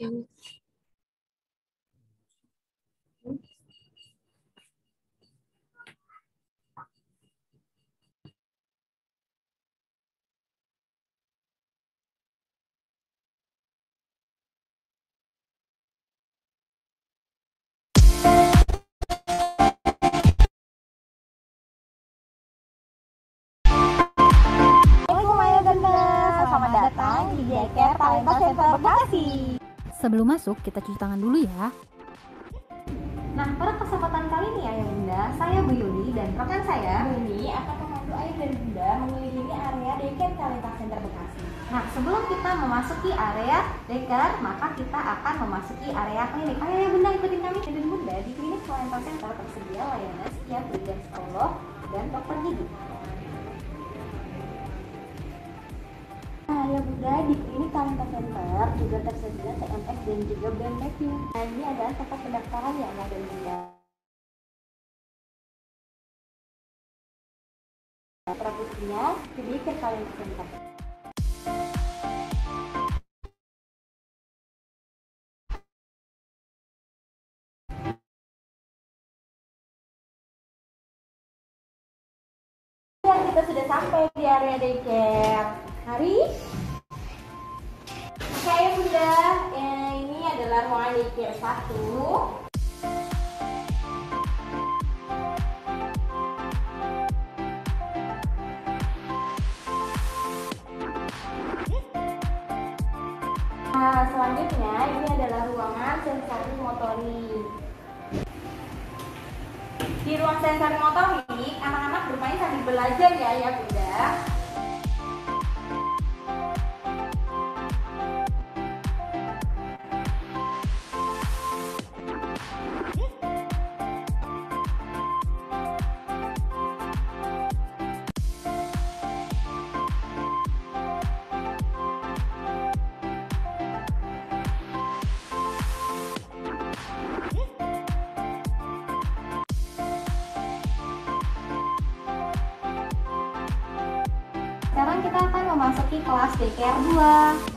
嗯。Sebelum masuk, kita cuci tangan dulu ya. Nah, pada kesempatan kali ini Ayah Bunda, saya Bu Yuni dan rekan saya Buni akan memandu Ayah dan Bunda mengelilingi area Daycare Kualitas Center Bekasi. Nah, sebelum kita memasuki area daycare, maka kita akan memasuki area klinik. Ayo ya Bunda ikutin kami. Dan Bunda, di klinik Kualitas Center tersedia layanan setiap dan psikolog dan dokter gigi. Hai nah, Bunda di Klinik Talenta Center juga tersedia TMS dan juga brand mapping. Nah, ini adalah tempat pendaftaran ya anak dan Bunda. Produksinya ke Talenta Center. kita sudah sampai di area daycare. Hari. Oke bunda, eh, ini adalah ruangan di tier 1 Nah, selanjutnya ini adalah ruangan sensori motorik. Di ruang sensori motorik, anak-anak bermain sambil belajar ya, ya Bunda. PR 2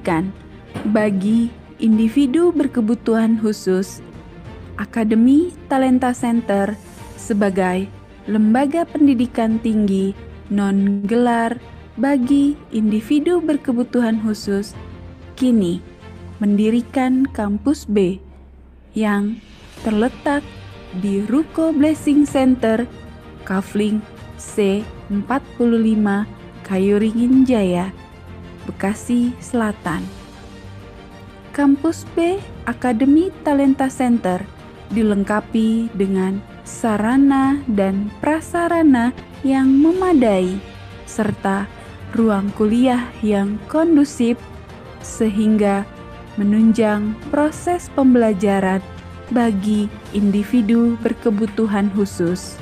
pendidikan bagi individu berkebutuhan khusus, Akademi Talenta Center sebagai lembaga pendidikan tinggi non-gelar bagi individu berkebutuhan khusus kini mendirikan kampus B yang terletak di Ruko Blessing Center, Kavling C45, Kayuringin Jaya, Bekasi Selatan. Kampus B Akademi Talenta Center dilengkapi dengan sarana dan prasarana yang memadai serta ruang kuliah yang kondusif sehingga menunjang proses pembelajaran bagi individu berkebutuhan khusus.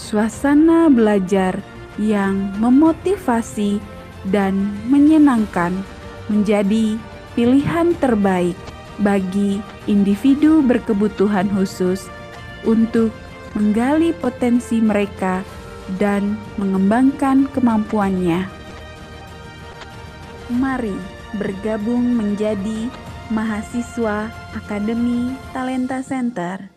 Suasana belajar yang memotivasi dan menyenangkan menjadi pilihan terbaik bagi individu berkebutuhan khusus untuk menggali potensi mereka dan mengembangkan kemampuannya. Mari bergabung menjadi mahasiswa Akademi Talenta Center.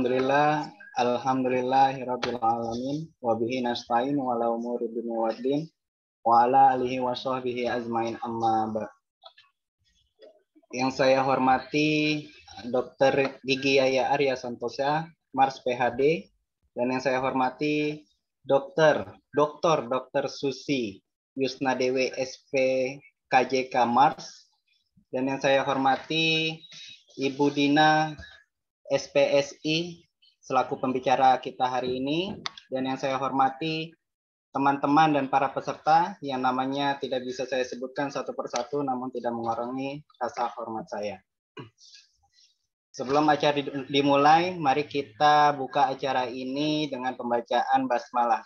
Alhamdulillah, hirabil ya alamin wa bihi nasta'in wala umuri dunya wa ala alihi wa sahbihi azmain amma ba. Yang saya hormati Dr. Gigi Yaya Arya Santosa, Mars PhD, dan yang saya hormati Dr. Dr. Dr. Susi Yusna Dewi SP KJK Mars, dan yang saya hormati Ibu Dina SPSI selaku pembicara kita hari ini dan yang saya hormati teman-teman dan para peserta yang namanya tidak bisa saya sebutkan satu persatu namun tidak mengurangi rasa hormat saya. Sebelum acara dimulai, mari kita buka acara ini dengan pembacaan basmalah.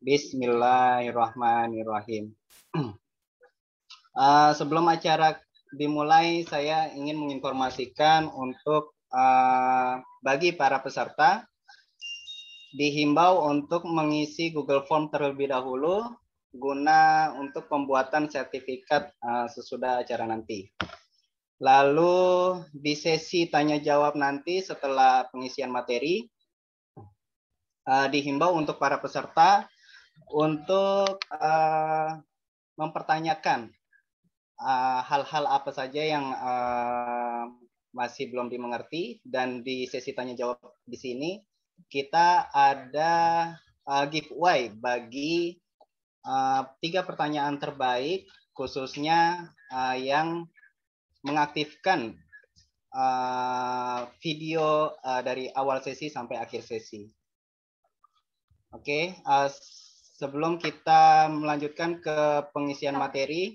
Bismillahirrahmanirrahim. Ah, sebelum acara dimulai, saya ingin menginformasikan untuk Eh, bagi para peserta dihimbau untuk mengisi Google Form terlebih dahulu guna untuk pembuatan sertifikat eh, sesudah acara nanti. Lalu di sesi tanya jawab nanti setelah pengisian materi eh, dihimbau untuk para peserta untuk mempertanyakan hal-hal apa saja yang masih belum dimengerti dan di sesi tanya jawab di sini kita ada uh, giveaway bagi uh, tiga pertanyaan terbaik khususnya uh, yang mengaktifkan uh, video uh, dari awal sesi sampai akhir sesi. Oke, okay, uh, sebelum kita melanjutkan ke pengisian materi,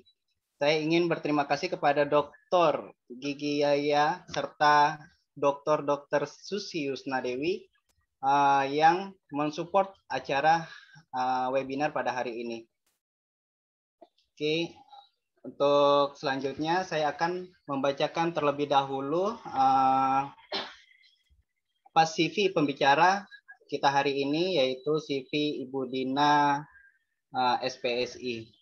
saya ingin berterima kasih kepada Dok Dr. Gigi Yaya serta Dr. Dr. Susi Yusnadewi uh, yang mensupport acara uh, webinar pada hari ini. Oke, untuk selanjutnya saya akan membacakan terlebih dahulu uh, CV pembicara kita hari ini yaitu CV Ibu Dina uh, SPSI.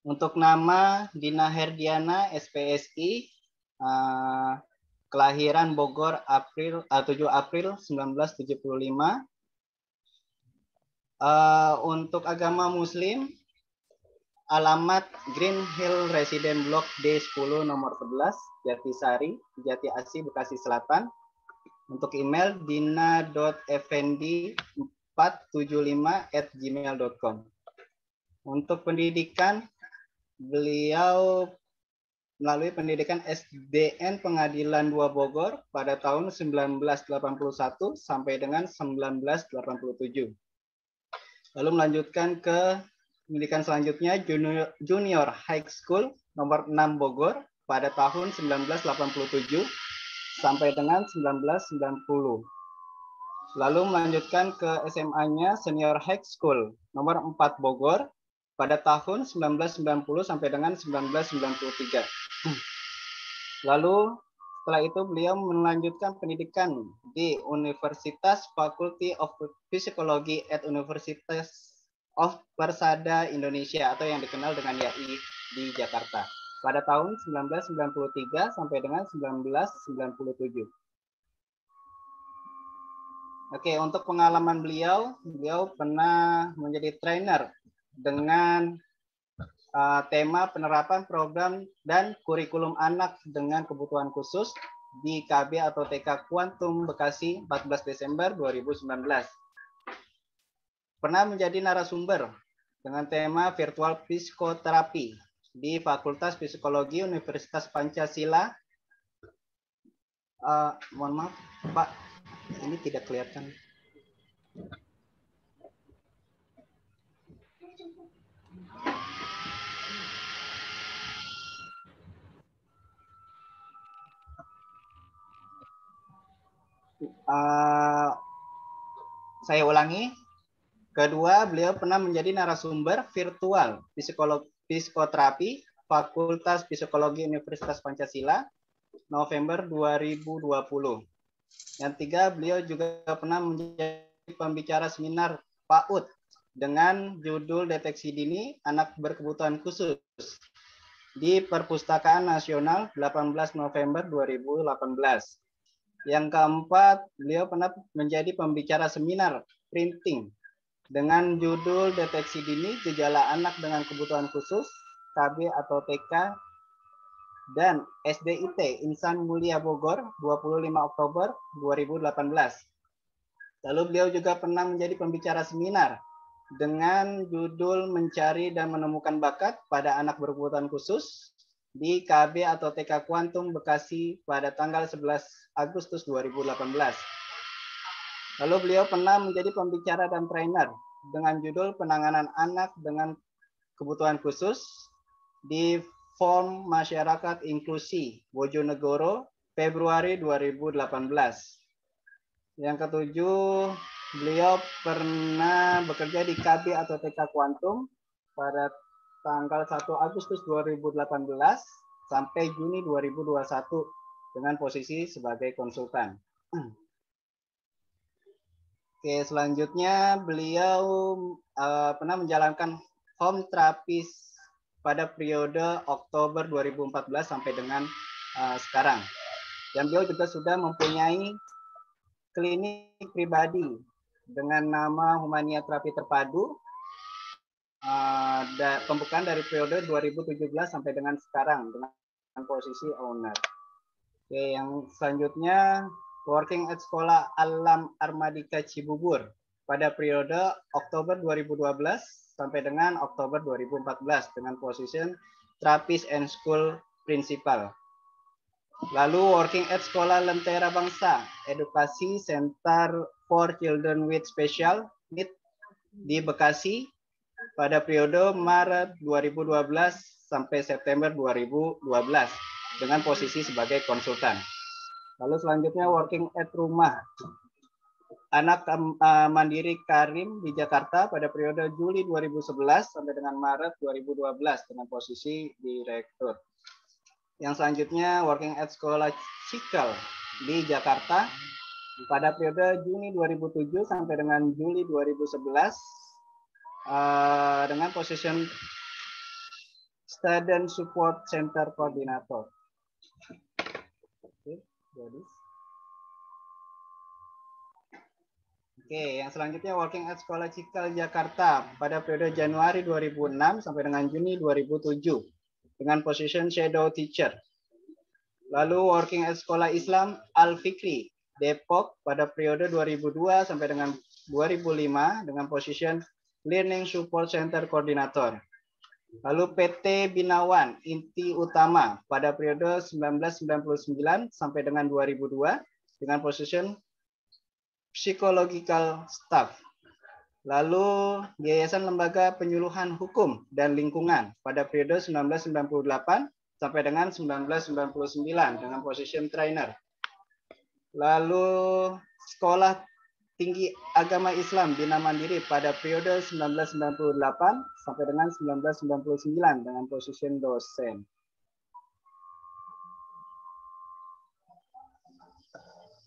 Untuk nama Dina Herdiana SPSI uh, eh, kelahiran Bogor April eh, uh, 7 April 1975. Uh, eh, untuk agama Muslim alamat Green Hill Resident Block D10 nomor 11 Jatisari, Jati Asi Bekasi Selatan. Untuk email 475 at gmail.com. Untuk pendidikan beliau melalui pendidikan SDN Pengadilan 2 Bogor pada tahun 1981 sampai dengan 1987. Lalu melanjutkan ke pendidikan selanjutnya junior, junior High School nomor 6 Bogor pada tahun 1987 sampai dengan 1990. Lalu melanjutkan ke SMA-nya Senior High School nomor 4 Bogor pada tahun 1990 sampai dengan 1993. Lalu setelah itu beliau melanjutkan pendidikan di Universitas Faculty of Psychology at Universitas of Persada Indonesia atau yang dikenal dengan YAI di Jakarta pada tahun 1993 sampai dengan 1997. Oke, untuk pengalaman beliau, beliau pernah menjadi trainer dengan uh, tema penerapan program dan kurikulum anak dengan kebutuhan khusus di KB atau TK Kuantum Bekasi 14 Desember 2019. Pernah menjadi narasumber dengan tema virtual psikoterapi di Fakultas Psikologi Universitas Pancasila. Uh, mohon maaf, Pak, ini tidak kelihatan. Eh, saya ulangi, kedua beliau pernah menjadi narasumber virtual psikolog psikoterapi Fakultas Psikologi Universitas Pancasila November 2020. Yang tiga, beliau juga pernah menjadi pembicara seminar PAUD dengan judul Deteksi Dini Anak Berkebutuhan Khusus di Perpustakaan Nasional 18 November 2018. Yang keempat, beliau pernah menjadi pembicara seminar printing dengan judul Deteksi Dini Gejala Anak dengan Kebutuhan Khusus KB atau TK dan SDIT Insan Mulia Bogor 25 Oktober 2018. Lalu beliau juga pernah menjadi pembicara seminar dengan judul Mencari dan Menemukan Bakat pada Anak Berkebutuhan Khusus di KB atau TK Kuantum Bekasi pada tanggal 11 Agustus 2018. Lalu beliau pernah menjadi pembicara dan trainer dengan judul penanganan anak dengan kebutuhan khusus di Form Masyarakat Inklusi Bojonegoro Februari 2018. Yang ketujuh, beliau pernah bekerja di KB atau TK Kuantum pada tanggal 1 Agustus 2018 sampai Juni 2021 dengan posisi sebagai konsultan. Oke, selanjutnya beliau uh, pernah menjalankan home terapis pada periode Oktober 2014 sampai dengan uh, sekarang. Dan beliau juga sudah mempunyai klinik pribadi dengan nama Humania Terapi Terpadu uh, da, pembukaan dari periode 2017 sampai dengan sekarang dengan posisi owner. Oke, yang selanjutnya working at sekolah Alam Armadika Cibubur pada periode Oktober 2012 sampai dengan Oktober 2014 dengan posisi Trapis and school principal. Lalu working at Sekolah Lentera Bangsa, Edukasi Center for Children with Special Need di Bekasi pada periode Maret 2012 sampai September 2012 dengan posisi sebagai konsultan. Lalu selanjutnya working at rumah. Anak eh, mandiri Karim di Jakarta pada periode Juli 2011 sampai dengan Maret 2012 dengan posisi direktur. Yang selanjutnya working at sekolah Cikal di Jakarta pada periode Juni 2007 sampai dengan Juli 2011 Eh, dengan position student support center coordinator. Oke, jadi Oke, yang selanjutnya working at Sekolah Cikal Jakarta pada periode Januari 2006 sampai dengan Juni 2007 dengan position shadow teacher. Lalu working at Sekolah Islam Al Fikri Depok pada periode 2002 sampai dengan 2005 dengan position Learning Support Center Koordinator. Lalu PT Binawan Inti Utama pada periode 1999 sampai dengan 2002 dengan posisi Psychological Staff. Lalu Yayasan Lembaga Penyuluhan Hukum dan Lingkungan pada periode 1998 sampai dengan 1999 dengan posisi trainer. Lalu Sekolah tinggi agama Islam Bina Mandiri pada periode 1998 sampai dengan 1999 dengan posisi dosen.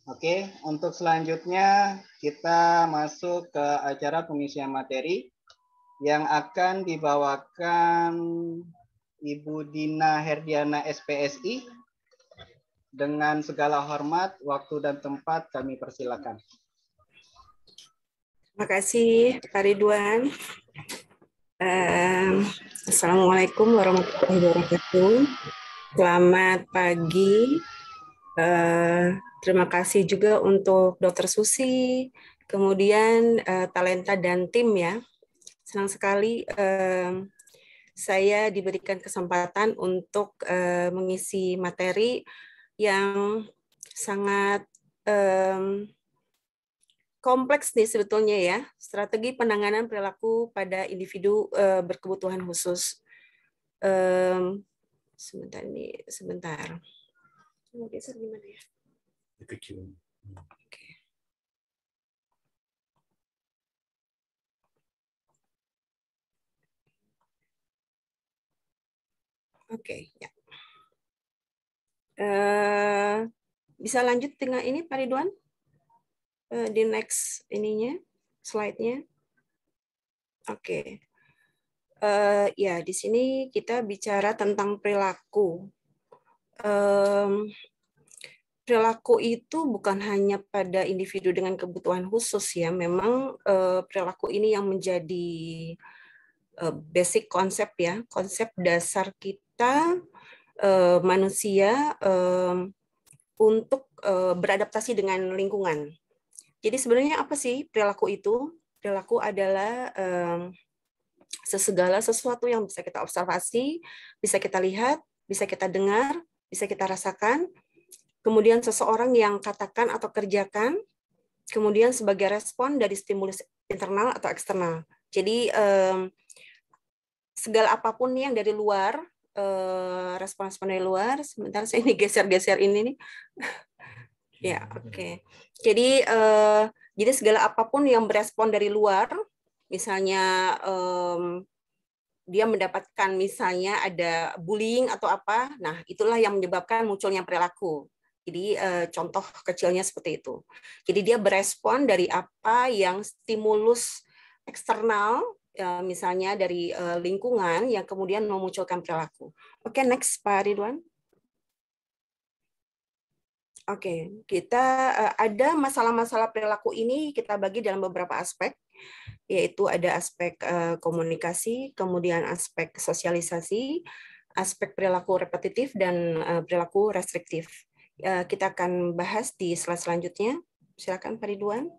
Oke, untuk selanjutnya kita masuk ke acara pengisian materi yang akan dibawakan Ibu Dina Herdiana SPSI. Dengan segala hormat, waktu dan tempat kami persilakan. Terima kasih Pak Ridwan. Um, Assalamualaikum warahmatullahi wabarakatuh. Selamat pagi. Uh, terima kasih juga untuk Dokter Susi, kemudian uh, talenta dan tim ya. Senang sekali uh, saya diberikan kesempatan untuk uh, mengisi materi yang sangat um, kompleks nih sebetulnya ya strategi penanganan perilaku pada individu uh, berkebutuhan khusus. Um, sebentar nih, sebentar. Mau gimana ya? Hmm. Oke. Oke, ya. Uh, bisa lanjut dengan ini Pak Ridwan? Eh, di next ininya, slide-nya. Oke. Okay. Uh, eh, ya, di sini kita bicara tentang perilaku. Um, perilaku itu bukan hanya pada individu dengan kebutuhan khusus ya. Memang uh, perilaku ini yang menjadi uh, basic konsep ya, konsep dasar kita uh, manusia untuk beradaptasi dengan lingkungan. Jadi sebenarnya apa sih perilaku itu? Perilaku adalah um, sesegala sesuatu yang bisa kita observasi, bisa kita lihat, bisa kita dengar, bisa kita rasakan. Kemudian seseorang yang katakan atau kerjakan, kemudian sebagai respon dari stimulus internal atau eksternal. Jadi um, segala apapun yang dari luar, eh, respon respon uh, dari luar, sebentar saya ini geser-geser ini nih. Ya, oke. Okay. Jadi uh, jadi segala apapun yang berespon dari luar, misalnya um, dia mendapatkan misalnya ada bullying atau apa, nah itulah yang menyebabkan munculnya perilaku. Jadi uh, contoh kecilnya seperti itu. Jadi dia berespon dari apa yang stimulus eksternal, uh, misalnya dari uh, lingkungan yang kemudian memunculkan perilaku. Oke, okay, next Pak Ridwan. Oke, okay. kita uh, ada masalah-masalah perilaku ini kita bagi dalam beberapa aspek, yaitu ada aspek uh, komunikasi, kemudian aspek sosialisasi, aspek perilaku repetitif dan uh, perilaku restriktif. Uh, kita akan bahas di slide selanjutnya. Silakan Pak Ridwan.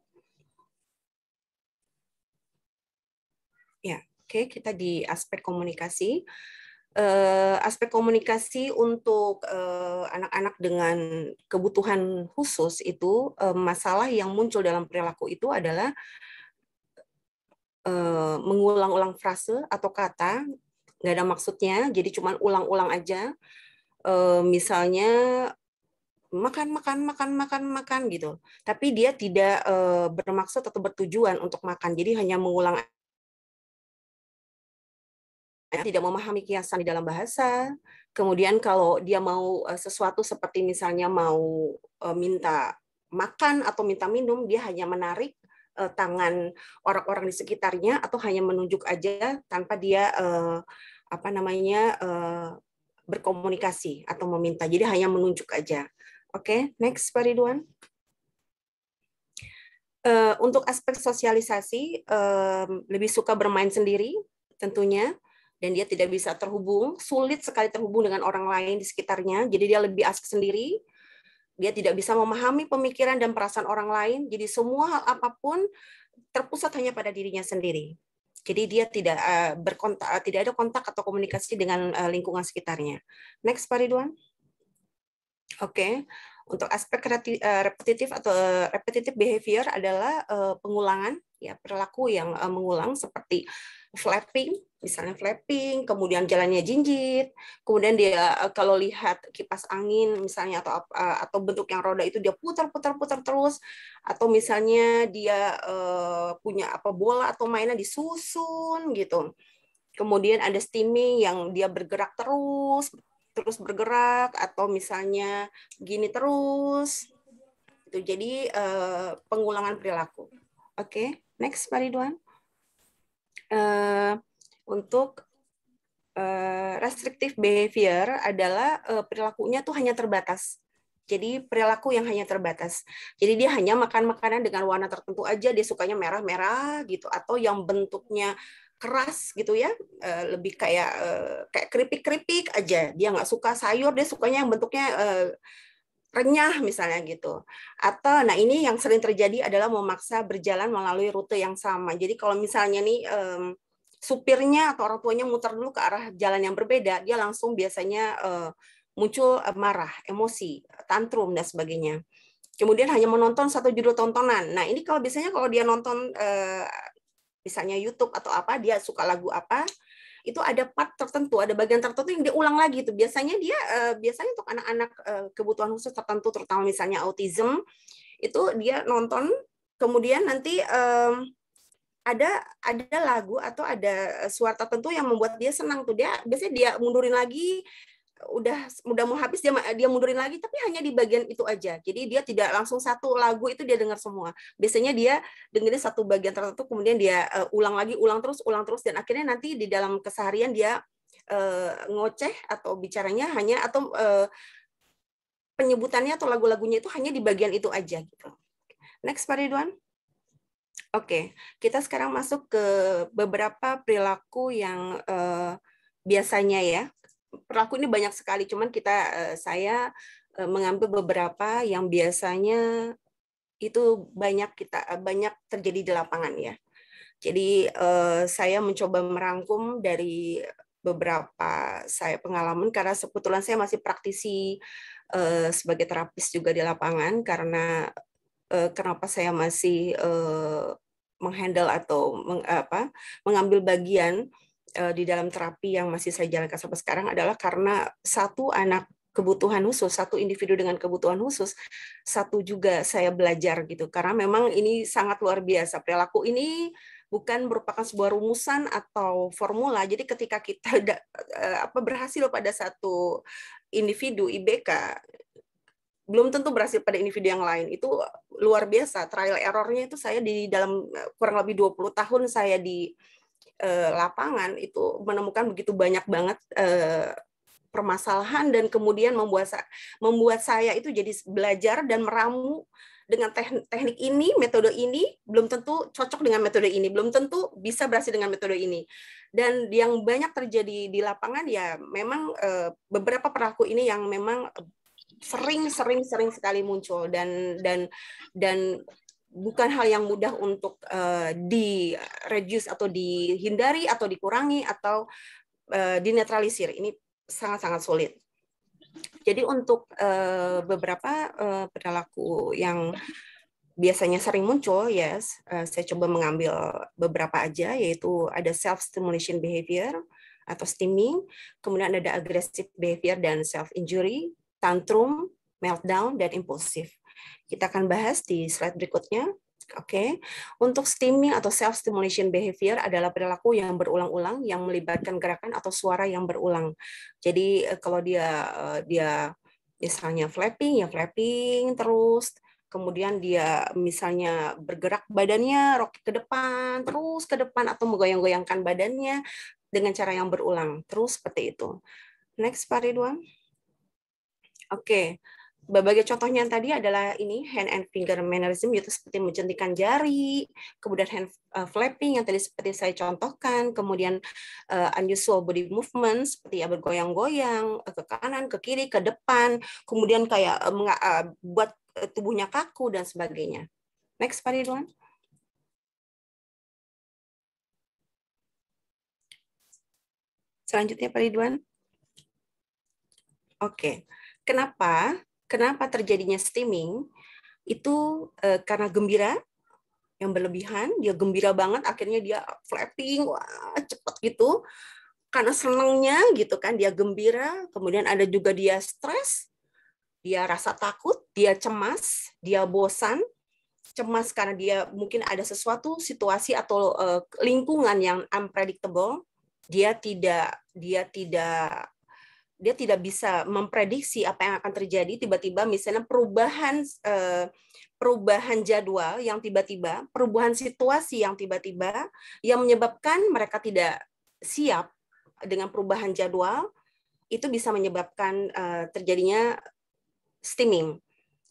Ya, oke okay, kita di aspek komunikasi uh, aspek komunikasi untuk eh, anak-anak uh, dengan kebutuhan khusus itu uh, masalah yang muncul dalam perilaku itu adalah uh, mengulang-ulang frase atau kata nggak ada maksudnya jadi cuma ulang-ulang aja uh, misalnya makan makan makan makan makan gitu tapi dia tidak uh, bermaksud atau bertujuan untuk makan jadi hanya mengulang Ya. tidak memahami kiasan di dalam bahasa. Kemudian kalau dia mau eh, sesuatu seperti misalnya mau eh, minta makan atau minta minum, dia hanya menarik eh, tangan orang-orang di sekitarnya atau hanya menunjuk aja tanpa dia apa namanya berkomunikasi atau meminta. Jadi hanya menunjuk aja. Oke, okay, next Pak Ridwan. untuk aspek sosialisasi, lebih suka bermain sendiri tentunya dan dia tidak bisa terhubung, sulit sekali terhubung dengan orang lain di sekitarnya. Jadi dia lebih asik sendiri. Dia tidak bisa memahami pemikiran dan perasaan orang lain. Jadi semua hal apapun terpusat hanya pada dirinya sendiri. Jadi dia tidak eh, berkontak, eh, tidak ada kontak atau komunikasi dengan eh, lingkungan sekitarnya. Next, Pak Ridwan. Oke. Okay. Untuk aspek repetitif atau repetitive behavior adalah pengulangan, ya perilaku yang mengulang seperti flapping, misalnya flapping, kemudian jalannya jinjit, kemudian dia eh, kalau lihat kipas angin misalnya atau eh, atau bentuk yang roda itu dia putar-putar-putar terus, atau misalnya dia uh, punya apa bola atau mainan disusun gitu. Kemudian ada steaming yang dia bergerak terus, terus bergerak atau misalnya gini terus. Itu jadi uh, pengulangan perilaku. Oke, okay, next Pak Ridwan uh, untuk uh, restrictive behavior adalah uh, perilakunya tuh hanya terbatas. Jadi perilaku yang hanya terbatas. Jadi dia hanya makan makanan dengan warna tertentu aja, dia sukanya merah-merah gitu atau yang bentuknya keras gitu ya lebih kayak kayak keripik keripik aja dia nggak suka sayur dia sukanya yang bentuknya renyah misalnya gitu. Atau nah ini yang sering terjadi adalah memaksa berjalan melalui rute yang sama. Jadi kalau misalnya nih um, supirnya atau orang tuanya muter dulu ke arah jalan yang berbeda, dia langsung biasanya uh, muncul uh, marah, emosi, tantrum dan sebagainya. Kemudian hanya menonton satu judul tontonan. Nah, ini kalau biasanya kalau dia nonton uh, misalnya YouTube atau apa, dia suka lagu apa, itu ada part tertentu, ada bagian tertentu yang diulang lagi itu. Biasanya dia eh, biasanya untuk anak-anak eh, kebutuhan khusus tertentu terutama misalnya autism itu dia nonton kemudian nanti ada ada lagu atau ada eh, suara tertentu yang membuat dia senang tuh dia biasanya dia mundurin lagi udah udah mau habis dia dia mundurin lagi tapi hanya di bagian itu aja jadi dia tidak langsung satu lagu itu dia dengar semua biasanya dia dengerin satu bagian tertentu kemudian dia uh, ulang lagi ulang terus ulang terus dan akhirnya nanti di dalam keseharian dia uh, ngoceh atau bicaranya hanya atau uh, penyebutannya atau lagu-lagunya itu hanya di bagian itu aja gitu next Pak Ridwan oke okay. kita sekarang masuk ke beberapa perilaku yang uh, biasanya ya Perlaku ini banyak sekali cuman kita eh, saya eh, mengambil beberapa yang biasanya itu banyak kita eh, banyak terjadi di lapangan ya. Jadi saya mencoba merangkum dari beberapa saya pengalaman karena sebetulnya saya masih praktisi sebagai terapis juga di lapangan karena kenapa saya masih menghandle atau apa, mengambil bagian Eh, di dalam terapi yang masih saya jalankan sampai sekarang adalah karena satu anak kebutuhan khusus, satu individu dengan kebutuhan khusus, satu juga saya belajar gitu. Karena memang ini sangat luar biasa. Perilaku ini bukan merupakan sebuah rumusan atau formula. Jadi ketika kita da, eh, apa berhasil pada satu individu IBK belum tentu berhasil pada individu yang lain. Itu luar biasa. Trial errornya itu saya di dalam eh, kurang lebih 20 tahun saya di Eh, lapangan itu menemukan begitu banyak banget eh, permasalahan dan kemudian membuat membuat saya itu jadi belajar dan meramu dengan teknik, ini, metode ini belum tentu cocok dengan metode ini, belum tentu bisa berhasil dengan metode ini. Dan yang banyak terjadi di lapangan ya memang eh, beberapa perilaku ini yang memang sering-sering sering sekali muncul dan dan dan bukan hal yang mudah untuk uh, di reduce atau dihindari atau dikurangi atau uh, dinetralisir. Ini sangat-sangat sulit. Jadi untuk uh, beberapa uh, perilaku yang biasanya sering muncul, yes, uh, saya coba mengambil beberapa aja, yaitu ada self stimulation behavior atau stimming, kemudian ada aggressive behavior dan self injury, tantrum, meltdown, dan impulsif kita akan bahas di slide berikutnya. Oke, okay. untuk stimming atau self stimulation behavior adalah perilaku yang berulang-ulang yang melibatkan gerakan atau suara yang berulang. Jadi eh, kalau dia eh, dia misalnya flapping ya flapping terus, kemudian dia misalnya bergerak badannya rock ke depan terus ke depan atau menggoyang-goyangkan badannya dengan cara yang berulang terus seperti itu next Pak Ridwan oke okay berbagai contohnya yang tadi adalah ini hand and finger mannerism yaitu seperti menjentikan jari, kemudian hand eh, flapping yang tadi seperti saya contohkan, kemudian uh, unusual body movement seperti ya bergoyang-goyang eh, ke kanan, ke kiri, ke depan, kemudian kayak uh, uh, buat tubuhnya kaku dan sebagainya. Next Pak Ridwan. Selanjutnya Pak Ridwan. Oke. Okay. Kenapa kenapa terjadinya steaming itu eh, karena gembira yang berlebihan, dia gembira banget, akhirnya dia flapping, wah cepet gitu, karena senangnya gitu kan, dia gembira, kemudian ada juga dia stres, dia rasa takut, dia cemas, dia bosan, cemas karena dia mungkin ada sesuatu situasi atau uh, lingkungan yang unpredictable, dia tidak dia tidak dia tidak bisa memprediksi apa yang akan terjadi tiba-tiba misalnya perubahan eh, perubahan jadwal yang tiba-tiba, perubahan situasi yang tiba-tiba yang menyebabkan mereka tidak siap dengan perubahan jadwal itu bisa menyebabkan eh, terjadinya steaming.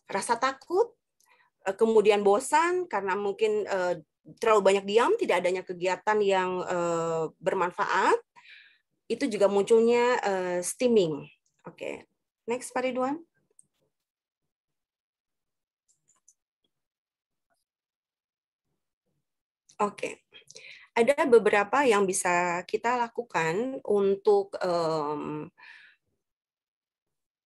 Rasa takut, eh, kemudian bosan karena mungkin terlalu banyak diam, tidak adanya kegiatan yang bermanfaat itu juga munculnya uh, steaming. Oke, okay. next Pak Ridwan. Oke, okay. ada beberapa yang bisa kita lakukan untuk um,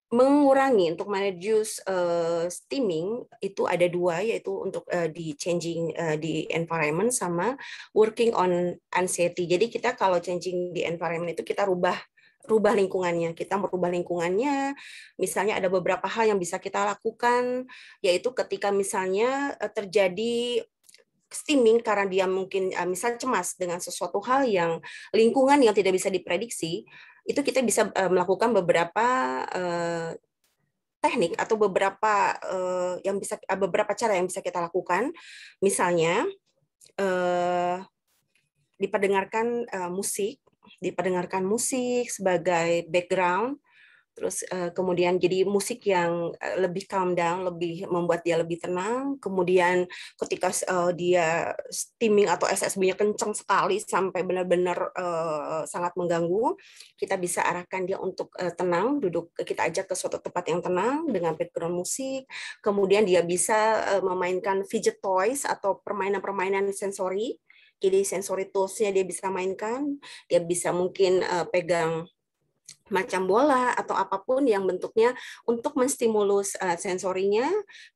mengurangi untuk manage uh, steaming itu ada dua yaitu untuk uh, di changing uh, di environment sama working on anxiety. Jadi kita kalau changing di environment itu kita rubah rubah lingkungannya. Kita merubah lingkungannya. Misalnya ada beberapa hal yang bisa kita lakukan yaitu ketika misalnya uh, terjadi steaming karena dia mungkin uh, misal cemas dengan sesuatu hal yang lingkungan yang tidak bisa diprediksi itu kita bisa uh, melakukan beberapa uh, teknik atau beberapa uh, yang bisa uh, beberapa cara yang bisa kita lakukan misalnya uh, diperdengarkan uh, musik diperdengarkan musik sebagai background terus uh, kemudian jadi musik yang eh, lebih calm down, lebih membuat dia lebih tenang. Kemudian ketika uh, dia steaming atau SSB-nya kencang sekali sampai benar-benar uh, sangat mengganggu, kita bisa arahkan dia untuk uh, tenang, duduk kita ajak ke suatu tempat yang tenang dengan background musik. Kemudian dia bisa uh, memainkan fidget toys atau permainan-permainan sensori. Jadi sensori toolsnya dia bisa mainkan, dia bisa mungkin uh, pegang macam bola atau apapun yang bentuknya untuk menstimulus uh, sensorinya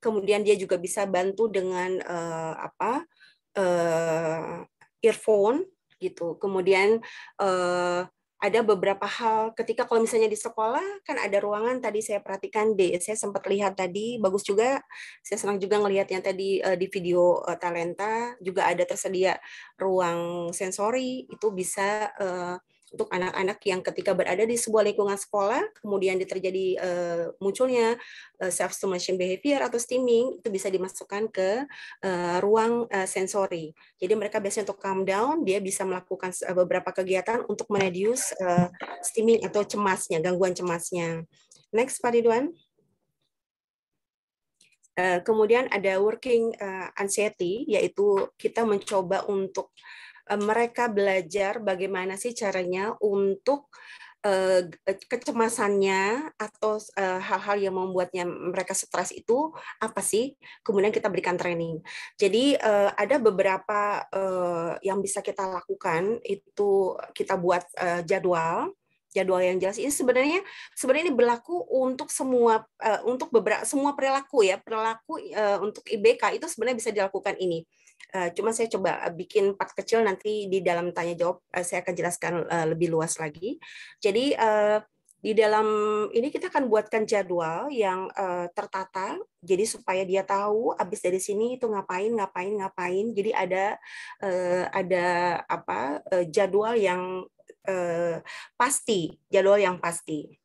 kemudian dia juga bisa bantu dengan uh, apa uh, earphone gitu kemudian uh, ada beberapa hal ketika kalau misalnya di sekolah kan ada ruangan tadi saya perhatikan D saya sempat lihat tadi bagus juga saya senang juga ngelihat yang tadi uh, di video uh, talenta juga ada tersedia ruang sensori itu bisa uh, untuk anak-anak yang ketika berada di sebuah lingkungan sekolah kemudian terjadi uh, munculnya uh, eh, self stimulation behavior atau stimming itu bisa dimasukkan ke uh, ruang uh, sensori. Jadi mereka biasanya untuk calm down dia bisa melakukan beberapa kegiatan untuk mereduce uh, stimming atau cemasnya, gangguan cemasnya. Next Pak Ridwan. Uh, kemudian ada working uh, anxiety, yaitu kita mencoba untuk Eh, mereka belajar bagaimana sih caranya untuk eh, kecemasannya atau eh, hal-hal yang membuatnya mereka stres itu apa sih? Kemudian kita berikan training. Jadi ada beberapa yang bisa kita lakukan itu kita buat jadwal jadwal yang jelas ini sebenarnya sebenarnya ini berlaku untuk semua untuk beberapa semua perilaku ya perilaku untuk IBK itu sebenarnya bisa dilakukan ini Eh, cuma saya coba bikin part kecil nanti di dalam tanya jawab eh, saya akan jelaskan eh, lebih luas lagi. Jadi di dalam ini kita akan buatkan jadwal yang tertata jadi supaya dia tahu habis dari sini itu ngapain ngapain ngapain jadi ada ada apa jadwal yang pasti jadwal yang pasti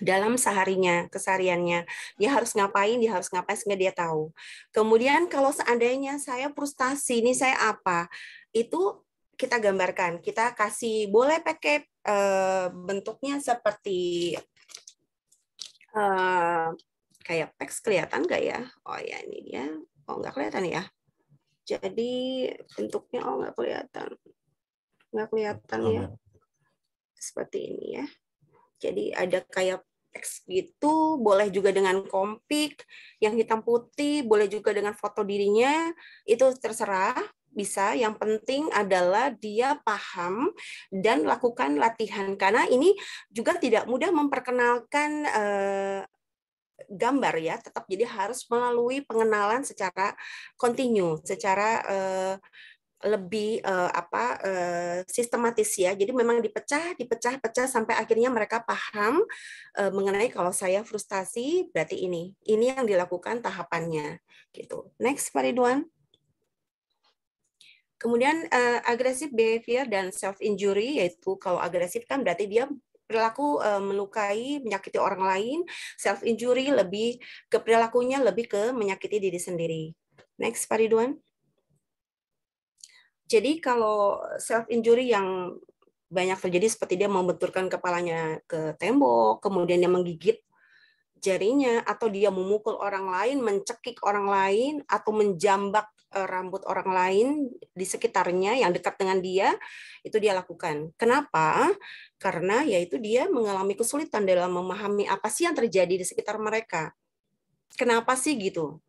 dalam seharinya, kesehariannya. Dia harus ngapain, dia harus ngapain sehingga dia tahu. Kemudian kalau seandainya saya frustasi, ini saya apa? Itu kita gambarkan, kita kasih boleh pakai e, bentuknya seperti e, kayak peks kelihatan nggak ya? Oh ya ini dia. Oh nggak kelihatan ya. Jadi bentuknya oh nggak kelihatan. Nggak kelihatan ya. ya? Seperti ini ya. Jadi ada kayak teks gitu, boleh juga dengan kompik yang hitam putih, boleh juga dengan foto dirinya, itu terserah bisa. Yang penting adalah dia paham dan lakukan latihan karena ini juga tidak mudah memperkenalkan eh, gambar ya, tetap jadi harus melalui pengenalan secara kontinu, secara eh, lebih uh, apa uh, sistematis ya. Jadi memang dipecah, dipecah, pecah sampai akhirnya mereka paham uh, mengenai kalau saya frustasi berarti ini, ini yang dilakukan tahapannya gitu. Next Pak Ridwan. Kemudian uh, agresif behavior dan self injury yaitu kalau agresif kan berarti dia perilaku uh, melukai, menyakiti orang lain, self injury lebih ke perilakunya lebih ke menyakiti diri sendiri. Next Pak Ridwan. Jadi kalau self injury yang banyak terjadi seperti dia membenturkan kepalanya ke tembok, kemudian dia menggigit jarinya atau dia memukul orang lain, mencekik orang lain atau menjambak eh, rambut orang lain di sekitarnya yang dekat dengan dia itu dia lakukan. Kenapa? Karena yaitu dia mengalami kesulitan dalam memahami apa sih yang terjadi di sekitar mereka. Kenapa sih gitu?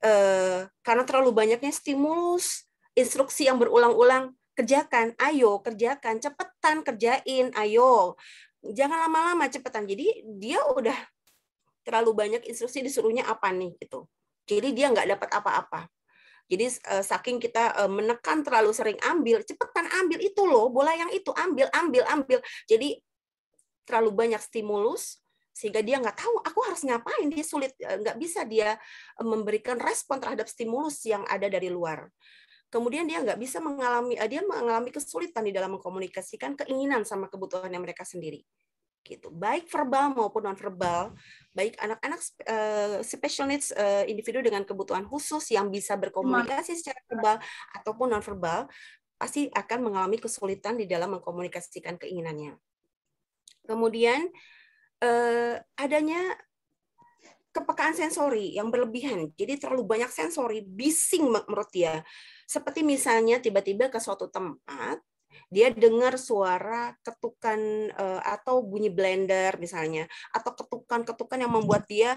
Eh, karena terlalu banyaknya stimulus, instruksi yang berulang-ulang kerjakan, ayo kerjakan, cepetan kerjain, ayo. Jangan lama-lama cepetan. Jadi dia udah terlalu banyak instruksi disuruhnya apa nih gitu. Jadi dia nggak dapat apa-apa. Jadi eh, saking kita eh, menekan terlalu sering ambil, cepetan ambil itu loh, bola yang itu ambil, ambil, ambil. Jadi terlalu banyak stimulus sehingga dia nggak tahu aku harus ngapain dia sulit eh, nggak bisa dia memberikan respon terhadap stimulus yang ada dari luar kemudian dia nggak bisa mengalami eh, dia mengalami kesulitan di dalam mengkomunikasikan keinginan sama kebutuhan mereka sendiri gitu baik verbal maupun non verbal baik anak-anak eh, special needs eh, individu dengan kebutuhan khusus yang bisa berkomunikasi iya. secara verbal ataupun non verbal pasti akan mengalami kesulitan di dalam mengkomunikasikan keinginannya kemudian adanya kepekaan sensori yang berlebihan. Jadi terlalu banyak sensori, bising menurut dia. Seperti misalnya tiba-tiba ke suatu tempat, dia dengar suara ketukan eh, atau bunyi blender misalnya, atau ketukan-ketukan yang membuat dia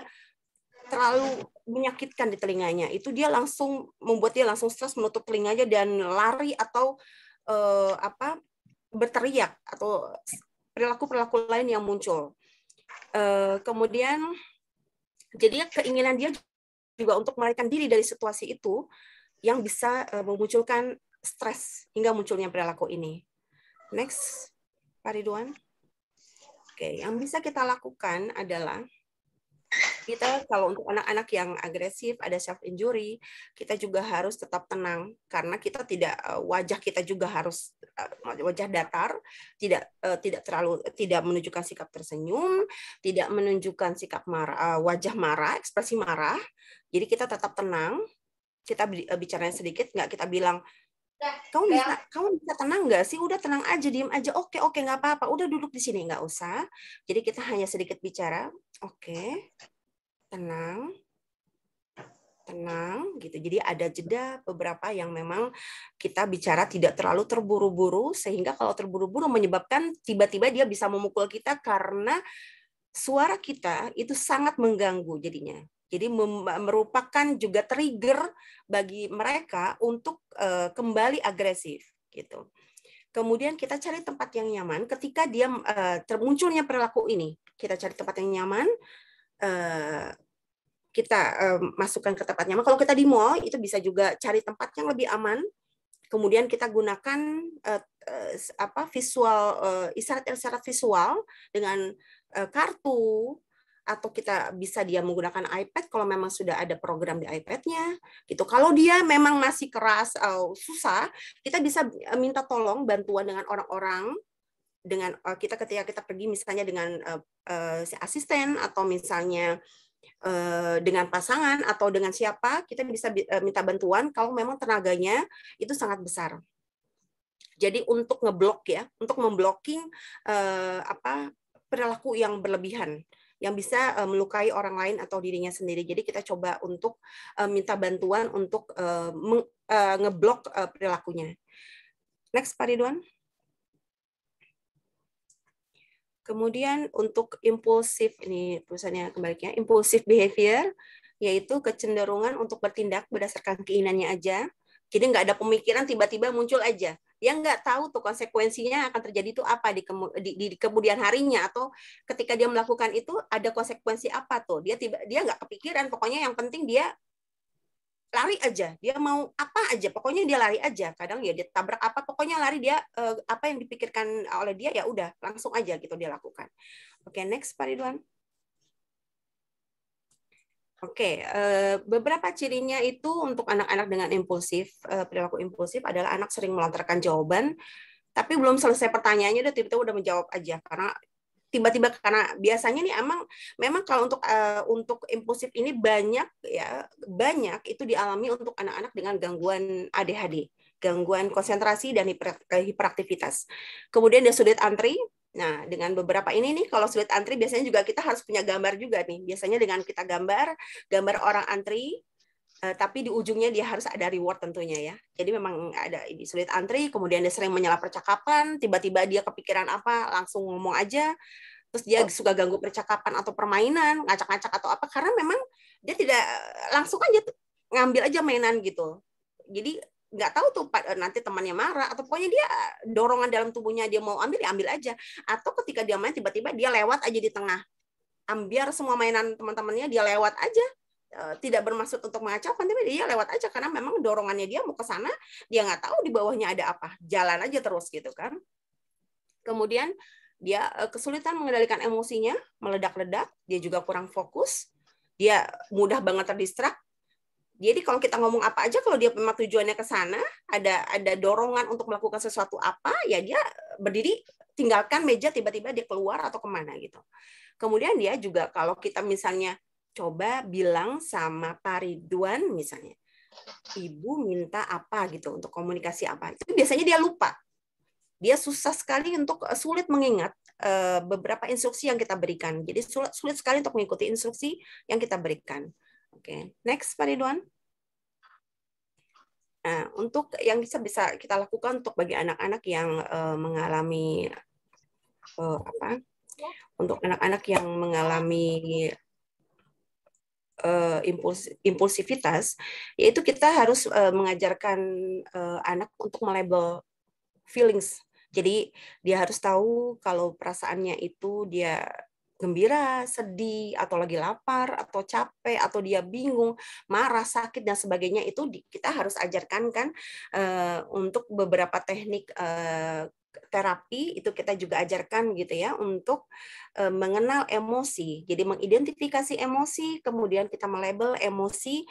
terlalu menyakitkan di telinganya. Itu dia langsung membuat dia langsung stres menutup telinganya dan lari atau eh, apa berteriak atau perilaku-perilaku lain yang muncul. Uh, kemudian jadi keinginan dia juga untuk melarikan diri dari situasi itu yang bisa e, memunculkan stres hingga munculnya perilaku ini. Next, Pak Ridwan. Oke, yang bisa kita lakukan adalah kita kalau untuk anak-anak yang agresif ada self injury kita juga harus tetap tenang karena kita tidak eh, wajah kita juga harus eh, wajah datar tidak eh, tidak terlalu tidak menunjukkan sikap tersenyum tidak menunjukkan sikap marah wajah marah ekspresi marah jadi kita tetap tenang kita bicaranya sedikit nggak kita bilang kamu bisa kamu bisa tenang nggak sih udah tenang aja diem aja oke oke nggak apa-apa udah duduk di sini nggak usah jadi kita hanya sedikit bicara oke tenang, tenang gitu. Jadi ada jeda beberapa yang memang kita bicara tidak terlalu terburu-buru sehingga kalau terburu-buru menyebabkan tiba-tiba dia bisa memukul kita karena suara kita itu sangat mengganggu jadinya. Jadi merupakan juga trigger bagi mereka untuk uh, kembali agresif gitu. Kemudian kita cari tempat yang nyaman ketika dia uh, termunculnya perilaku ini. Kita cari tempat yang nyaman eh, kita um, masukkan ke tempat nyaman. Kalau kita di mall itu bisa juga cari tempat yang lebih aman. Kemudian kita gunakan uh, uh, apa visual uh, isyarat-isyarat visual dengan uh, kartu atau kita bisa dia menggunakan iPad kalau memang sudah ada program di iPad-nya gitu. Kalau dia memang masih keras atau uh, susah, kita bisa minta tolong bantuan dengan orang-orang dengan uh, kita ketika kita pergi misalnya dengan uh, uh, asisten atau misalnya Eh, dengan pasangan atau dengan siapa kita bisa eh, minta bantuan kalau memang tenaganya itu sangat besar. Jadi untuk ngeblok ya, untuk memblocking eh, apa perilaku yang berlebihan yang bisa melukai orang lain atau dirinya sendiri. Jadi kita coba untuk minta bantuan untuk eh, ngeblok perilakunya. Next, Pak Ridwan. Kemudian untuk impulsif ini tulisannya kebaliknya, impulsif behavior yaitu kecenderungan untuk bertindak berdasarkan keinginannya aja. Jadi nggak ada pemikiran tiba-tiba muncul aja. yang nggak tahu tuh konsekuensinya akan terjadi itu apa di, kemu di, di kemudian harinya atau ketika dia melakukan itu ada konsekuensi apa tuh. Dia tiba dia nggak kepikiran. Pokoknya yang penting dia lari aja dia mau apa aja pokoknya dia lari aja kadang ya dia tabrak apa pokoknya lari dia eh, apa yang dipikirkan oleh dia ya udah langsung aja gitu dia lakukan oke okay, next Pak Ridwan Oke, okay, eh, beberapa cirinya itu untuk anak-anak dengan impulsif, eh, perilaku impulsif adalah anak sering melontarkan jawaban, tapi belum selesai pertanyaannya udah tiba-tiba udah menjawab aja karena tiba-tiba karena biasanya nih emang memang kalau untuk uh, untuk impulsif ini banyak ya banyak itu dialami untuk anak-anak dengan gangguan ADHD gangguan konsentrasi dan hiperaktivitas. Kemudian dia sulit antri. Nah, dengan beberapa ini nih, kalau sulit antri biasanya juga kita harus punya gambar juga nih. Biasanya dengan kita gambar, gambar orang antri, Uh, tapi di ujungnya dia harus ada reward tentunya ya. Jadi memang ada ini sulit antri, kemudian dia sering menyala percakapan, tiba-tiba dia kepikiran apa, langsung ngomong aja. Terus dia oh. suka ganggu percakapan atau permainan, ngacak-ngacak atau apa karena memang dia tidak langsung aja tuh, ngambil aja mainan gitu. Jadi nggak tahu tuh nanti temannya marah atau pokoknya dia dorongan dalam tubuhnya dia mau ambil ya ambil aja atau ketika dia main tiba-tiba dia lewat aja di tengah ambil semua mainan teman-temannya dia lewat aja Eh, tidak bermaksud untuk mengacaukan tapi dia lewat aja karena memang dorongannya dia mau ke sana dia nggak tahu di bawahnya ada apa jalan aja terus gitu kan kemudian dia eh, kesulitan mengendalikan emosinya meledak-ledak dia juga kurang fokus dia mudah banget terdistrak jadi kalau kita ngomong apa aja kalau dia memang tujuannya ke sana ada ada dorongan untuk melakukan sesuatu apa ya dia berdiri tinggalkan meja tiba-tiba dia keluar atau kemana gitu kemudian dia juga kalau kita misalnya coba bilang sama Pak Ridwan misalnya, ibu minta apa gitu untuk komunikasi apa. Itu biasanya dia lupa. Dia susah sekali untuk eh, sulit mengingat eh, beberapa instruksi yang kita berikan. Jadi sulit, sulit sekali untuk mengikuti instruksi yang kita berikan. Oke, okay. next Pak Ridwan. Nah, untuk yang bisa bisa kita lakukan untuk bagi anak-anak yang uh, mengalami uh, apa? Untuk anak-anak yang mengalami Eh, impuls, impulsivitas, yaitu kita harus uh, mengajarkan uh, anak untuk melebel feelings. Jadi dia harus tahu kalau perasaannya itu dia gembira, sedih, atau lagi lapar, atau capek, atau dia bingung, marah, sakit dan sebagainya itu kita harus ajarkan kan eh, untuk beberapa teknik eh, terapi itu kita juga ajarkan gitu ya untuk eh, mengenal emosi. Jadi mengidentifikasi emosi, kemudian kita melabel emosi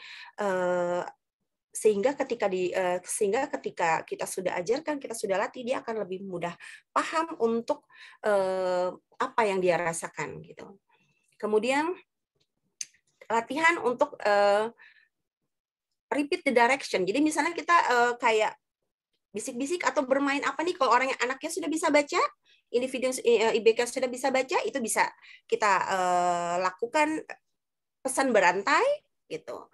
sehingga ketika di uh, sehingga ketika kita sudah ajarkan kita sudah latih dia akan lebih mudah paham untuk uh, apa yang dia rasakan gitu kemudian latihan untuk uh, repeat the direction jadi misalnya kita uh, kayak bisik-bisik atau bermain apa nih kalau orang yang anaknya sudah bisa baca individu uh, IBK sudah bisa baca itu bisa kita uh, lakukan pesan berantai gitu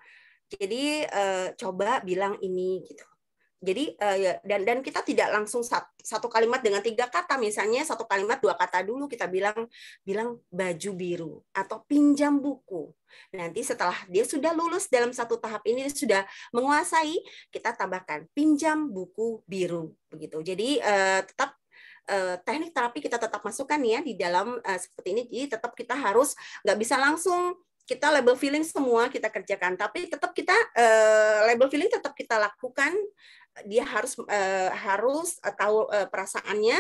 jadi uh, coba bilang ini gitu. Jadi uh, ya, dan dan kita tidak langsung satu, satu kalimat dengan tiga kata misalnya satu kalimat dua kata dulu kita bilang bilang baju biru atau pinjam buku. Nanti setelah dia sudah lulus dalam satu tahap ini sudah menguasai kita tambahkan pinjam buku biru begitu. Jadi uh, tetap teknik terapi kita tetap masukkan ya di dalam seperti ini. Jadi tetap kita harus nggak bisa langsung kita label feelings semua kita kerjakan tapi tetap kita uh, label feelings tetap kita lakukan dia harus uh, harus uh, tahu uh, perasaannya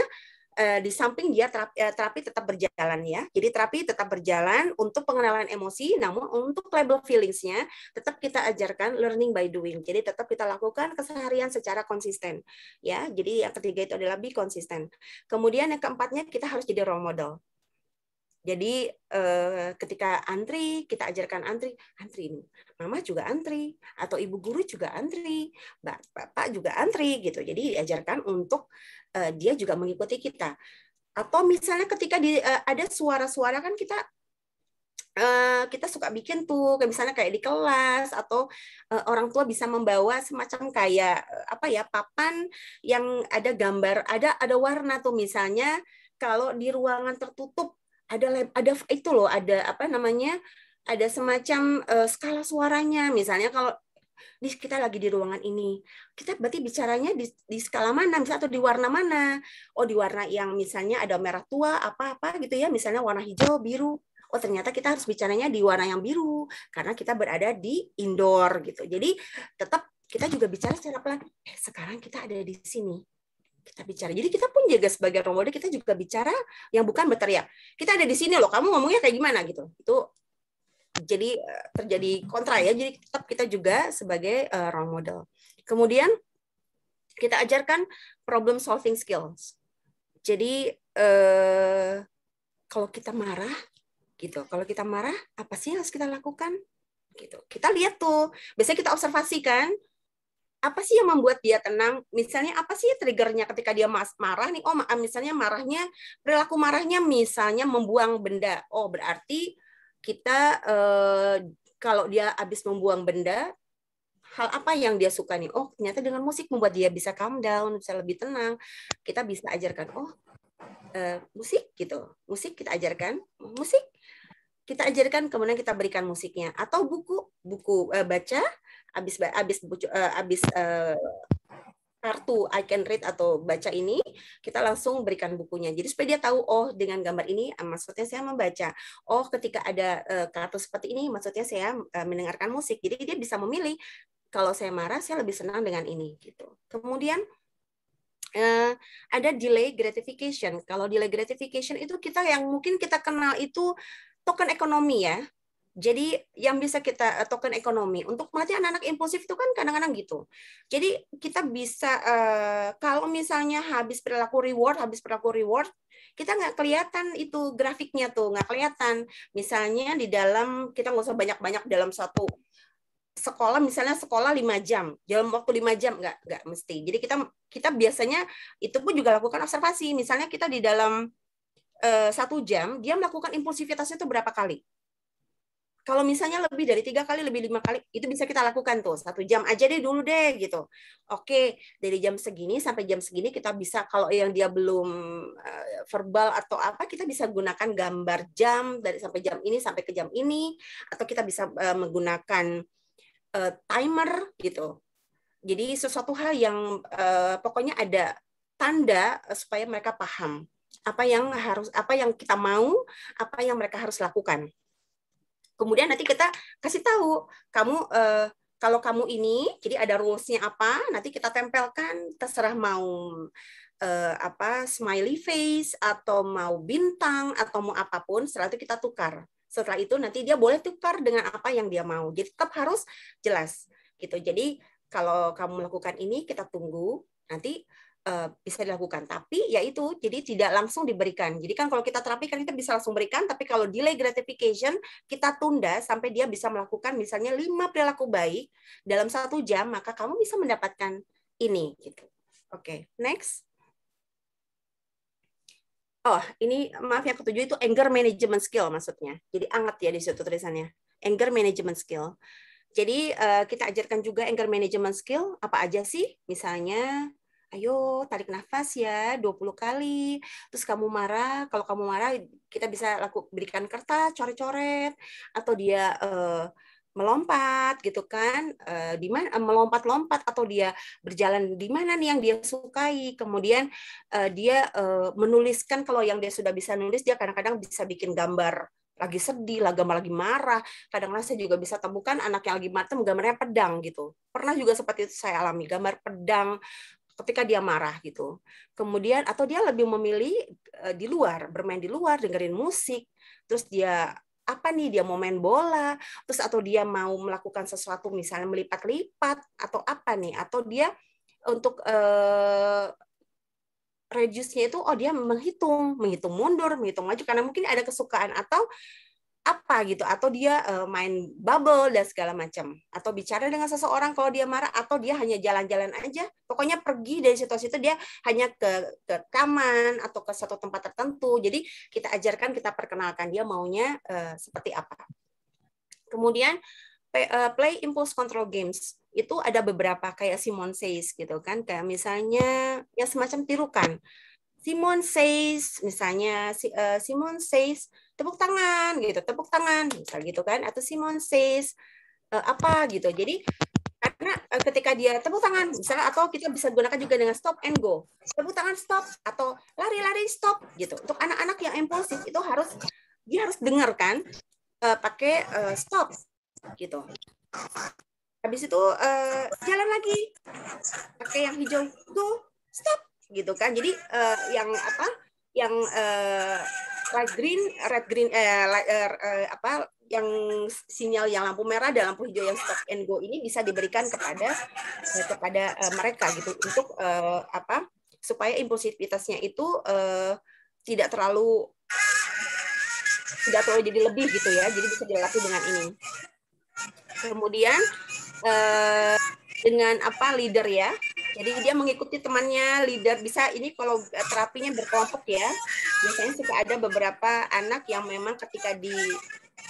uh, di samping dia terapi, uh, terapi tetap berjalan ya jadi terapi tetap berjalan untuk pengenalan emosi namun untuk label feelingsnya tetap kita ajarkan learning by doing jadi tetap kita lakukan keseharian secara konsisten ya jadi yang ketiga itu adalah be konsisten kemudian yang keempatnya kita harus jadi role model jadi eh, ketika antri, kita ajarkan antri, antri ini. Mama juga antri, atau ibu guru juga antri, bapak juga antri gitu. Jadi diajarkan untuk eh, dia juga mengikuti kita. Atau misalnya ketika di, eh, ada suara-suara kan kita Uh, kita suka bikin tuh misalnya kayak di kelas atau uh, orang tua bisa membawa semacam kayak eh, apa ya papan yang ada gambar ada ada warna tuh misalnya kalau di ruangan tertutup ada ada itu loh ada apa namanya ada semacam uh, skala suaranya misalnya kalau di kita lagi di ruangan ini kita berarti bicaranya di, di skala mana misalnya atau di warna mana oh di warna yang misalnya ada merah tua apa apa gitu ya misalnya warna hijau biru oh ternyata kita harus bicaranya di warna yang biru karena kita berada di indoor gitu jadi tetap kita juga bicara secara pelan eh, sekarang kita ada di sini kita bicara. Jadi kita pun jaga sebagai role model kita juga bicara yang bukan berteriak. Kita ada di sini loh, kamu ngomongnya kayak gimana gitu. Itu jadi eh, terjadi kontra ya. Jadi tetap kita juga sebagai uh, role model. Kemudian kita ajarkan problem solving skills. Jadi uh, kalau kita marah gitu, kalau kita marah apa sih yang harus kita lakukan? Gitu. Kita lihat tuh, biasanya kita observasikan apa sih yang membuat dia tenang? Misalnya apa sih triggernya ketika dia marah nih? Oh, ah, misalnya marahnya perilaku marahnya misalnya membuang benda. Oh, berarti kita eh, kalau dia habis membuang benda, hal apa yang dia suka nih? Oh, ternyata dengan musik membuat dia bisa calm down, bisa lebih tenang. Kita bisa ajarkan, oh, eh, musik gitu. Musik kita ajarkan, musik kita ajarkan kemudian kita berikan musiknya atau buku, buku eh, baca abis abis eh, abis uh, kartu I can read atau baca ini, kita langsung berikan bukunya. Jadi supaya dia tahu, oh dengan gambar ini eh, maksudnya saya membaca. Oh ketika ada uh, kartu seperti ini maksudnya saya uh, mendengarkan musik. Jadi dia bisa memilih kalau saya marah saya lebih senang dengan ini gitu. Kemudian uh, ada delay gratification. Kalau delay gratification itu kita yang mungkin kita kenal itu token ekonomi ya. Jadi yang bisa kita eh, token ekonomi untuk mati anak-anak impulsif itu kan kadang-kadang gitu. Jadi kita bisa eh, kalau misalnya habis perilaku reward, habis perilaku reward, kita nggak kelihatan itu grafiknya tuh, nggak kelihatan. Misalnya di dalam kita nggak usah banyak-banyak dalam satu sekolah misalnya sekolah lima jam dalam waktu lima jam nggak nggak mesti jadi kita kita biasanya itu pun juga lakukan observasi misalnya kita di dalam eh, satu jam dia melakukan impulsivitasnya itu berapa kali kalau misalnya lebih dari tiga kali, lebih lima kali, itu bisa kita lakukan tuh. Satu jam aja deh dulu deh gitu. Oke, dari jam segini sampai jam segini kita bisa kalau yang dia belum eh, verbal atau apa, kita bisa gunakan gambar jam dari sampai jam ini sampai ke jam ini, atau kita bisa eh, menggunakan eh, timer gitu. Jadi sesuatu hal yang pokoknya ada tanda supaya mereka paham apa yang harus apa yang kita mau, apa yang mereka harus lakukan kemudian nanti kita kasih tahu kamu uh, kalau kamu ini jadi ada rulesnya apa nanti kita tempelkan terserah mau uh, apa smiley face atau mau bintang atau mau apapun setelah itu kita tukar setelah itu nanti dia boleh tukar dengan apa yang dia mau jadi tetap harus jelas gitu jadi kalau kamu melakukan ini kita tunggu nanti Eh, bisa dilakukan. Tapi yaitu jadi tidak langsung diberikan. Jadi kan kalau kita terapi kan kita bisa langsung berikan, tapi kalau delay gratification kita tunda sampai dia bisa melakukan misalnya lima perilaku baik dalam satu jam, maka kamu bisa mendapatkan ini gitu. Oke, okay, next. Oh, ini maaf yang ketujuh itu anger management skill maksudnya. Jadi anget ya di situ tulisannya. Anger management skill. Jadi eh, kita ajarkan juga anger management skill apa aja sih? Misalnya ayo tarik nafas ya 20 kali terus kamu marah kalau kamu marah kita bisa laku berikan kertas coret-coret atau dia uh, melompat gitu kan uh, di mana uh, melompat-lompat atau dia berjalan di mana nih yang dia sukai kemudian uh, dia uh, menuliskan kalau yang dia sudah bisa nulis dia kadang-kadang bisa bikin gambar lagi sedih, lagi lagi marah. Kadang-kadang saya juga bisa temukan anak yang lagi matem gambarnya pedang gitu. Pernah juga seperti itu saya alami gambar pedang, ketika dia marah gitu. Kemudian atau dia lebih memilih eh, di luar, bermain di luar, dengerin musik, terus dia apa nih dia mau main bola, terus atau dia mau melakukan sesuatu misalnya melipat-lipat atau apa nih atau dia untuk uh, eh, reduce-nya itu oh dia menghitung, menghitung mundur, menghitung maju karena mungkin ada kesukaan atau apa gitu atau dia uh, main bubble dan segala macam atau bicara dengan seseorang kalau dia marah atau dia hanya jalan-jalan aja pokoknya pergi dari situasi itu dia hanya ke ke taman atau ke satu tempat tertentu jadi kita ajarkan kita perkenalkan dia maunya uh, seperti apa kemudian pay, uh, eh, play impulse control games itu ada beberapa kayak Simon says gitu kan kayak misalnya ya semacam tirukan Simon says misalnya si, uh, Simon says tepuk tangan gitu, tepuk tangan, misal gitu kan, atau Simon says uh, eh, apa gitu. Jadi karena uh, ketika dia tepuk tangan misalnya atau kita bisa gunakan juga dengan stop and go. Tepuk tangan stop atau lari-lari stop gitu. Untuk anak-anak yang impulsif itu harus dia harus dengarkan uh, eh, pakai uh, stop gitu. Habis itu uh, jalan lagi pakai yang hijau go stop gitu kan. Jadi uh, yang apa? yang uh, light green, red green, eh, light, eh, eh, apa yang sinyal yang lampu merah dan lampu hijau yang stop and go ini bisa diberikan kepada eh, kepada eh, mereka gitu untuk eh, apa supaya impulsivitasnya itu eh, tidak terlalu tidak terlalu jadi lebih gitu ya jadi bisa dilatih dengan ini kemudian eh, dengan apa leader ya jadi dia mengikuti temannya, leader bisa ini kalau eh, terapinya berkelompok ya. Biasanya suka ada beberapa anak yang memang ketika di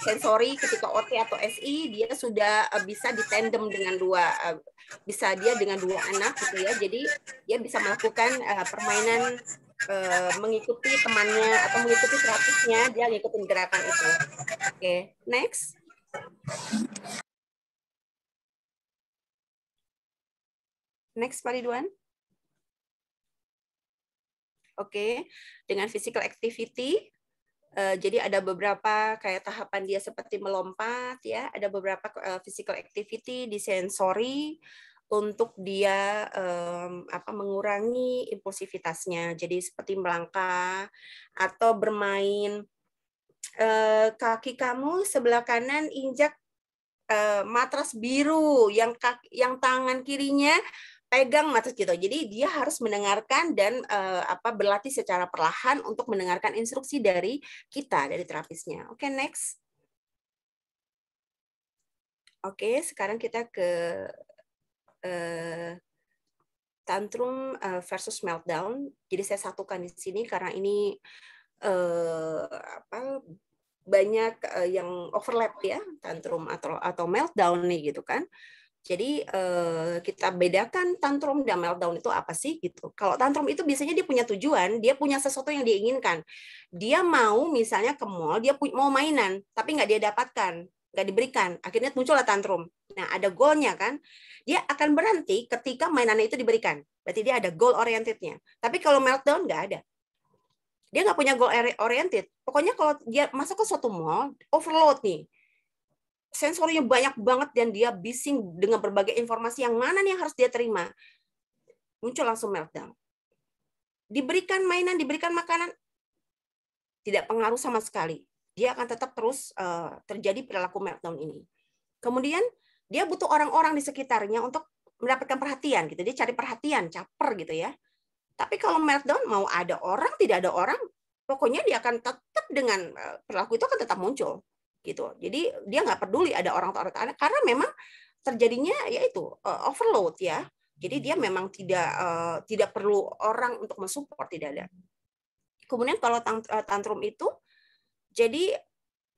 sensori ketika OT atau SI dia sudah eh, bisa ditandem dengan dua eh, bisa dia dengan dua anak gitu ya. Jadi dia bisa melakukan permainan mengikuti temannya atau mengikuti terapisnya dia ngikutin gerakan itu. Oke, okay. next. Next, Pak Ridwan. Oke, okay. dengan physical activity, uh, jadi ada beberapa kayak tahapan dia seperti melompat ya, ada beberapa uh, physical activity di sensori untuk dia um, apa mengurangi impulsivitasnya. Jadi seperti melangkah atau bermain uh, kaki kamu sebelah kanan injak uh, matras biru yang kaki, yang tangan kirinya pegang maksud gitu. Jadi dia harus mendengarkan dan uh, apa berlatih secara perlahan untuk mendengarkan instruksi dari kita dari terapisnya. Oke, okay, next. Oke, okay, sekarang kita ke uh, tantrum uh, versus meltdown. Jadi saya satukan di sini karena ini uh, apa banyak uh, yang overlap ya, tantrum atau atau meltdown nih gitu kan. Uh, jadi eh, kita bedakan tantrum dan meltdown itu apa sih gitu. Kalau tantrum itu biasanya dia punya tujuan, dia punya sesuatu yang diinginkan. Dia mau misalnya ke mall, dia mau mainan, tapi nggak dia dapatkan, nggak diberikan. Akhirnya muncullah tantrum. Nah ada goalnya kan. Dia akan berhenti ketika mainannya itu diberikan. Berarti dia ada goal orientednya. Tapi kalau meltdown nggak ada dia nggak punya goal oriented. Pokoknya kalau dia masuk ke suatu mall, overload nih. Sensornya banyak banget dan dia bising dengan berbagai informasi yang mana nih yang harus dia terima. Muncul langsung meltdown. Diberikan mainan, diberikan makanan, tidak pengaruh sama sekali. Dia akan tetap terus uh, terjadi perilaku meltdown ini. Kemudian dia butuh orang-orang di sekitarnya untuk mendapatkan perhatian gitu. Dia cari perhatian, caper gitu ya. Tapi kalau meltdown mau ada orang, tidak ada orang, pokoknya dia akan tetap dengan eh, perilaku itu akan tetap muncul gitu. Jadi dia nggak peduli ada orang atau anak karena memang terjadinya yaitu uh, eh, overload ya. Jadi dia hmm. memang tidak uh, tidak perlu orang untuk mensupport tidak ada. Kemudian kalau eh, tantrum itu jadi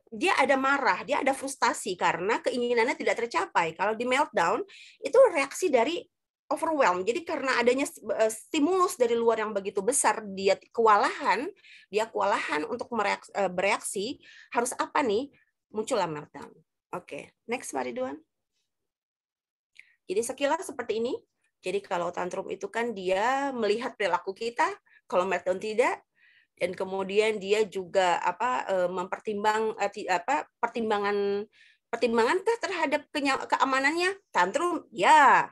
dia ada marah, dia ada frustasi karena keinginannya tidak tercapai. Kalau di meltdown itu reaksi dari overwhelm. Jadi karena adanya stimulus dari luar yang begitu besar, dia kewalahan, dia kewalahan untuk bereaksi, harus apa nih? muncullah meltdown. Oke, okay. next Pak Ridwan. Jadi sekilas seperti ini. Jadi kalau tantrum itu kan dia melihat perilaku kita, kalau meltdown tidak, dan kemudian dia juga apa e, mempertimbang e, apa pertimbangan pertimbangankah terhadap keamanannya tantrum ya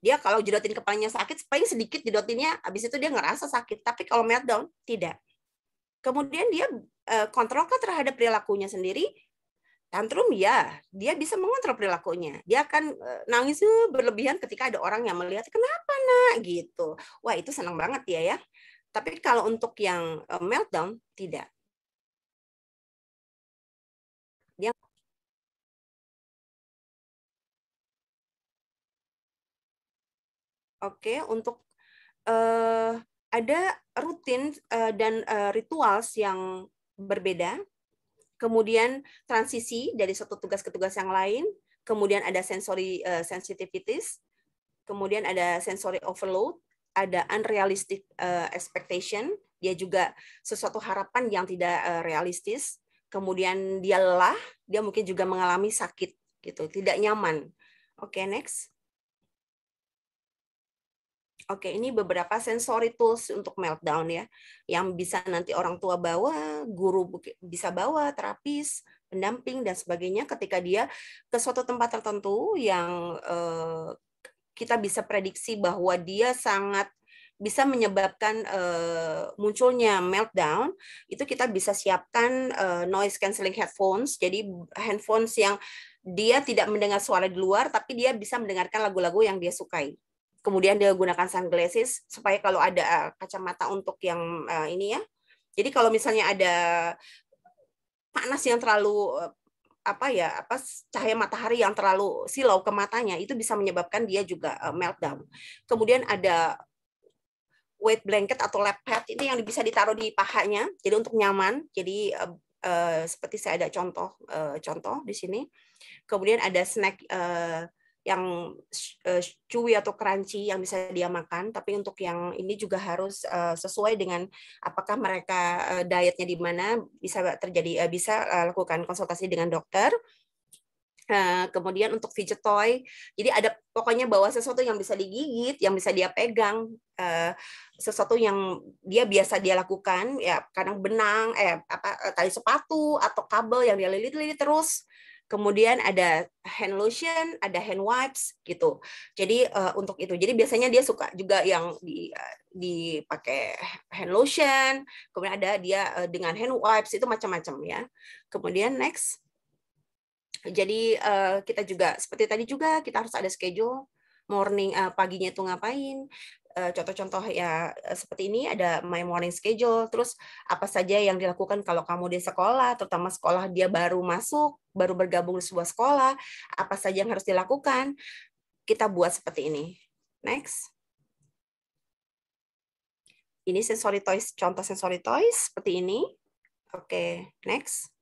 dia kalau jedotin kepalanya sakit paling sedikit jedotinnya habis itu dia ngerasa sakit tapi kalau meltdown tidak kemudian dia e, kontrolkah terhadap perilakunya sendiri tantrum ya dia bisa mengontrol perilakunya dia akan eh, nangis eh, berlebihan ketika ada orang yang melihat kenapa nak gitu wah itu senang banget ya ya tapi kalau untuk yang eh, meltdown tidak dia Oke, untuk uh, ada rutin uh, dan uh, rituals yang berbeda kemudian transisi dari satu tugas ke tugas yang lain, kemudian ada sensory uh, sensitivities, kemudian ada sensory overload, ada unrealistic eh, expectation, dia juga sesuatu harapan yang tidak eh, realistis, kemudian dia lelah, dia mungkin juga mengalami sakit gitu, tidak nyaman. Oke, okay, next. Oke, ini beberapa sensory tools untuk meltdown ya, yang bisa nanti orang tua bawa, guru bisa bawa, terapis, pendamping dan sebagainya ketika dia ke suatu tempat tertentu yang eh, kita bisa prediksi bahwa dia sangat bisa menyebabkan uh, munculnya meltdown itu kita bisa siapkan uh, noise cancelling headphones jadi headphones yang dia tidak mendengar suara di luar tapi dia bisa mendengarkan lagu-lagu yang dia sukai kemudian dia gunakan sunglasses supaya kalau ada eh, kacamata untuk yang uh, ini ya jadi kalau misalnya ada panas yang terlalu eh, apa ya apa cahaya matahari yang terlalu silau ke matanya itu bisa menyebabkan dia juga uh, meltdown. Kemudian ada weight blanket atau lap pad ini yang bisa ditaruh di pahanya jadi untuk nyaman. Jadi uh, uh, seperti saya ada contoh uh, contoh di sini. Kemudian ada snack uh, yang uh, chewy atau crunchy yang bisa dia makan, tapi untuk yang ini juga harus uh, sesuai dengan apakah mereka uh, dietnya di mana bisa terjadi uh, bisa uh, lakukan konsultasi dengan dokter. Uh, kemudian untuk fidget toy, jadi ada pokoknya bawa sesuatu yang bisa digigit, yang bisa dia pegang, uh, sesuatu yang dia biasa dia lakukan, ya kadang benang, eh apa tali sepatu atau kabel yang dia lilit-lilit terus, kemudian ada hand lotion, ada hand wipes gitu. Jadi uh, untuk itu, jadi biasanya dia suka juga yang di eh, dipakai hand lotion, kemudian ada dia uh, dengan hand wipes itu macam-macam ya. Kemudian next, jadi uh, kita juga seperti tadi juga kita harus ada schedule morning uh, paginya itu ngapain Eh, contoh-contoh ya eh, seperti ini ada my morning schedule terus apa saja yang dilakukan kalau kamu di sekolah terutama sekolah dia baru masuk baru bergabung di sebuah sekolah apa saja yang harus dilakukan kita buat seperti ini next ini sensory toys contoh sensory toys seperti ini oke okay, next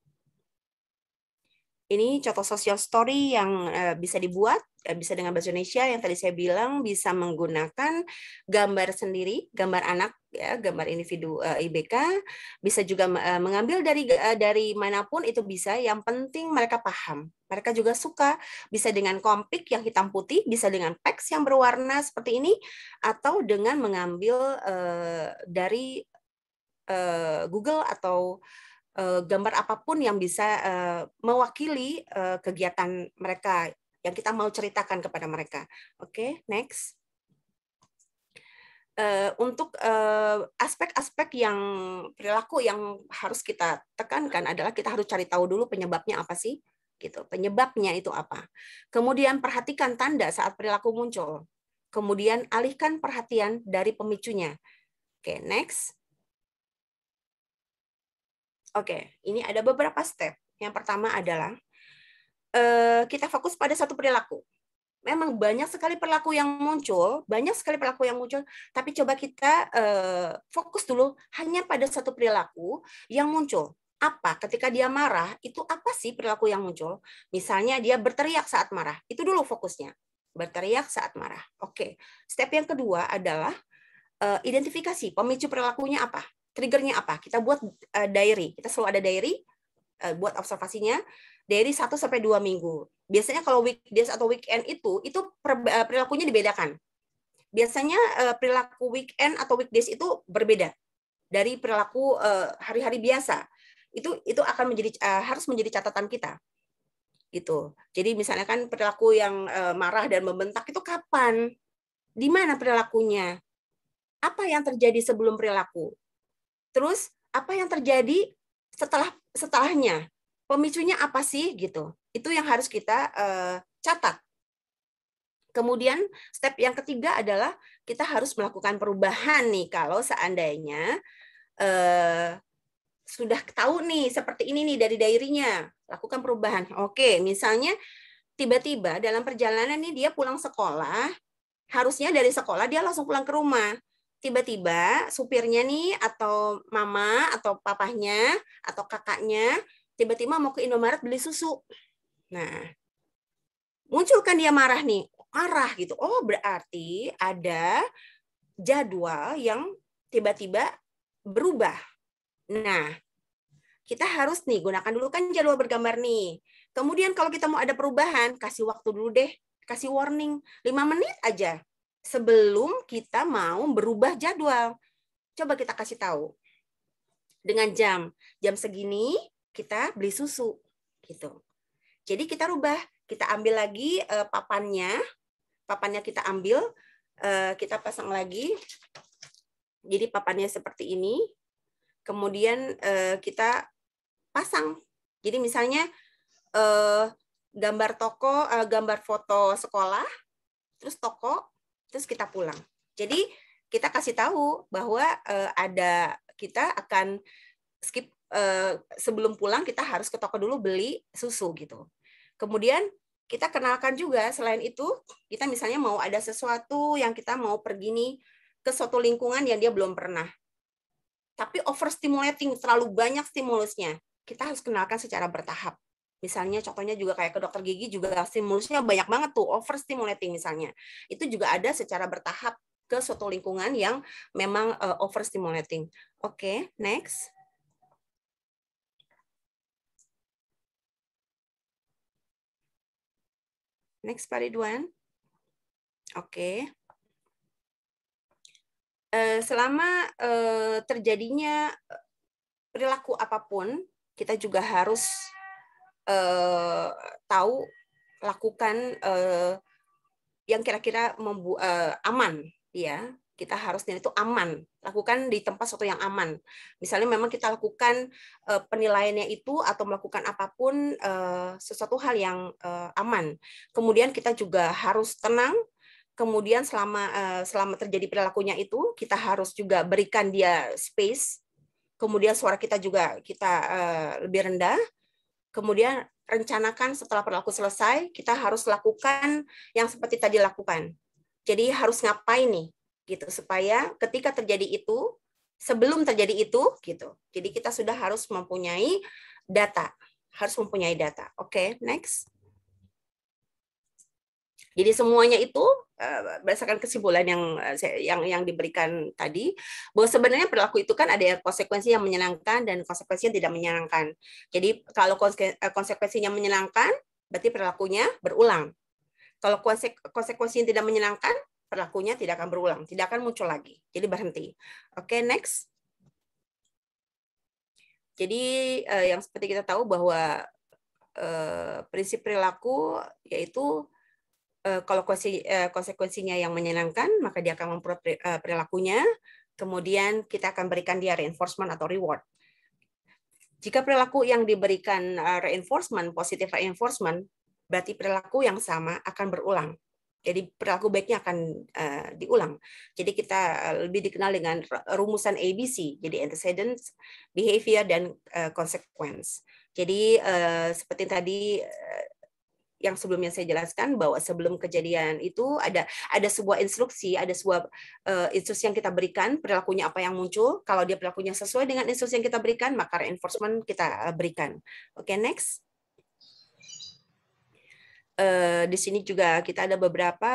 ini contoh social story yang eh, bisa dibuat eh, bisa dengan bahasa Indonesia yang tadi saya bilang bisa menggunakan gambar sendiri gambar anak ya gambar individu eh, IBK bisa juga mengambil dari uh, dari manapun itu bisa yang penting mereka paham mereka juga suka bisa dengan kompik yang hitam putih bisa dengan teks yang berwarna seperti ini atau dengan mengambil dari Google atau Eh, gambar apapun yang bisa eh, mewakili eh, kegiatan mereka yang kita mau ceritakan kepada mereka. Oke, okay, next. untuk aspek-aspek yang perilaku yang harus kita tekankan adalah kita harus cari tahu dulu penyebabnya apa sih, gitu. Penyebabnya itu apa. Kemudian perhatikan tanda saat perilaku muncul. Kemudian alihkan perhatian dari pemicunya. Oke, okay, next. Oke, ini ada beberapa step. Yang pertama adalah eh, kita fokus pada satu perilaku. Memang banyak sekali perilaku yang muncul, banyak sekali perilaku yang muncul, tapi coba kita eh, fokus dulu hanya pada satu perilaku yang muncul apa ketika dia marah itu apa sih perilaku yang muncul misalnya dia berteriak saat marah itu dulu fokusnya berteriak saat marah oke step yang kedua adalah eh, identifikasi pemicu perilakunya apa Triggernya apa? Kita buat uh, diary. Kita selalu ada diary uh, buat observasinya dari 1 sampai 2 minggu. Biasanya kalau weekdays atau weekend itu itu per, uh, perilakunya dibedakan. Biasanya uh, perilaku weekend atau weekdays itu berbeda dari perilaku hari-hari uh, biasa. Itu itu akan menjadi uh, harus menjadi catatan kita gitu. Jadi misalnya kan perilaku yang uh, marah dan membentak itu kapan? Di mana perilakunya? Apa yang terjadi sebelum perilaku? Terus apa yang terjadi setelah setelahnya? Pemicunya apa sih gitu? Itu yang harus kita uh, catat. Kemudian step yang ketiga adalah kita harus melakukan perubahan nih kalau seandainya uh, sudah tahu nih seperti ini nih dari dairinya lakukan perubahan. Oke, misalnya tiba-tiba dalam perjalanan nih dia pulang sekolah, harusnya dari sekolah dia langsung pulang ke rumah tiba-tiba supirnya nih atau mama atau papahnya atau kakaknya tiba-tiba mau ke Indomaret beli susu. Nah, munculkan dia marah nih, marah gitu. Oh, berarti ada jadwal yang tiba-tiba berubah. Nah, kita harus nih gunakan dulu kan jadwal bergambar nih. Kemudian kalau kita mau ada perubahan, kasih waktu dulu deh, kasih warning 5 menit aja sebelum kita mau berubah jadwal. Coba kita kasih tahu dengan jam. Jam segini kita beli susu gitu. Jadi kita rubah, kita ambil lagi uh, papannya. Papannya kita ambil, uh, kita pasang lagi. Jadi papannya seperti ini. Kemudian uh, kita pasang. Jadi misalnya gambar toko, gambar foto sekolah, terus toko terus kita pulang. Jadi kita kasih tahu bahwa uh, ada kita akan skip uh, sebelum pulang kita harus ke toko dulu beli susu gitu. Kemudian kita kenalkan juga selain itu kita misalnya mau ada sesuatu yang kita mau pergi nih ke suatu lingkungan yang dia belum pernah. Tapi overstimulating terlalu banyak stimulusnya. Kita harus kenalkan secara bertahap. Misalnya contohnya juga kayak ke dokter gigi juga stimulusnya banyak banget tuh, overstimulating misalnya. Itu juga ada secara bertahap ke suatu lingkungan yang memang uh, overstimulating. Oke, okay, next. Next, Pak Ridwan. Oke. Okay eh, selama uh, terjadinya perilaku apapun, kita juga harus uh, tahu lakukan uh, yang kira-kira uh, aman ya kita harus itu aman lakukan di tempat suatu yang aman misalnya memang kita lakukan uh, penilaiannya itu atau melakukan apapun uh, sesuatu hal yang uh, aman kemudian kita juga harus tenang kemudian selama uh, selama terjadi perilakunya itu kita harus juga berikan dia space kemudian suara kita juga kita uh, lebih rendah kemudian rencanakan setelah perilaku selesai, kita harus lakukan yang seperti tadi lakukan. Jadi harus ngapain nih gitu supaya ketika terjadi itu, sebelum terjadi itu gitu. Jadi kita sudah harus mempunyai data, harus mempunyai data. Oke, okay, next. Jadi semuanya itu Eh, berdasarkan kesimpulan yang eh, yang yang diberikan tadi bahwa sebenarnya perilaku itu kan ada konsekuensi yang menyenangkan dan konsekuensi yang tidak menyenangkan. Jadi kalau eh, konsekuensinya menyenangkan berarti perilakunya berulang. Kalau konsekuensi yang tidak menyenangkan perilakunya tidak akan berulang, tidak akan muncul lagi. Jadi berhenti. Oke, okay, next. Jadi yang seperti kita tahu bahwa prinsip perilaku yaitu Eh, kalau eh, konsekuensinya yang menyenangkan, maka dia akan memperoleh perilakunya. Kemudian kita akan berikan dia reinforcement atau reward. Jika perilaku yang diberikan eh, reinforcement, positive reinforcement, berarti perilaku yang sama akan berulang. Jadi perilaku baiknya akan diulang. Jadi kita lebih dikenal dengan rumusan ABC, jadi antecedents, behavior, dan consequence. Jadi uh, seperti tadi yang sebelumnya saya jelaskan bahwa sebelum kejadian itu ada ada sebuah instruksi, ada sebuah uh, instruksi yang kita berikan, perilakunya apa yang muncul. Kalau dia perilakunya sesuai dengan instruksi yang kita berikan, maka reinforcement kita eh, berikan. Oke, okay, next eh, di sini juga kita ada beberapa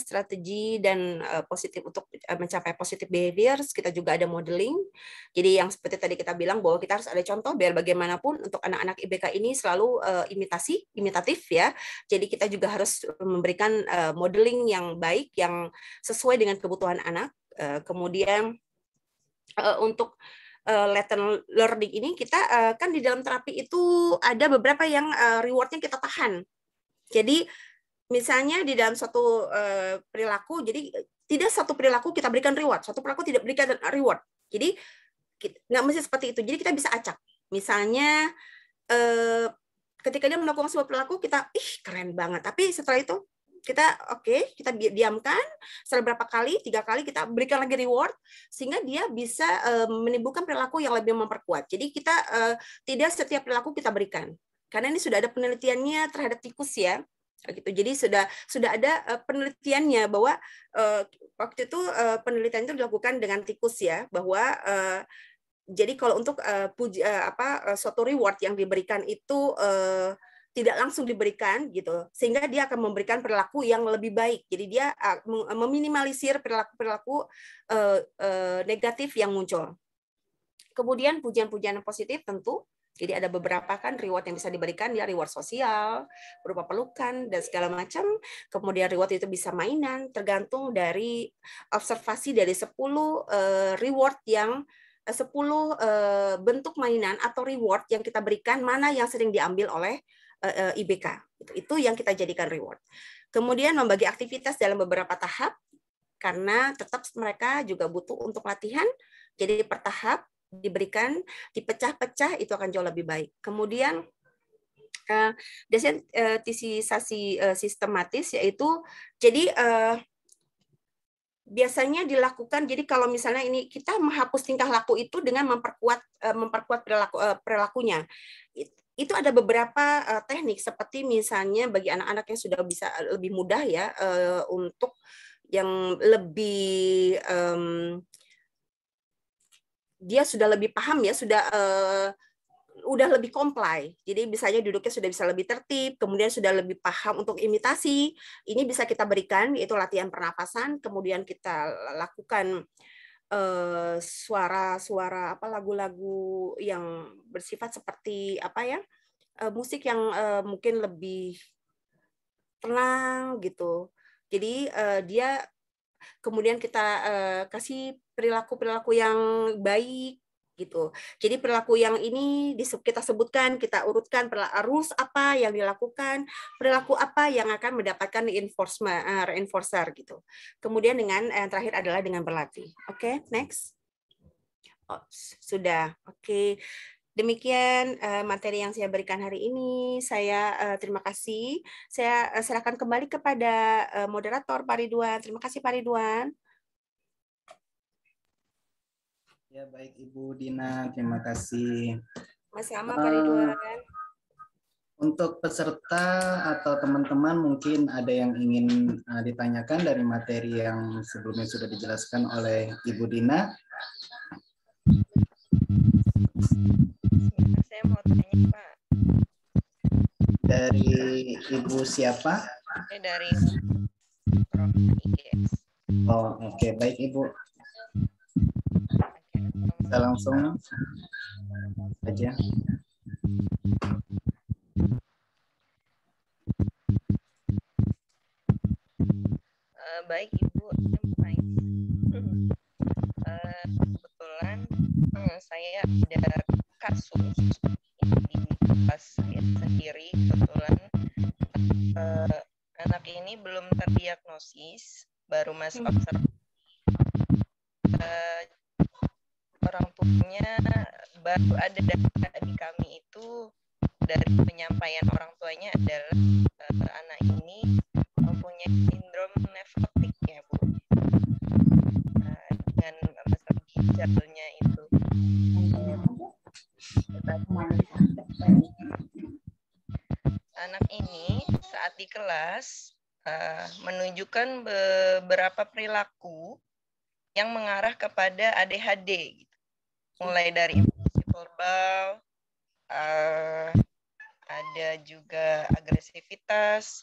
strategi dan eh, positif untuk eh, mencapai positive behaviors. Kita juga ada modeling. Jadi yang seperti tadi kita bilang bahwa kita harus ada contoh biar bagaimanapun untuk anak-anak IBK ini selalu eh, imitasi, imitatif ya. Jadi kita juga harus memberikan eh, modeling yang baik yang sesuai dengan kebutuhan anak. kemudian untuk uh, Latin learning ini kita uh, kan di dalam terapi itu ada beberapa yang uh, rewardnya kita tahan jadi misalnya di dalam satu eh, perilaku, jadi eh, tidak satu perilaku kita berikan reward, satu perilaku tidak berikan reward. Jadi nggak mesti seperti itu. Jadi kita bisa acak. Misalnya eh, ketika dia melakukan sebuah perilaku kita ih keren banget. Tapi setelah itu kita oke okay, kita diamkan setelah berapa kali tiga kali kita berikan lagi reward sehingga dia bisa menimbulkan perilaku yang lebih memperkuat. Jadi kita tidak setiap perilaku kita berikan karena ini sudah ada penelitiannya terhadap tikus ya gitu jadi sudah sudah ada eh, penelitiannya bahwa uh, waktu itu uh, penelitian itu dilakukan dengan tikus ya bahwa uh, jadi kalau untuk uh, puji, uh, apa uh, suatu reward yang diberikan itu uh, tidak langsung diberikan gitu sehingga dia akan memberikan perilaku yang lebih baik jadi dia ah, meminimalisir perilaku perilaku uh, uh, negatif yang muncul kemudian pujian-pujian positif tentu jadi ada beberapa kan reward yang bisa diberikan ya reward sosial berupa pelukan dan segala macam. Kemudian reward itu bisa mainan tergantung dari observasi dari 10 eh, reward yang 10 eh, eh, bentuk mainan atau reward yang kita berikan mana yang sering diambil oleh IBK. Itu yang kita jadikan reward. Kemudian membagi aktivitas dalam beberapa tahap karena tetap mereka juga butuh untuk latihan. Jadi per tahap diberikan dipecah-pecah itu akan jauh lebih baik. Kemudian uh, sistematis yaitu jadi biasanya dilakukan jadi kalau misalnya ini kita menghapus tingkah laku itu dengan memperkuat memperkuat perilaku perilakunya itu ada beberapa teknik seperti misalnya bagi anak-anak yang sudah bisa lebih mudah ya untuk yang lebih dia sudah lebih paham ya sudah uh, udah lebih comply. Jadi misalnya duduknya sudah bisa lebih tertib, kemudian sudah lebih paham untuk imitasi. Ini bisa kita berikan yaitu latihan pernapasan, kemudian kita lakukan eh, suara-suara uh, apa lagu-lagu yang bersifat seperti apa ya? Uh, musik yang uh, mungkin lebih tenang gitu. Jadi uh, dia kemudian kita uh, kasih perilaku-perilaku yang baik gitu. Jadi perilaku yang ini kita sebutkan, kita urutkan eh, rules apa yang dilakukan, perilaku apa yang akan mendapatkan reinforcement, uh, reinforcer gitu. Kemudian dengan eh, yang terakhir adalah dengan berlatih. Oke, okay, next. Oh, sudah. Oke. Okay. Demikian uh, materi yang saya berikan hari ini. Saya uh, terima kasih. Saya uh, serahkan kembali kepada uh, moderator Pak Ridwan. Terima kasih Pak Ridwan. Ya baik Ibu Dina, terima kasih. Sama Pak Ridwan. untuk peserta atau teman-teman mungkin ada yang ingin uh, ditanyakan dari materi yang sebelumnya sudah dijelaskan oleh Ibu Dina saya mau tanya Pak. Dari Ibu siapa? Ini dari Prof. Oh, oke. Okay. Baik, Ibu. Kita langsung aja. Uh, baik, Ibu. Baik. Uh, eh, kebetulan uh, saya ada kasus ini pas sendiri kebetulan uh, anak ini belum terdiagnosis baru masuk hmm. observasi uh, orang tuanya baru ada data di kami itu dari penyampaian orang tuanya adalah uh, anak ini mempunyai sindrom nefrotik ya bu uh, dengan masalah ginjalnya itu. Hmm Anak ini saat di kelas eh, menunjukkan beberapa perilaku yang mengarah kepada ADHD, gitu. mulai dari emosi verbal, eh, ada juga agresivitas,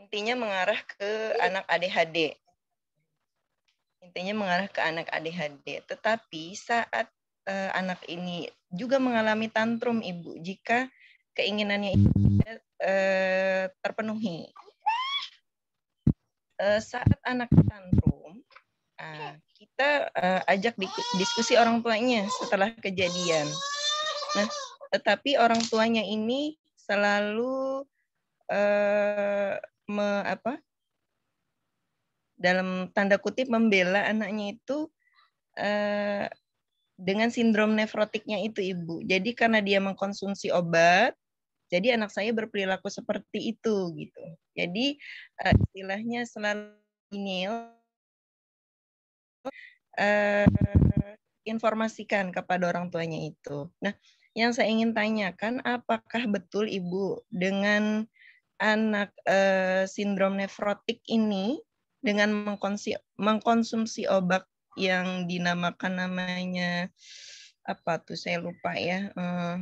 intinya mengarah ke anak ADHD. Intinya mengarah ke anak ADHD. Tetapi saat uh, anak ini juga mengalami tantrum ibu jika keinginannya ibu hmm. tidak eh, terpenuhi. uh, saat anak tantrum, uh, kita uh, ajak di, diskusi orang tuanya setelah kejadian. Nah, tetapi orang tuanya ini selalu uh, me, apa? Dalam tanda kutip membela anaknya itu uh, dengan sindrom nefrotiknya itu ibu. Jadi karena dia mengkonsumsi obat, jadi anak saya berperilaku seperti itu gitu. Jadi uh, istilahnya selalu nil uh, eh, informasikan kepada orang tuanya itu. Nah, yang saya ingin tanyakan apakah betul ibu dengan anak uh, sindrom nefrotik ini dengan mengkonsumsi obat yang dinamakan namanya apa tuh saya lupa ya. Uh,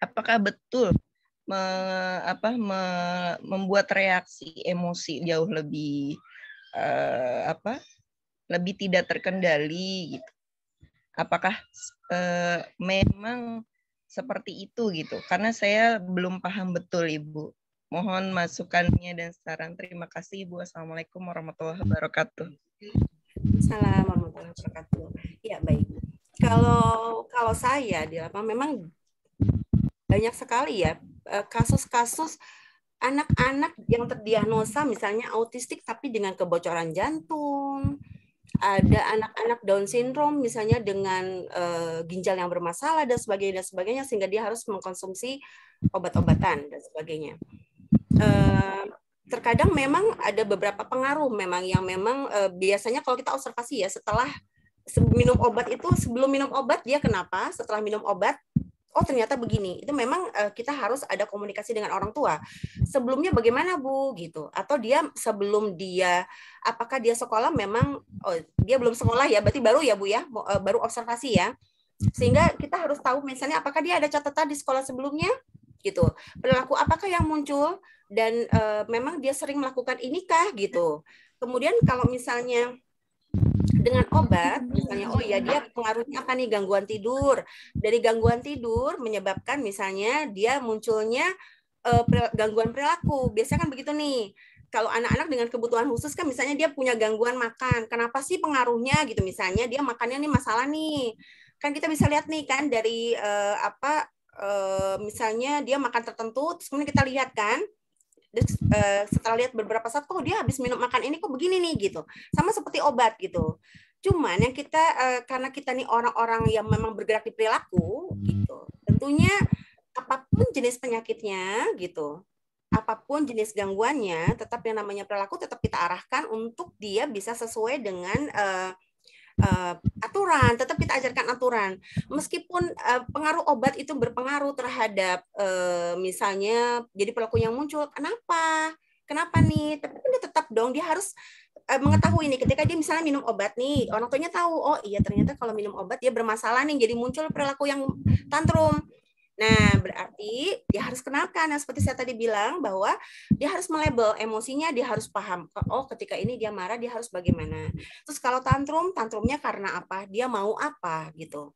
apakah betul me, apa me, membuat reaksi emosi jauh lebih uh, apa lebih tidak terkendali gitu. Apakah uh, memang seperti itu gitu? Karena saya belum paham betul Ibu. Mohon masukannya dan saran. Terima kasih Ibu. Assalamualaikum warahmatullahi wabarakatuh assalamualaikum warahmatullahi wabarakatuh. Ya baik. Kalau kalau saya di lapang memang banyak sekali ya eh, kasus-kasus anak-anak yang terdiagnosa misalnya autistik tapi dengan kebocoran jantung, ada anak-anak Down syndrome misalnya dengan uh, ginjal yang bermasalah dan sebagainya dan sebagainya sehingga dia harus mengkonsumsi obat-obatan dan sebagainya. Uh, terkadang memang ada beberapa pengaruh memang yang memang e, biasanya kalau kita observasi ya setelah minum obat itu sebelum minum obat dia kenapa setelah minum obat oh ternyata begini itu memang e, kita harus ada komunikasi dengan orang tua sebelumnya bagaimana bu gitu atau dia sebelum dia apakah dia sekolah memang oh dia belum sekolah ya berarti baru ya bu ya eh, baru observasi ya sehingga kita harus tahu misalnya apakah dia ada catatan di sekolah sebelumnya gitu perilaku apakah yang muncul dan e, memang dia sering melakukan inikah gitu kemudian kalau misalnya dengan obat misalnya oh ya dia pengaruhnya apa nih gangguan tidur dari gangguan tidur menyebabkan misalnya dia munculnya e, gangguan perilaku biasanya kan begitu nih kalau anak-anak dengan kebutuhan khusus kan misalnya dia punya gangguan makan kenapa sih pengaruhnya gitu misalnya dia makannya nih masalah nih kan kita bisa lihat nih kan dari uh, apa Eh, misalnya dia makan tertentu, terus kemudian kita lihat kan, terus, uh, setelah lihat beberapa saat, kok oh, dia habis minum makan ini kok begini nih gitu, sama seperti obat gitu. Cuman yang kita uh, karena kita nih orang-orang yang memang bergerak di perilaku gitu, tentunya apapun jenis penyakitnya gitu, apapun jenis gangguannya, tetap yang namanya perilaku tetap kita arahkan untuk dia bisa sesuai dengan uh, uh, aturan, tetap kita ajarkan aturan. Meskipun uh, pengaruh obat itu berpengaruh terhadap uh, misalnya jadi pelaku yang muncul, kenapa? Kenapa nih? Tapi kan dia tetap dong dia harus mengetahui ini ketika dia misalnya minum obat nih, orang tuanya tahu, oh iya ternyata kalau minum obat dia bermasalah nih jadi muncul perilaku yang tantrum. Nah, berarti dia harus kenalkan. Nah, seperti saya tadi bilang bahwa dia harus melebel emosinya, dia harus paham. Oh, ketika ini dia marah, dia harus bagaimana. Terus kalau tantrum, tantrumnya karena apa? Dia mau apa gitu.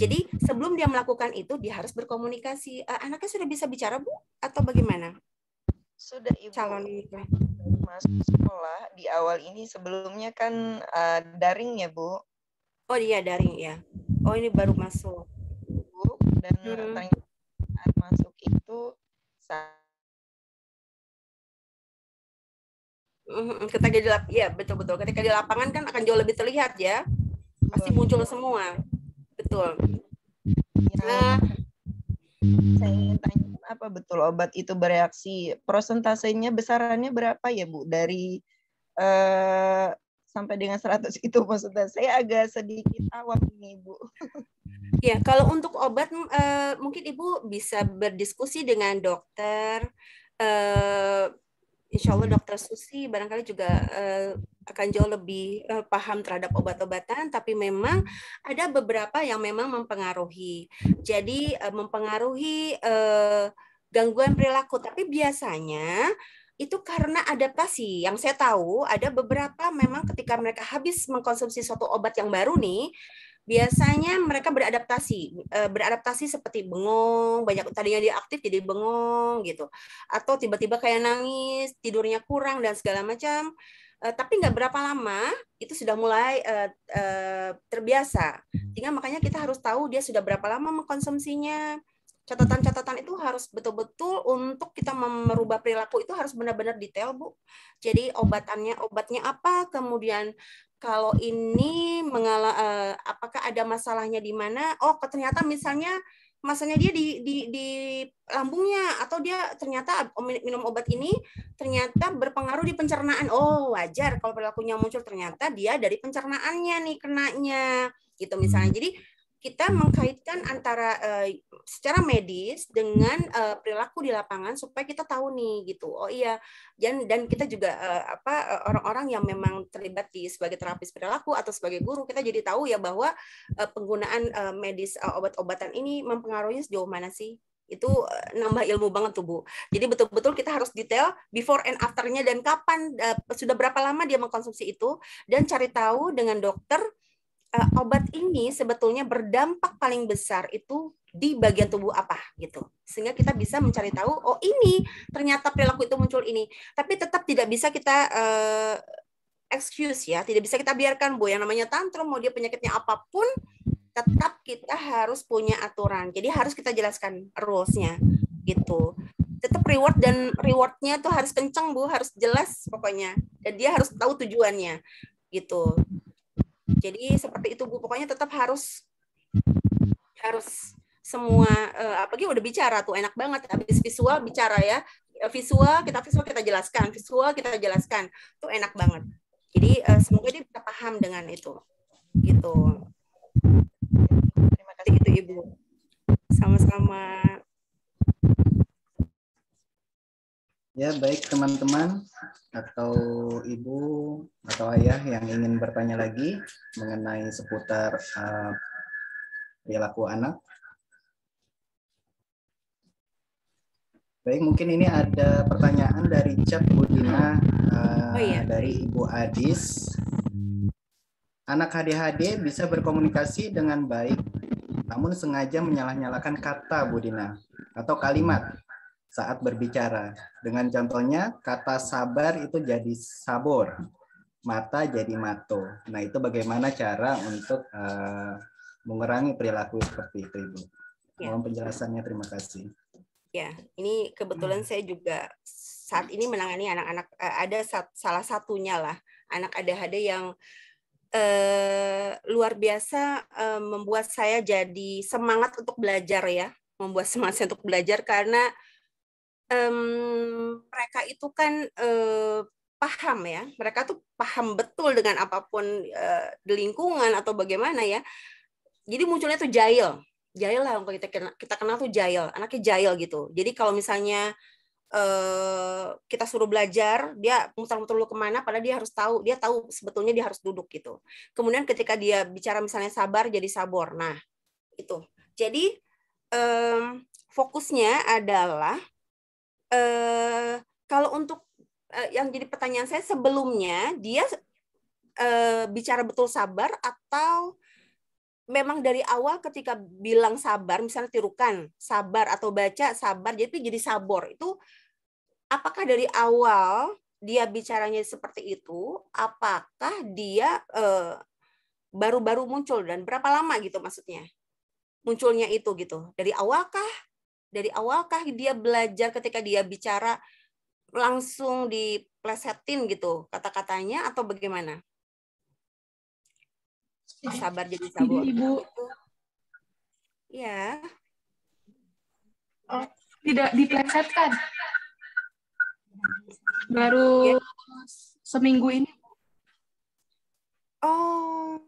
Jadi sebelum dia melakukan itu, dia harus berkomunikasi. Eh, anaknya sudah bisa bicara bu atau bagaimana? Sudah ibu. Calon masuk sekolah di awal ini sebelumnya kan uh, daring ya bu? Oh iya daring ya. Oh ini baru masuk dan hmm. ternyata masuk itu hmm, ketika di lapangan, ya betul betul. Ketika di lapangan kan akan jauh lebih terlihat ya, pasti muncul semua, betul. Iya. nah, saya ingin tanya apa betul obat itu bereaksi? Prosentasenya besarannya berapa ya Bu dari eh, sampai dengan 100 itu maksudnya saya agak sedikit awam ini Bu. Ya, kalau untuk obat uh, mungkin Ibu bisa berdiskusi dengan dokter uh, Insya Allah hmm. dokter Susi barangkali juga uh, akan jauh lebih uh, paham terhadap obat-obatan, tapi memang ada beberapa yang memang mempengaruhi. Jadi uh, mempengaruhi uh, gangguan perilaku, tapi biasanya itu karena adaptasi. Yang saya tahu ada beberapa memang ketika mereka habis mengkonsumsi suatu obat yang baru nih, biasanya mereka beradaptasi eh, beradaptasi seperti bengong banyak tadinya dia aktif jadi bengong gitu atau tiba-tiba kayak nangis tidurnya kurang dan segala macam eh, tapi nggak berapa lama itu sudah mulai eh, terbiasa hmm. sehingga makanya kita harus tahu dia sudah berapa lama mengkonsumsinya catatan-catatan itu harus betul-betul untuk kita merubah perilaku itu harus benar-benar detail bu jadi obatannya obatnya apa kemudian kalau ini mengala uh, apakah ada masalahnya di mana? Oh, ternyata misalnya masalahnya dia di, di di lambungnya atau dia ternyata oh, minum obat ini ternyata berpengaruh di pencernaan. Oh, wajar kalau perilakunya muncul ternyata dia dari pencernaannya nih kenanya gitu misalnya. Hmm. Jadi kita mengkaitkan antara uh, secara medis dengan uh, perilaku di lapangan supaya kita tahu nih gitu. Oh iya, dan dan kita juga uh, apa orang-orang yang memang terlibat di sebagai terapis perilaku atau sebagai guru kita jadi tahu ya bahwa uh, penggunaan uh, medis uh, obat-obatan ini mempengaruhi sejauh mana sih? itu nambah ilmu banget tuh Bu. Jadi betul-betul kita harus detail before and afternya dan kapan uh, sudah berapa lama dia mengkonsumsi itu dan cari tahu dengan dokter uh, obat ini sebetulnya berdampak paling besar itu di bagian tubuh apa gitu sehingga kita bisa mencari tahu oh ini ternyata perilaku itu muncul ini tapi tetap tidak bisa kita uh, excuse ya tidak bisa kita biarkan bu yang namanya tantrum mau dia penyakitnya apapun tetap kita harus punya aturan jadi harus kita jelaskan rulesnya gitu tetap reward dan rewardnya tuh harus kenceng bu harus jelas pokoknya dan dia harus tahu tujuannya gitu jadi seperti itu Bu, pokoknya tetap harus harus semua uh, apalagi udah bicara tuh enak banget habis visual bicara ya. Eh, visual kita visual kita jelaskan, visual kita jelaskan. Tuh enak banget. Jadi uh, semoga dia bisa paham dengan itu. Gitu. Terima kasih itu Ibu. Sama-sama. Ya, baik teman-teman atau ibu atau ayah yang ingin bertanya lagi mengenai seputar uh, perilaku anak. Baik, mungkin ini ada pertanyaan dari chat Budina uh, oh, iya. dari Ibu Adis. Anak HDHD bisa berkomunikasi dengan baik, namun sengaja menyalah-nyalakan kata Budina atau kalimat saat berbicara. Dengan contohnya, kata sabar itu jadi sabor, mata jadi mato. Nah, itu bagaimana cara untuk uh, mengurangi perilaku seperti itu, Ibu. Ya. Mohon penjelasannya, terima kasih. Ya, ini kebetulan saya juga saat ini menangani anak-anak eh, ada salah satunya lah anak ada ada-ada yang uh, luar biasa uh, membuat saya jadi semangat untuk belajar ya, membuat semangat saya untuk belajar karena um, mereka itu kan uh, paham ya, mereka tuh paham betul dengan apapun uh, di lingkungan atau bagaimana ya. Jadi munculnya tuh jail, jail lah kalau kita kenal, kita kenal tuh jail, anaknya jail gitu. Jadi kalau misalnya uh, kita suruh belajar, dia muter-muter dulu kemana, padahal dia harus tahu, dia tahu sebetulnya dia harus duduk gitu. Kemudian ketika dia bicara misalnya sabar jadi sabor, nah itu. Jadi um, fokusnya adalah Eh, kalau untuk uh, yang jadi pertanyaan saya sebelumnya dia uh, bicara betul sabar atau memang dari awal ketika bilang sabar misalnya tirukan sabar atau baca sabar jadi jadi sabor itu apakah dari awal dia bicaranya seperti itu apakah dia baru baru-baru muncul dan berapa lama gitu maksudnya munculnya itu gitu dari awal kah dari awalkah dia belajar ketika dia bicara langsung diplesetin gitu kata-katanya atau bagaimana? Sabar jadi sabur. Ibu. Ya. Oh, tidak diplesetkan. Baru ya. seminggu ini. Oh,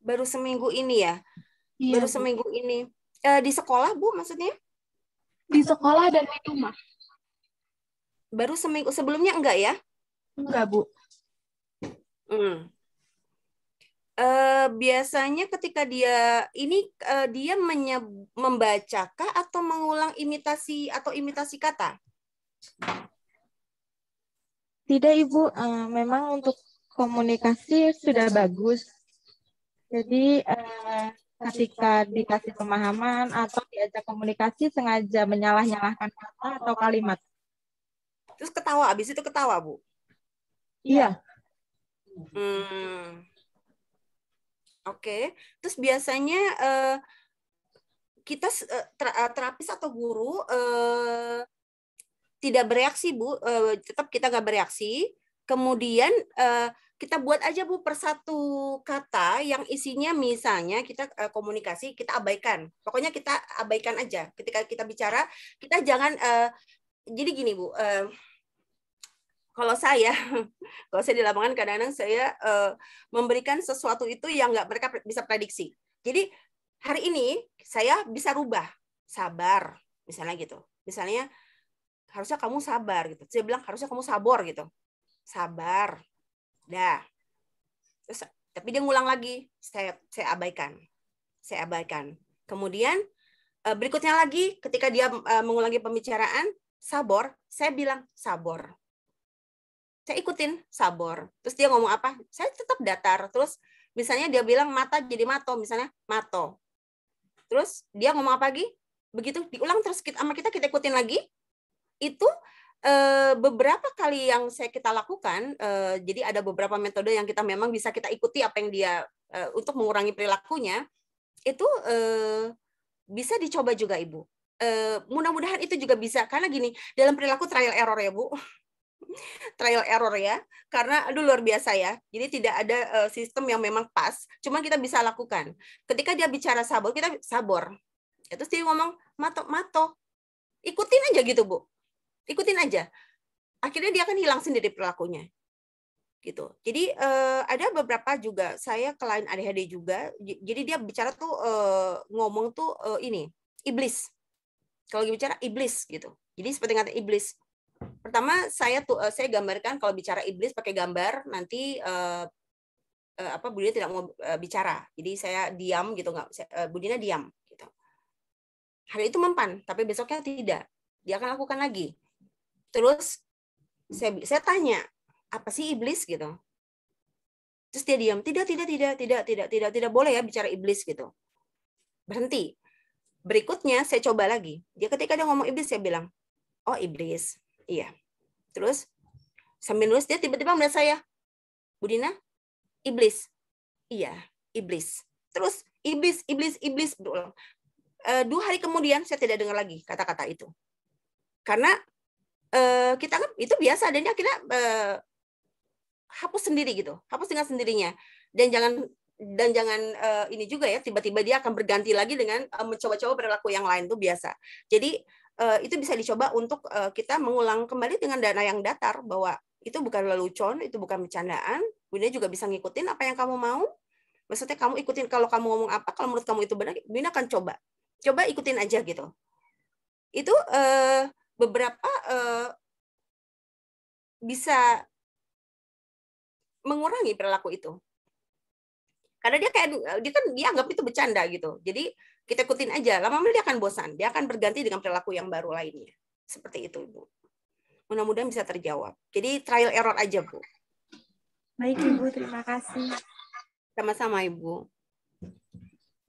baru seminggu ini ya? Iya, baru seminggu ini. Eh, di sekolah, Bu, maksudnya? di sekolah dan di rumah. Baru seminggu sebelumnya enggak ya? Enggak, Bu. Hmm. Uh, biasanya ketika dia ini uh, dia membacakah atau mengulang imitasi atau imitasi kata? Tidak, Ibu. Uh, memang untuk komunikasi sudah bagus. Jadi uh, ketika dikasih pemahaman atau diajak komunikasi sengaja menyalah-nyalahkan kata atau kalimat. Terus ketawa, abis itu ketawa, Bu? Iya. Hmm. Oke, okay. terus biasanya uh, kita uh, terapis atau guru uh, tidak bereaksi, Bu. Uh, tetap kita nggak bereaksi. Kemudian uh, kita buat aja Bu persatu kata yang isinya misalnya kita e, komunikasi kita abaikan. Pokoknya kita abaikan aja ketika kita bicara, kita jangan uh, jadi gini Bu, uh, kalau saya, kalau saya di lapangan kadang-kadang saya uh, memberikan sesuatu itu yang nggak mereka bisa prediksi. Jadi hari ini saya bisa rubah, sabar, misalnya gitu. Misalnya harusnya kamu sabar gitu. Saya bilang harusnya kamu sabor gitu. Sabar, Dah. Terus tapi dia ngulang lagi. Saya saya abaikan. Saya abaikan. Kemudian eh, berikutnya lagi ketika dia eh, mengulangi pembicaraan sabor, saya bilang sabor. Saya ikutin sabor. Terus dia ngomong apa? Saya tetap datar. Terus misalnya dia bilang mata jadi mato, misalnya mato. Terus dia ngomong apa lagi? Begitu diulang terus kita sama kita kita ikutin lagi. Itu Eh, beberapa kali yang saya kita lakukan, uh, jadi ada beberapa metode yang kita memang bisa kita ikuti apa yang dia uh, untuk mengurangi perilakunya itu bisa dicoba juga ibu. Mudah-mudahan itu juga bisa karena gini dalam perilaku trial error ya bu, trial error ya karena aduh luar biasa ya. Jadi tidak ada sistem yang memang pas, cuma kita bisa lakukan. Ketika dia bicara sabar kita sabar itu sih ngomong mato mato, ikutin aja gitu bu ikutin aja akhirnya dia akan hilang sendiri perilakunya gitu jadi uh, ada beberapa juga saya klien ADHD juga jadi dia bicara tuh uh, ngomong tuh uh, ini iblis kalau bicara iblis gitu jadi seperti kata iblis pertama saya tuh saya gambarkan kalau bicara iblis pakai gambar nanti apa Budina tidak mau bicara jadi saya diam gitu nggak Budina diam gitu hari itu mempan tapi besoknya tidak dia akan lakukan lagi terus saya saya tanya apa sih iblis gitu terus dia diam tidak tidak tidak tidak tidak tidak tidak boleh ya bicara iblis gitu berhenti berikutnya saya coba lagi dia ketika dia ngomong iblis saya bilang oh iblis iya terus sambil nulis dia tiba-tiba melihat saya Budina iblis iya iblis terus iblis iblis iblis berulang eh, dua hari kemudian saya tidak dengar lagi kata-kata itu karena Eh, kita kan itu biasa dan akhirnya uh, hapus sendiri gitu hapus dengan sendirinya dan jangan dan jangan uh, ini juga ya tiba-tiba dia akan berganti lagi dengan uh, mencoba-coba perilaku yang lain itu biasa jadi uh, itu bisa dicoba untuk uh, kita mengulang kembali dengan dana yang datar bahwa itu bukan lelucon itu bukan bercandaan Bunda juga bisa ngikutin apa yang kamu mau maksudnya kamu ikutin kalau kamu ngomong apa kalau menurut kamu itu benar Bunda akan coba coba ikutin aja gitu itu uh, beberapa uh, bisa mengurangi perilaku itu karena dia kayak dia kan dia anggap itu bercanda gitu jadi kita ikutin aja lama-lama dia akan bosan dia akan berganti dengan perilaku yang baru lainnya seperti itu ibu mudah-mudahan bisa terjawab jadi trial error aja bu baik ibu terima kasih sama-sama ibu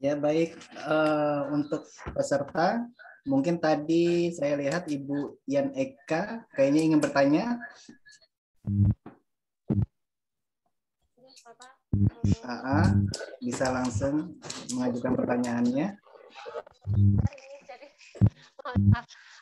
ya baik uh, untuk peserta Mungkin tadi saya lihat Ibu Yan Eka kayaknya ingin bertanya. Aa, bisa langsung mengajukan pertanyaannya.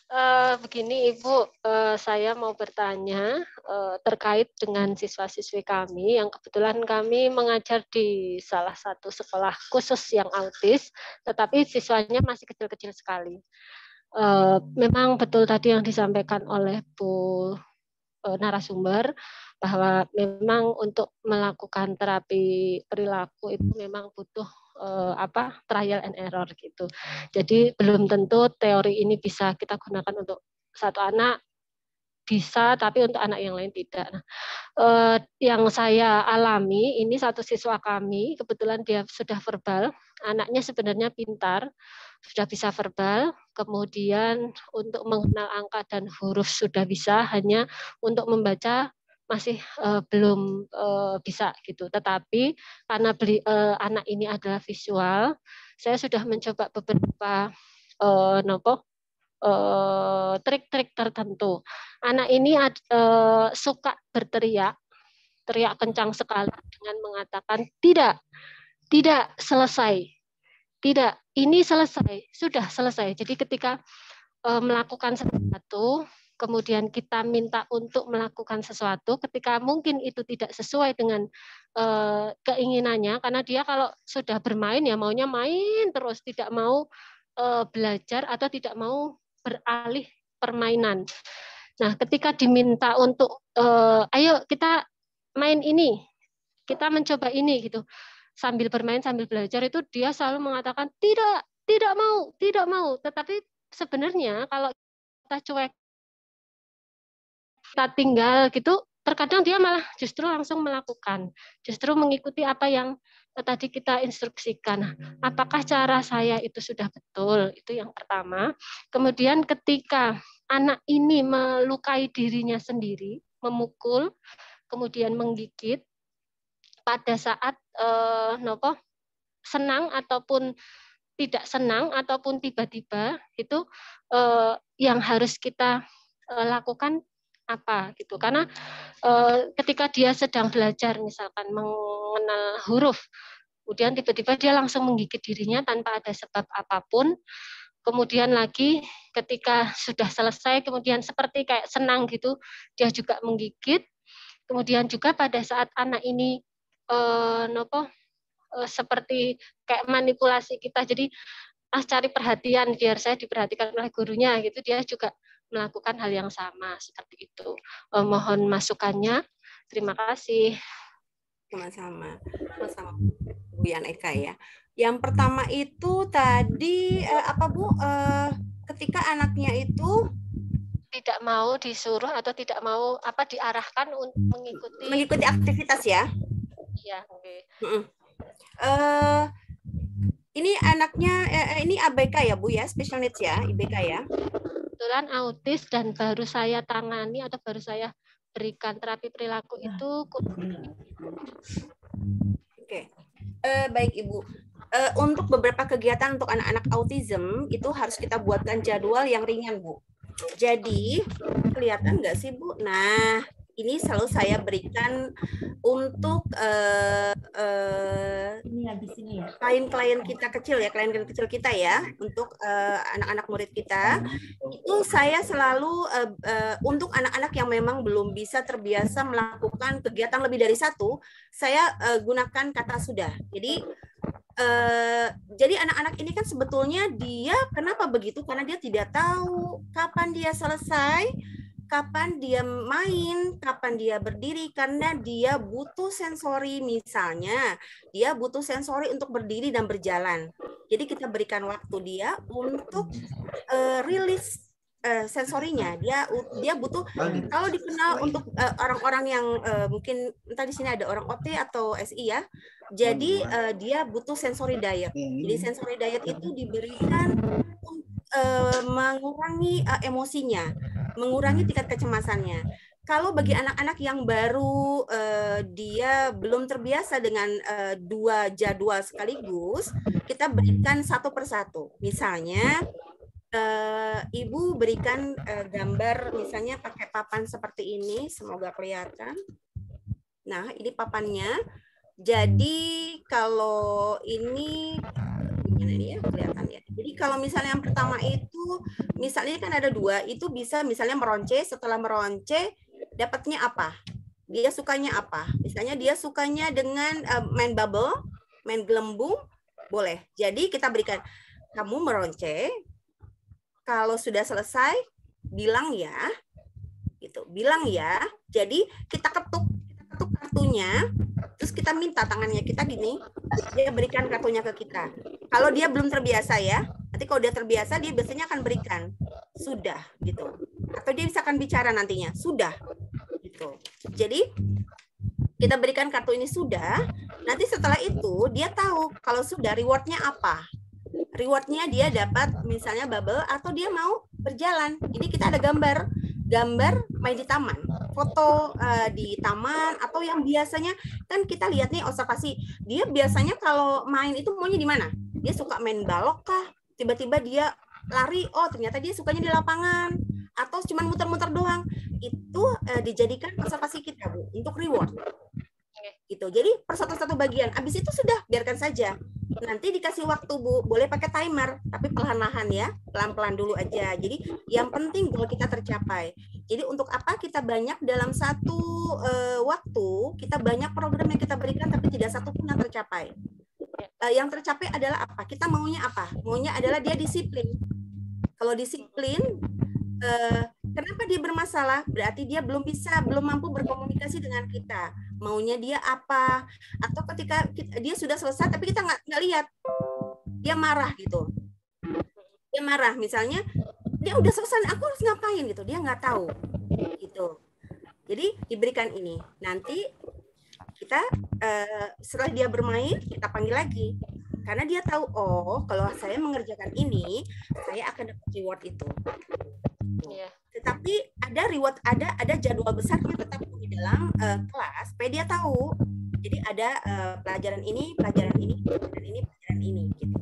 Uh, begini Ibu, uh, saya mau bertanya uh, terkait dengan siswa-siswi kami yang kebetulan kami mengajar di salah satu sekolah khusus yang autis, tetapi siswanya masih kecil-kecil sekali. Uh, memang betul tadi yang disampaikan oleh Bu uh, narasumber bahwa memang untuk melakukan terapi perilaku itu memang butuh uh, apa trial and error gitu. Jadi belum tentu teori ini bisa kita gunakan untuk satu anak bisa, tapi untuk anak yang lain tidak. Nah, uh, yang saya alami ini satu siswa kami, kebetulan dia sudah verbal, anaknya sebenarnya pintar, sudah bisa verbal, kemudian untuk mengenal angka dan huruf sudah bisa, hanya untuk membaca masih uh, belum uh, bisa gitu. Tetapi karena beli, uh, anak ini adalah visual, saya sudah mencoba beberapa uh, nopo uh, trik-trik tertentu. Anak ini uh, suka berteriak, teriak kencang sekali dengan mengatakan tidak, tidak selesai, tidak ini selesai, sudah selesai. Jadi ketika melakukan sesuatu kemudian kita minta untuk melakukan sesuatu ketika mungkin itu tidak sesuai dengan e, keinginannya karena dia kalau sudah bermain ya maunya main terus tidak mau e, belajar atau tidak mau beralih permainan. Nah, ketika diminta untuk e, ayo kita main ini, kita mencoba ini gitu. Sambil bermain sambil belajar itu dia selalu mengatakan tidak, tidak mau, tidak mau. Tetapi sebenarnya kalau kita cuek kita tinggal gitu, terkadang dia malah justru langsung melakukan, justru mengikuti apa yang eh, tadi kita instruksikan. Nah, hmm. Apakah cara saya itu sudah betul? Itu yang pertama. Kemudian ketika anak ini melukai dirinya sendiri, memukul, kemudian menggigit pada saat eh, nopo senang ataupun tidak senang ataupun tiba-tiba itu eh, yang harus kita eh, lakukan apa gitu hmm. karena e, ketika dia sedang belajar misalkan mengenal huruf kemudian tiba-tiba dia langsung menggigit dirinya tanpa ada sebab apapun kemudian lagi ketika sudah selesai kemudian seperti kayak senang gitu dia juga menggigit kemudian juga pada saat anak ini e, nopo e, seperti kayak manipulasi kita jadi ah cari perhatian biar saya diperhatikan oleh gurunya gitu dia juga melakukan hal yang sama seperti itu. Eh, mohon masukannya. Terima kasih. Sama-sama. Sama-sama. Bu Yan Eka ya. Yang pertama itu tadi eh, apa Bu? Eh, ketika anaknya itu tidak mau disuruh atau tidak mau apa diarahkan untuk mengikuti mengikuti aktivitas ya? Iya. Okay. Eh ini anaknya eh, eh ini ABK ya Bu ya, special needs ya, IBK ya? kebetulan autis dan baru saya tangani atau baru saya berikan terapi perilaku nah. itu Oke. Okay. Uh, eh, baik Ibu. Uh, untuk beberapa kegiatan untuk anak-anak autism itu harus kita buatkan jadwal yang ringan, Bu. Jadi, kelihatan nggak sih, Bu? Nah, ini selalu saya berikan untuk uh, uh, Klien-klien kita kecil ya, klien-klien kecil kita ya, untuk eh, anak-anak uh, murid kita. Itu saya selalu uh, uh, untuk anak-anak yang memang belum bisa terbiasa melakukan kegiatan lebih dari satu, saya uh, gunakan kata sudah. Jadi Uh, jadi anak-anak ini kan sebetulnya dia kenapa begitu karena dia tidak tahu kapan dia selesai kapan dia main, kapan dia berdiri karena dia butuh sensori misalnya, dia butuh sensori untuk berdiri dan berjalan. Jadi kita berikan waktu dia untuk uh, rilis uh, sensorinya. Dia dia butuh kalau dikenal untuk orang eh, orang-orang yang uh, mungkin entah di sini ada orang OT atau SI ya. Jadi uh, dia butuh sensori diet. Jadi sensori diet itu diberikan untuk uh, mengurangi uh, emosinya mengurangi hmm. tingkat kecemasannya. Kalau bagi hmm. anak-anak yang baru uh, dia belum terbiasa dengan uh, dua jadwal sekaligus, kita berikan hmm. satu persatu. Misalnya uh, ibu berikan uh, gambar misalnya pakai papan seperti ini, semoga kelihatan. Nah, ini papannya. Jadi kalau ini gimana gitu, ya Jadi kalau misalnya yang pertama itu, misalnya kan ada dua, itu bisa misalnya meronce, setelah meronce dapatnya apa? Dia sukanya apa? Misalnya dia sukanya dengan uh, main bubble, main gelembung, boleh. Jadi kita berikan, kamu meronce, kalau sudah selesai, bilang ya, gitu, bilang ya. Jadi kita ketuk satu kartunya, terus kita minta tangannya kita gini, dia berikan kartunya ke kita. Kalau dia belum terbiasa ya, nanti kalau dia terbiasa dia biasanya akan berikan sudah gitu. Atau dia bisa akan bicara nantinya sudah gitu. Jadi kita berikan kartu ini sudah, nanti setelah itu dia tahu kalau sudah rewardnya apa. Rewardnya dia dapat misalnya bubble atau dia mau berjalan. Ini kita ada gambar gambar hmm. main di taman, ah. foto uh, di taman atau yang biasanya kan kita lihat nih observasi dia biasanya kalau main itu maunya di mana? Dia suka main balok kah? Tiba-tiba dia lari, oh ternyata dia sukanya di lapangan atau cuma muter-muter doang. Itu uh, dijadikan observasi kita Bu untuk reward. Gitu. Jadi per satu-satu bagian. Habis itu sudah biarkan saja nanti dikasih waktu Bu, boleh pakai timer, tapi pelan-pelan ya, pelan-pelan dulu aja. Jadi yang penting goal kita tercapai. Jadi untuk apa kita banyak dalam satu uh, waktu, kita banyak program yang kita berikan tapi tidak satu pun yang tercapai. Uh, yang tercapai adalah apa? Kita maunya apa? Maunya adalah dia disiplin. Kalau disiplin, Eh, kenapa dia bermasalah? Berarti dia belum bisa, belum mampu berkomunikasi dengan kita. Maunya dia apa? Atau ketika kita, dia sudah selesai tapi kita nggak nggak lihat, dia marah gitu. Dia marah, misalnya dia udah selesai, aku harus ngapain gitu? Dia nggak tahu gitu. Jadi diberikan ini. Nanti kita uh, setelah dia bermain kita panggil lagi karena dia tahu, oh kalau saya mengerjakan ini, saya akan dapat reward itu. Yeah. Tetapi ada reward, ada ada jadwal besarnya tetap di dalam uh, kelas, supaya dia tahu. Jadi ada uh, pelajaran ini, pelajaran ini, pelajaran ini, pelajaran ini, gitu.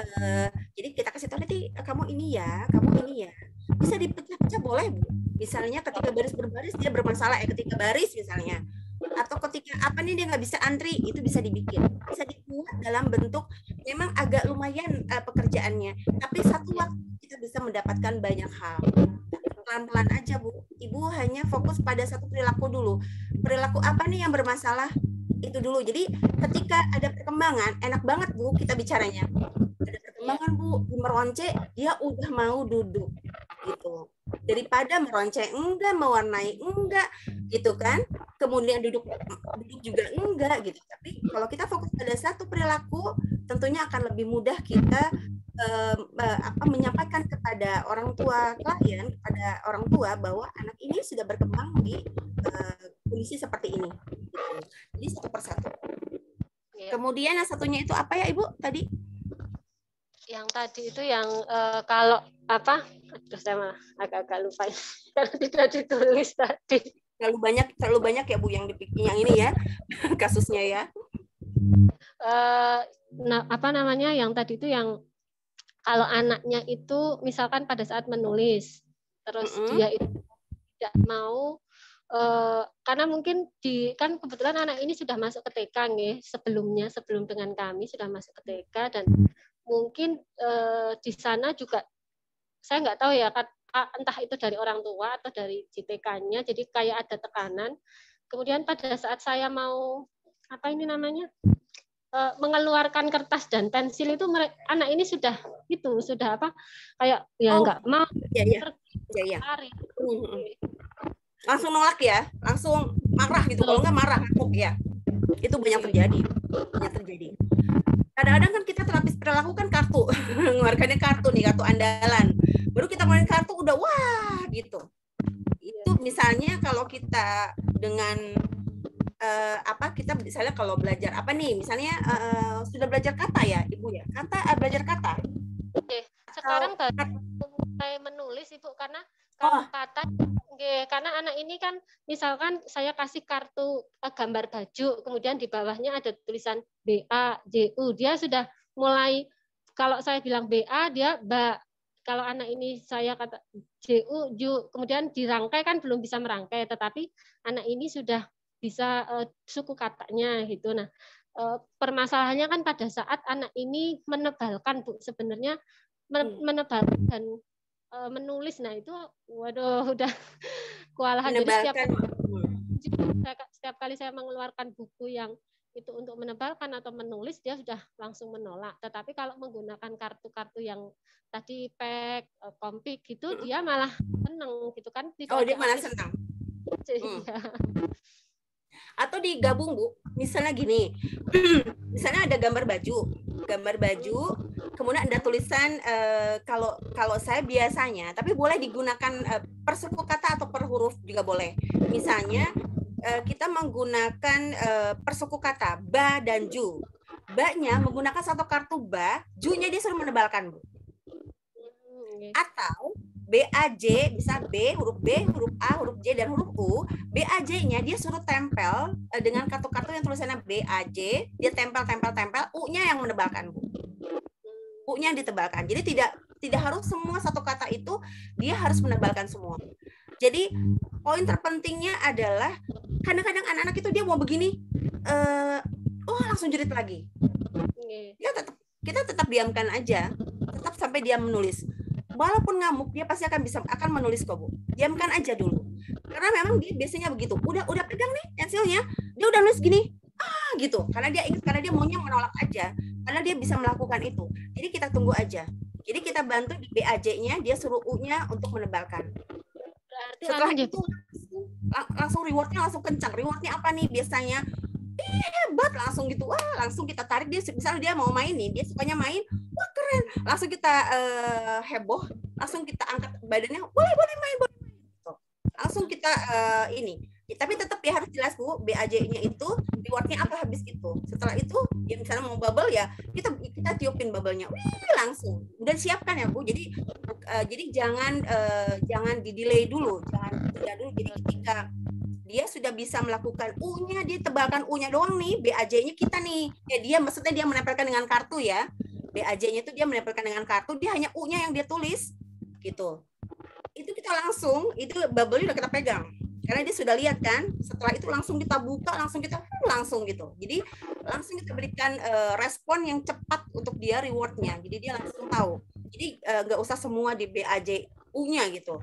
Uh, jadi kita kasih tahu nanti kamu ini ya, kamu ini ya. Bisa dipecah-pecah boleh bu. Misalnya ketika baris berbaris dia bermasalah, ya ketika baris misalnya atau ketika apa nih dia nggak bisa antri itu bisa dibikin bisa dibuat dalam bentuk memang agak lumayan uh, pekerjaannya tapi satu waktu kita bisa mendapatkan banyak hal pelan-pelan aja bu ibu hanya fokus pada satu perilaku dulu perilaku apa nih yang bermasalah itu dulu jadi ketika ada perkembangan enak banget bu kita bicaranya Emang kan Bu meronce dia udah mau duduk gitu. Daripada meronce enggak, mewarnai enggak gitu kan. Kemudian duduk duduk juga enggak gitu. Tapi kalau kita fokus pada satu perilaku, tentunya akan lebih mudah kita eh, eh apa menyampaikan kepada orang tua klien, kepada orang tua bahwa anak ini sudah berkembang di eh, kondisi seperti ini. Gitu. Jadi satu persatu. Iya. Kemudian yang satunya itu apa ya Ibu tadi? yang tadi itu yang uh, kalau apa aduh saya malah agak-agak lupa kalau tidak ditulis tadi terlalu banyak terlalu banyak ya bu yang dipikir yang ini ya kasusnya ya uh, nah apa namanya yang tadi itu yang kalau anaknya itu misalkan pada saat menulis terus mm -hmm. dia itu tidak mau uh, karena mungkin di kan kebetulan anak ini sudah masuk ke TK nih sebelumnya sebelum dengan kami sudah masuk ke TK dan mungkin eh, di sana juga saya nggak tahu ya ah, entah itu dari orang tua atau dari JTK-nya jadi kayak ada tekanan kemudian pada saat saya mau apa ini namanya eh, mengeluarkan kertas dan pensil itu mere, anak ini sudah itu sudah apa kayak ya, ya. Oh, nggak mau ya ya ya, ya. Hari. Mm-hmm. langsung nolak ya langsung marah gitu kalau nggak marah ya itu banyak terjadi banyak terjadi kadang-kadang kan kita terapis perilaku kan kartu mengeluarkannya kartu nih kartu andalan baru kita main kartu udah wah gitu iya. itu misalnya kalau kita dengan uh, apa kita misalnya kalau belajar apa nih misalnya uh, sudah belajar kata ya ibu ya kata uh, belajar kata oke sekarang baru mulai menulis ibu karena Oh. kata okay. karena anak ini kan misalkan saya kasih kartu eh, gambar baju kemudian di bawahnya ada tulisan BA JU dia sudah mulai kalau saya bilang BA dia ba kalau anak ini saya kata JU ju kemudian dirangkai kan belum bisa merangkai tetapi anak ini sudah bisa uh, suku katanya gitu nah uh, permasalahannya kan pada saat anak ini menebalkan Bu sebenarnya hmm. menebalkan Eh, menulis nah itu waduh udah kewalahan jadi setiap setiap kali saya mengeluarkan buku yang itu untuk menebalkan atau menulis dia sudah langsung menolak. Tetapi kalau menggunakan kartu-kartu yang tadi pack, eh, kompi gitu dia malah seneng gitu kan. oh dia malah seneng Hmm. Iya atau digabung bu misalnya gini misalnya ada gambar baju gambar baju kemudian ada tulisan uh, kalau kalau saya biasanya tapi boleh digunakan uh, per kata atau per huruf juga boleh misalnya uh, kita menggunakan uh, per kata ba dan ju ba nya menggunakan satu kartu ba junya dia sudah menebalkan bu hmm, iya. atau BAJ bisa B huruf B huruf A huruf J dan huruf U J nya dia suruh tempel e, dengan kartu-kartu yang tulisannya BAJ dia tempel tempel tempel U-nya yang menebalkan bu U-nya yang ditebalkan jadi tidak tidak harus semua satu kata itu dia harus menebalkan semua jadi poin terpentingnya adalah kadang-kadang anak-anak itu dia mau begini uh, oh langsung jerit lagi iya. kita tetap kita tetap diamkan aja tetap sampai dia menulis walaupun ngamuk dia pasti akan bisa akan menulis kok bu diamkan aja dulu karena memang dia biasanya begitu udah udah pegang nih pensilnya dia udah nulis gini ah gitu karena dia ingat karena dia maunya menolak aja karena dia bisa melakukan itu jadi kita tunggu aja jadi kita bantu di BAJ-nya dia suruh U-nya untuk menebalkan Berarti setelah itu langsung, langsung rewardnya langsung kencang rewardnya apa nih biasanya iya, hebat langsung gitu wah langsung kita tarik dia misalnya dia mau main nih dia sukanya main keren hmm. langsung kita uh, heboh langsung kita angkat badannya boleh boleh main boleh main gitu. langsung kita uh, ini ya, tapi tetap ya harus jelas bu BAJ-nya itu rewardnya apa habis itu setelah itu ya misalnya mau bubble ya kita kita tiupin bubblenya wih langsung dan siapkan ya bu jadi uh, jadi jangan uh, jangan di delay dulu jangan ya, dulu jadi ketika dia sudah bisa melakukan U-nya dia tebalkan U-nya doang nih BAJ-nya kita nih ya dia maksudnya dia menempelkan dengan kartu ya BAJ-nya itu dia menempelkan dengan kartu, dia hanya U-nya yang dia tulis gitu. Itu kita langsung itu bubble udah kita pegang. Karena dia sudah lihat kan, setelah itu langsung kita buka, langsung kita hmm, langsung gitu. Jadi langsung kita berikan uh, respon yang cepat untuk dia rewardnya. Jadi dia langsung tahu. Jadi eh, nggak uh, usah semua di BAJ U-nya gitu.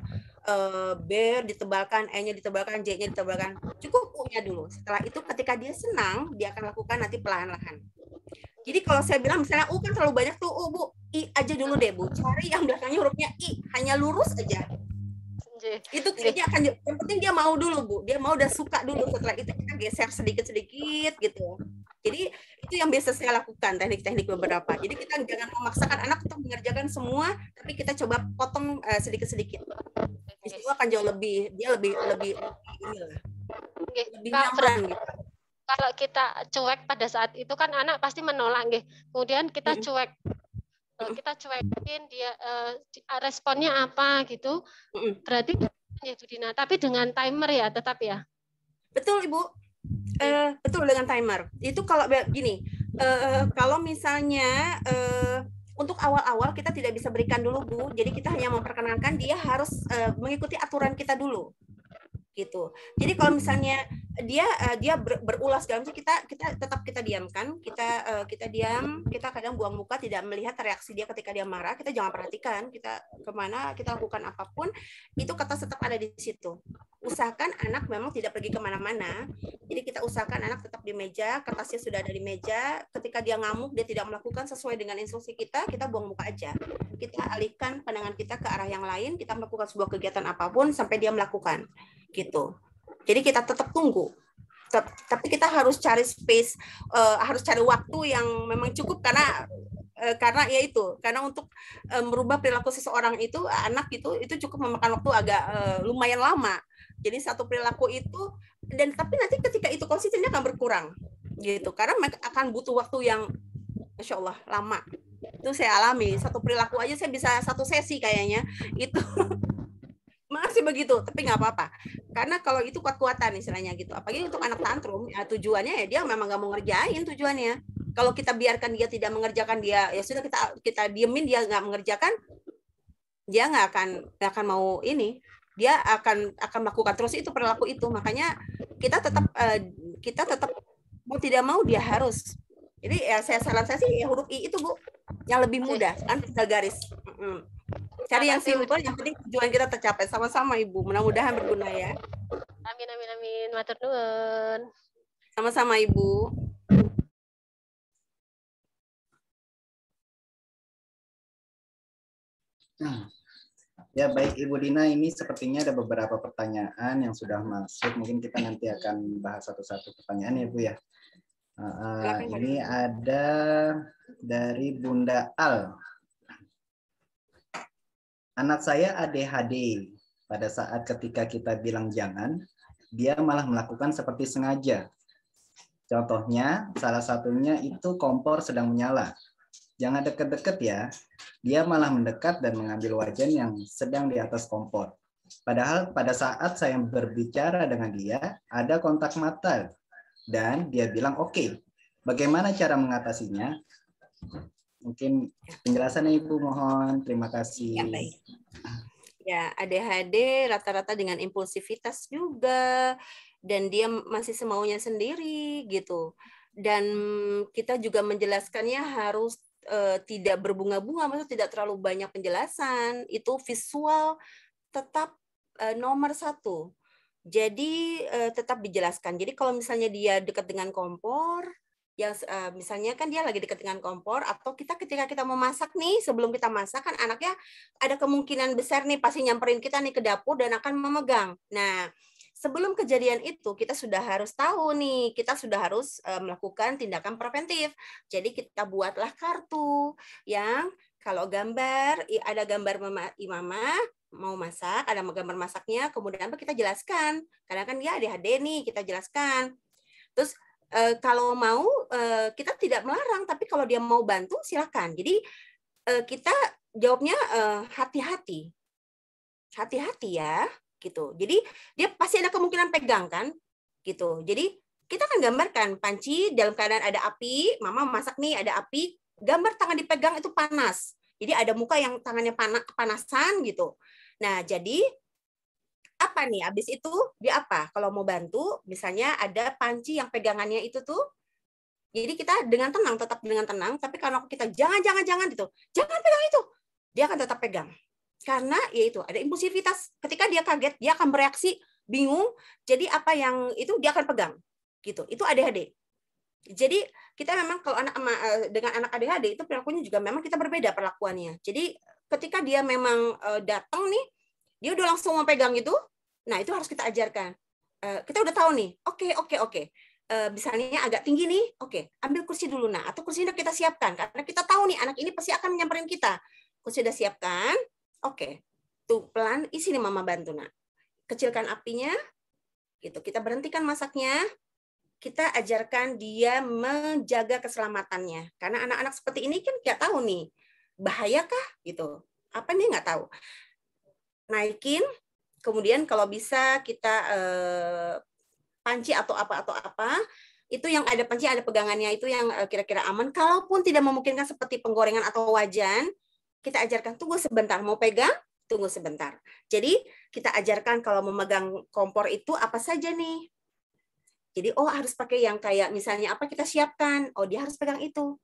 Uh, B ditebalkan, E-nya ditebalkan, J-nya ditebalkan. Cukup U-nya dulu. Setelah itu ketika dia senang, dia akan lakukan nanti pelan lahan jadi kalau saya bilang misalnya U kan terlalu banyak tuh U Bu, I aja dulu deh Bu. Cari yang belakangnya hurufnya I, hanya lurus aja. Itu kayaknya akan yang penting dia mau dulu Bu, dia mau udah suka dulu setelah itu kita geser sedikit-sedikit gitu. Jadi itu yang biasa saya lakukan teknik-teknik beberapa. Jadi kita jangan memaksakan anak untuk mengerjakan semua, tapi kita coba potong eh, sedikit-sedikit. Uh, Itu akan jauh lebih dia lebih lebih, lebih inilah. lebih, Lebih nyaman gitu kalau kita cuek pada saat itu kan anak pasti menolak gitu. Kemudian kita cuek kita cuekin dia uh, responnya apa gitu berarti ya Bu Dina tapi dengan timer ya tetap ya betul ibu uh, betul dengan timer itu kalau gini uh, kalau misalnya uh, untuk awal-awal kita tidak bisa berikan dulu bu jadi kita hanya memperkenalkan dia harus uh, mengikuti aturan kita dulu gitu. Jadi kalau misalnya dia uh, dia ber, berulas dalam kita kita tetap kita diamkan, kita uh, kita diam, kita kadang buang muka, tidak melihat reaksi dia ketika dia marah, kita jangan perhatikan, kita kemana kita lakukan apapun, itu kata tetap ada di situ usahakan anak memang tidak pergi kemana-mana. Jadi kita usahakan anak tetap di meja, kertasnya sudah ada di meja. Ketika dia ngamuk, dia tidak melakukan sesuai dengan instruksi kita, kita buang muka aja. Kita alihkan pandangan kita ke arah yang lain, kita melakukan sebuah kegiatan apapun sampai dia melakukan. Gitu. Jadi kita tetap tunggu. Tapi kita harus cari space, uh, harus cari waktu yang memang cukup karena eh, karena ya itu karena untuk eh, merubah perilaku seseorang itu anak itu itu cukup memakan waktu agak uh, lumayan lama jadi satu perilaku itu dan tapi nanti ketika itu konsistennya akan berkurang gitu karena akan butuh waktu yang insya Allah lama itu saya alami satu perilaku aja saya bisa satu sesi kayaknya itu masih begitu tapi nggak apa-apa karena kalau itu kuat-kuatan istilahnya gitu apalagi untuk anak tantrum ya, tujuannya ya dia memang nggak mau ngerjain tujuannya kalau kita biarkan dia tidak mengerjakan dia ya sudah kita kita diemin dia nggak mengerjakan dia nggak akan nggak akan mau ini dia akan akan melakukan terus itu perilaku itu makanya kita tetap uh, kita tetap mau tidak mau dia harus jadi ya saya saran saya sih ya huruf i itu bu yang lebih mudah kan tinggal garis mm. cari yang simple yang penting tujuan kita tercapai sama-sama ibu mudah-mudahan berguna ya amin amin amin matur nuwun sama-sama ibu nah Ya, baik Ibu Dina, ini sepertinya ada beberapa pertanyaan yang sudah masuk. Mungkin kita nanti akan bahas satu-satu pertanyaan ya, Bu ya. Uh, ini ada dari Bunda Al. Anak saya ADHD. Pada saat ketika kita bilang jangan, dia malah melakukan seperti sengaja. Contohnya, salah satunya itu kompor sedang menyala. Jangan deket-deket ya. Dia malah mendekat dan mengambil wajan yang sedang di atas kompor. Padahal pada saat saya berbicara dengan dia, ada kontak mata. Dan dia bilang, oke, okay, bagaimana cara mengatasinya? Mungkin penjelasannya Ibu mohon. Terima kasih. Ya, baik. Ya, ADHD rata-rata dengan impulsivitas juga dan dia masih semaunya sendiri gitu. Dan kita juga menjelaskannya harus Eh, tidak berbunga-bunga, maksudnya tidak terlalu banyak penjelasan, itu visual tetap uh, nomor satu. Jadi uh, tetap dijelaskan. Jadi kalau misalnya dia dekat dengan kompor, yang uh, misalnya kan dia lagi dekat dengan kompor atau kita ketika kita mau masak nih sebelum kita masak kan anaknya ada kemungkinan besar nih pasti nyamperin kita nih ke dapur dan akan memegang. Nah, sebelum kejadian itu kita sudah harus tahu nih, kita sudah harus eh, melakukan tindakan preventif. Jadi kita buatlah kartu yang kalau gambar ada gambar mama, imama mau masak, ada gambar masaknya, kemudian apa kita jelaskan. Karena kan ya, dia ada hd nih, kita jelaskan. Terus e, kalau mau e, kita tidak melarang, tapi kalau dia mau bantu silakan. Jadi e, kita jawabnya hati-hati. E, hati-hati ya gitu. Jadi dia pasti ada kemungkinan pegang kan gitu. Jadi kita akan gambarkan panci dalam keadaan ada api, mama masak nih ada api, gambar tangan dipegang itu panas. Jadi ada muka yang tangannya panas kepanasan gitu. Nah, jadi apa nih Abis itu dia apa? Kalau mau bantu misalnya ada panci yang pegangannya itu tuh jadi kita dengan tenang tetap dengan tenang, tapi kalau kita jangan jangan jangan gitu. Jangan pegang itu. Dia akan tetap pegang karena yaitu ada impulsivitas ketika dia kaget dia akan bereaksi bingung jadi apa yang itu dia akan pegang gitu itu ADHD jadi kita memang kalau anak eh, dengan anak ADHD itu perilakunya juga memang kita berbeda perlakuannya jadi ketika dia memang eh, datang nih dia udah langsung mau pegang itu nah itu harus kita ajarkan eh, kita udah tahu nih oke okay, oke okay, oke okay. Uh, misalnya agak tinggi nih, oke, okay, ambil kursi dulu nah, atau kursi kursinya kita siapkan karena kita tahu nih anak ini pasti akan menyamperin kita. Kursi udah siapkan, Oke, okay. tuh pelan, isi nih mama bantu nak. Kecilkan apinya, gitu. Kita berhentikan masaknya, kita ajarkan dia menjaga keselamatannya. Karena anak-anak seperti ini kan nggak tahu nih, bahayakah gitu. Apa nih nggak tahu. Naikin, kemudian kalau bisa kita eh, panci atau apa atau apa, itu yang ada panci ada pegangannya itu yang eh, kira-kira aman. Kalaupun tidak memungkinkan seperti penggorengan atau wajan, kita ajarkan tunggu sebentar, mau pegang? Tunggu sebentar. Jadi kita ajarkan kalau memegang kompor itu apa saja nih. Jadi oh harus pakai yang kayak misalnya apa kita siapkan. Oh dia harus pegang itu.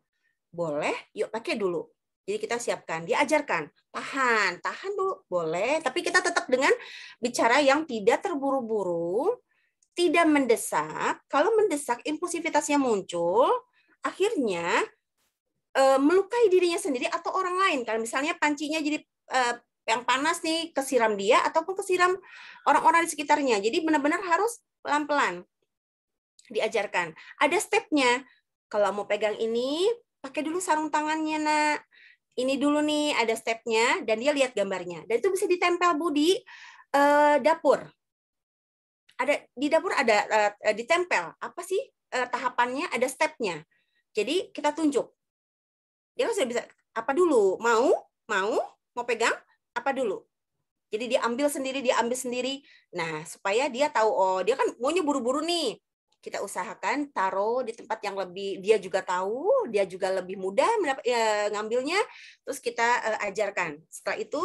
Boleh, yuk pakai dulu. Jadi kita siapkan, dia ajarkan tahan, tahan dulu, boleh. Tapi kita tetap dengan bicara yang tidak terburu-buru, tidak mendesak. Kalau mendesak, impulsivitasnya muncul, akhirnya uh, melukai dirinya sendiri atau orang lain. Kalau misalnya pancinya jadi uh, yang panas nih kesiram dia ataupun kesiram orang-orang di sekitarnya. Jadi benar-benar harus pelan-pelan diajarkan. Ada stepnya. Kalau mau pegang ini, pakai dulu sarung tangannya nak. Ini dulu nih ada stepnya dan dia lihat gambarnya. Dan itu bisa ditempel budi uh, eh, dapur. Ada di dapur ada uh, ditempel apa sih uh, tahapannya? Ada stepnya. Jadi kita tunjuk dia kan sudah bisa apa dulu? Mau? Mau? Mau pegang? Apa dulu? Jadi dia ambil sendiri, dia ambil sendiri. Nah, supaya dia tahu oh, dia kan maunya buru-buru nih. Kita usahakan taruh di tempat yang lebih dia juga tahu, dia juga lebih mudah mendapat ya, ngambilnya. Terus kita uh, ajarkan. Setelah itu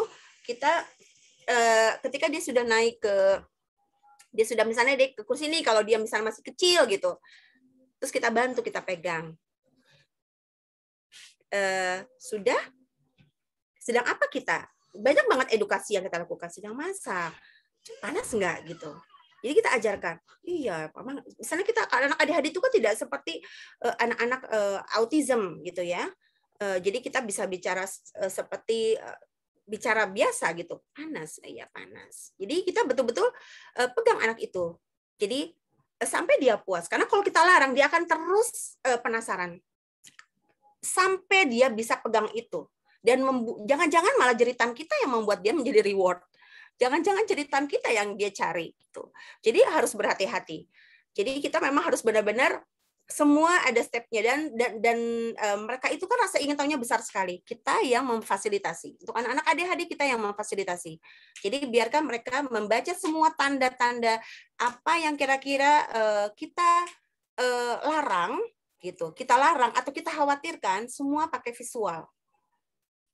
kita uh, ketika dia sudah naik ke dia sudah misalnya dia ke kursi ini kalau dia misalnya masih kecil gitu. Terus kita bantu kita pegang. Eh, sudah sedang apa kita? Banyak banget edukasi yang kita lakukan sedang masak. Panas nggak gitu? Jadi kita ajarkan. Iya, paman misalnya kita anak adik itu kan tidak seperti eh, anak-anak uh, uh, autism gitu ya. Uh, jadi kita bisa bicara uh, seperti uh, bicara biasa gitu. Panas, iya panas. Jadi kita betul-betul uh, pegang anak itu. Jadi uh, sampai dia puas. Karena kalau kita larang dia akan terus uh, penasaran sampai dia bisa pegang itu dan jangan-jangan malah jeritan kita yang membuat dia menjadi reward. Jangan-jangan jeritan kita yang dia cari itu Jadi harus berhati-hati. Jadi kita memang harus benar-benar semua ada stepnya dan dan, dan eh, mereka itu kan rasa ingin tahunya besar sekali. Kita yang memfasilitasi. Untuk anak-anak adik-adik kita yang memfasilitasi. Jadi biarkan mereka membaca semua tanda-tanda apa yang kira-kira eh, kita eh, larang gitu kita larang atau kita khawatirkan semua pakai visual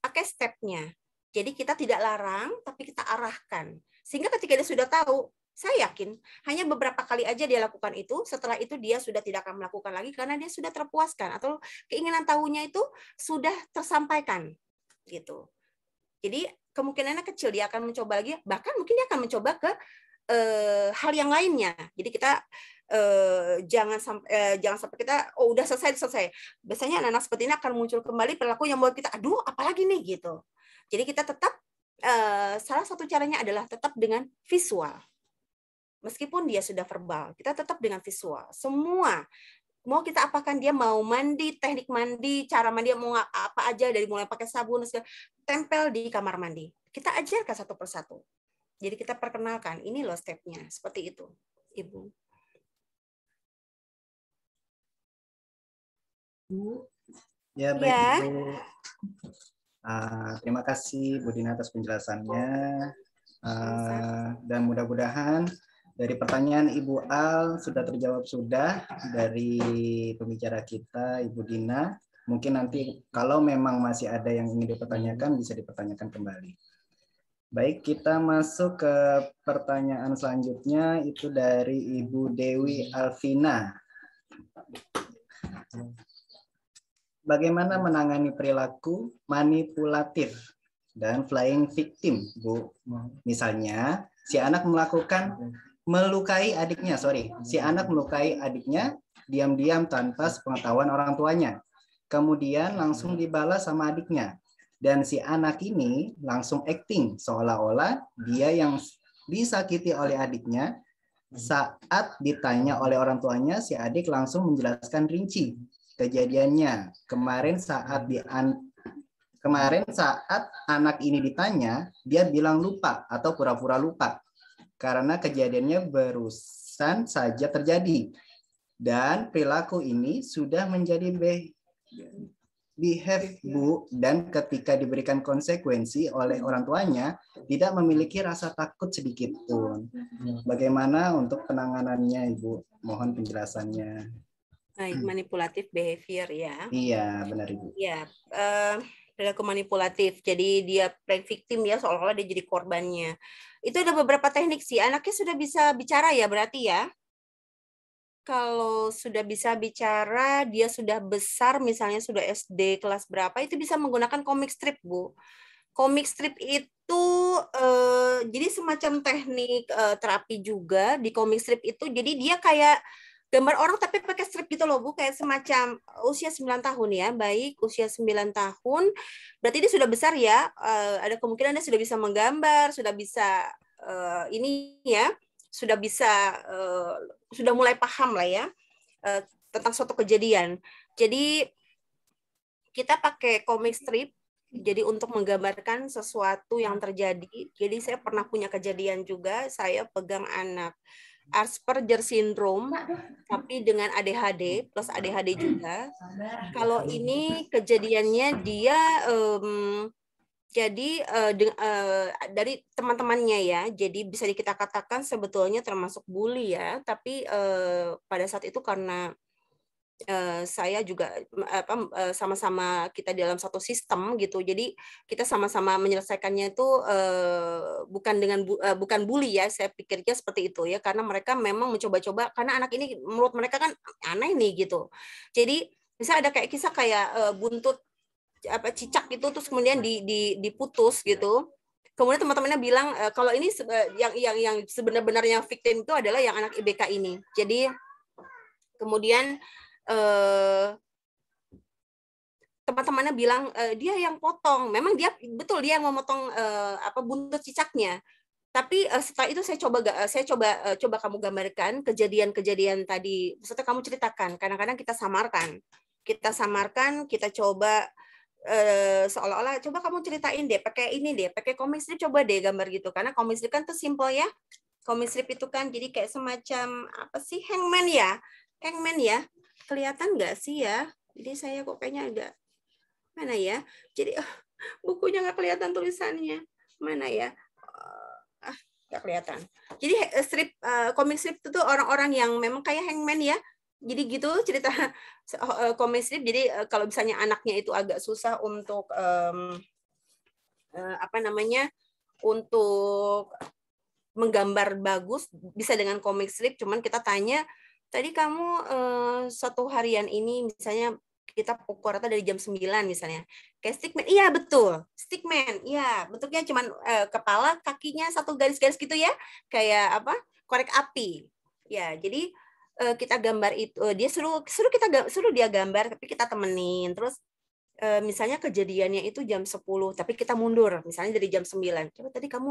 pakai stepnya jadi kita tidak larang tapi kita arahkan sehingga ketika dia sudah tahu saya yakin hanya beberapa kali aja dia lakukan itu setelah itu dia sudah tidak akan melakukan lagi karena dia sudah terpuaskan atau keinginan tahunya itu sudah tersampaikan gitu jadi kemungkinannya kecil dia akan mencoba lagi bahkan mungkin dia akan mencoba ke e, hal yang lainnya jadi kita eh, jangan sampai eh, jangan sampai kita oh udah selesai selesai. Biasanya anak-anak seperti ini akan muncul kembali perilaku yang membuat kita aduh apalagi nih gitu. Jadi kita tetap eh, salah satu caranya adalah tetap dengan visual. Meskipun dia sudah verbal, kita tetap dengan visual. Semua mau kita apakan dia mau mandi teknik mandi cara mandi mau apa aja dari mulai pakai sabun segala, tempel di kamar mandi kita ajarkan satu persatu jadi kita perkenalkan ini loh stepnya seperti itu ibu Ya, iya. Bu. Ya, baik ya. Bu. Uh, terima kasih Bu Dina atas penjelasannya. Uh, dan mudah-mudahan dari pertanyaan Ibu Al sudah terjawab sudah dari pembicara kita Ibu Dina. Mungkin nanti kalau memang masih ada yang ingin dipertanyakan bisa dipertanyakan kembali. Baik, kita masuk ke pertanyaan selanjutnya itu dari Ibu Dewi Alvina bagaimana menangani perilaku manipulatif dan flying victim, Bu. Misalnya, si anak melakukan melukai adiknya, sorry, si anak melukai adiknya diam-diam tanpa sepengetahuan orang tuanya. Kemudian langsung dibalas sama adiknya. Dan si anak ini langsung acting seolah-olah dia yang disakiti oleh adiknya saat ditanya oleh orang tuanya, si adik langsung menjelaskan rinci kejadiannya. Kemarin saat di an kemarin saat anak ini ditanya, dia bilang lupa atau pura-pura lupa karena kejadiannya barusan saja terjadi dan perilaku ini sudah menjadi be behave bu dan ketika diberikan konsekuensi oleh orang tuanya tidak memiliki rasa takut sedikit pun. Hmm. Bagaimana untuk penanganannya ibu? Mohon penjelasannya. Baik, hmm. manipulatif behavior ya. Iya, benar Ibu. Iya, uh, perilaku manipulatif. Jadi dia playing victim ya, seolah-olah dia jadi korbannya. Itu ada beberapa teknik sih. Anaknya sudah bisa bicara ya berarti ya? Kalau sudah bisa bicara, dia sudah besar, misalnya sudah SD kelas berapa, itu bisa menggunakan comic strip, Bu. comic strip itu uh, jadi semacam teknik uh, terapi juga di comic strip itu. Jadi dia kayak gambar orang tapi pakai strip gitu loh Bu, kayak semacam uh, usia 9 tahun ya, baik usia 9 tahun. Berarti dia sudah besar ya, uh, ada kemungkinan dia sudah bisa menggambar, sudah bisa uh, ini ya, sudah bisa uh, sudah mulai paham lah ya uh, tentang suatu kejadian. Jadi kita pakai comic strip jadi untuk menggambarkan sesuatu yang terjadi. Jadi saya pernah punya kejadian juga, saya pegang anak Asperger syndrome tapi dengan ADHD plus ADHD juga. Kalau ini kejadiannya dia um, jadi uh, de, uh, dari teman-temannya ya, jadi bisa dikatakan sebetulnya termasuk bully ya, tapi uh, pada saat itu karena Eh, saya juga apa eh, sama-sama kita kita dalam satu sistem gitu jadi kita sama-sama menyelesaikannya itu eh, bukan dengan bukan bully ya saya pikirnya seperti itu ya karena mereka memang mencoba-coba karena anak ini menurut mereka kan aneh nih gitu jadi misalnya ada kayak kisah kayak buntut apa cicak itu terus kemudian di, di diputus iya. gitu kemudian teman-temannya bilang kalau ini yang yang yang sebenar-benarnya victim itu adalah yang anak IBK ini jadi kemudian Eh, teman-temannya bilang e, dia yang potong. Memang dia betul dia yang memotong e, apa buntut cicaknya. Tapi e, setelah itu saya coba saya coba e, coba kamu gambarkan kejadian-kejadian tadi. Maksudnya kamu ceritakan. Kadang-kadang kita samarkan. Kita samarkan, kita coba e, seolah-olah coba kamu ceritain deh pakai ini deh, pakai komik strip coba deh gambar gitu. Karena komik strip kan tuh simple ya. Komik strip itu kan jadi kayak semacam apa sih hangman ya? Hangman ya kelihatan nggak sih ya? Jadi saya kok kayaknya agak mana ya? Jadi oh, bukunya nggak kelihatan tulisannya mana ya? Eh, ah nggak kelihatan. Jadi strip komik eh, strip itu tuh orang-orang yang memang kayak hangman ya. Jadi gitu cerita komik eh, strip. Jadi kalau misalnya anaknya itu agak susah untuk um, apa namanya untuk menggambar bagus bisa dengan komik strip cuman kita tanya tadi kamu uh, satu harian ini misalnya kita pukul rata dari jam 9 misalnya. Kayak stickman. Iya, betul. Stickman. Iya, bentuknya cuman uh, kepala, kakinya satu garis-garis gitu ya. Kayak apa? Korek api. Ya, jadi uh, kita gambar itu dia suruh suruh kita suruh dia gambar tapi kita temenin. Terus misalnya kejadiannya itu jam 10, tapi kita mundur, misalnya dari jam 9. Coba tadi kamu,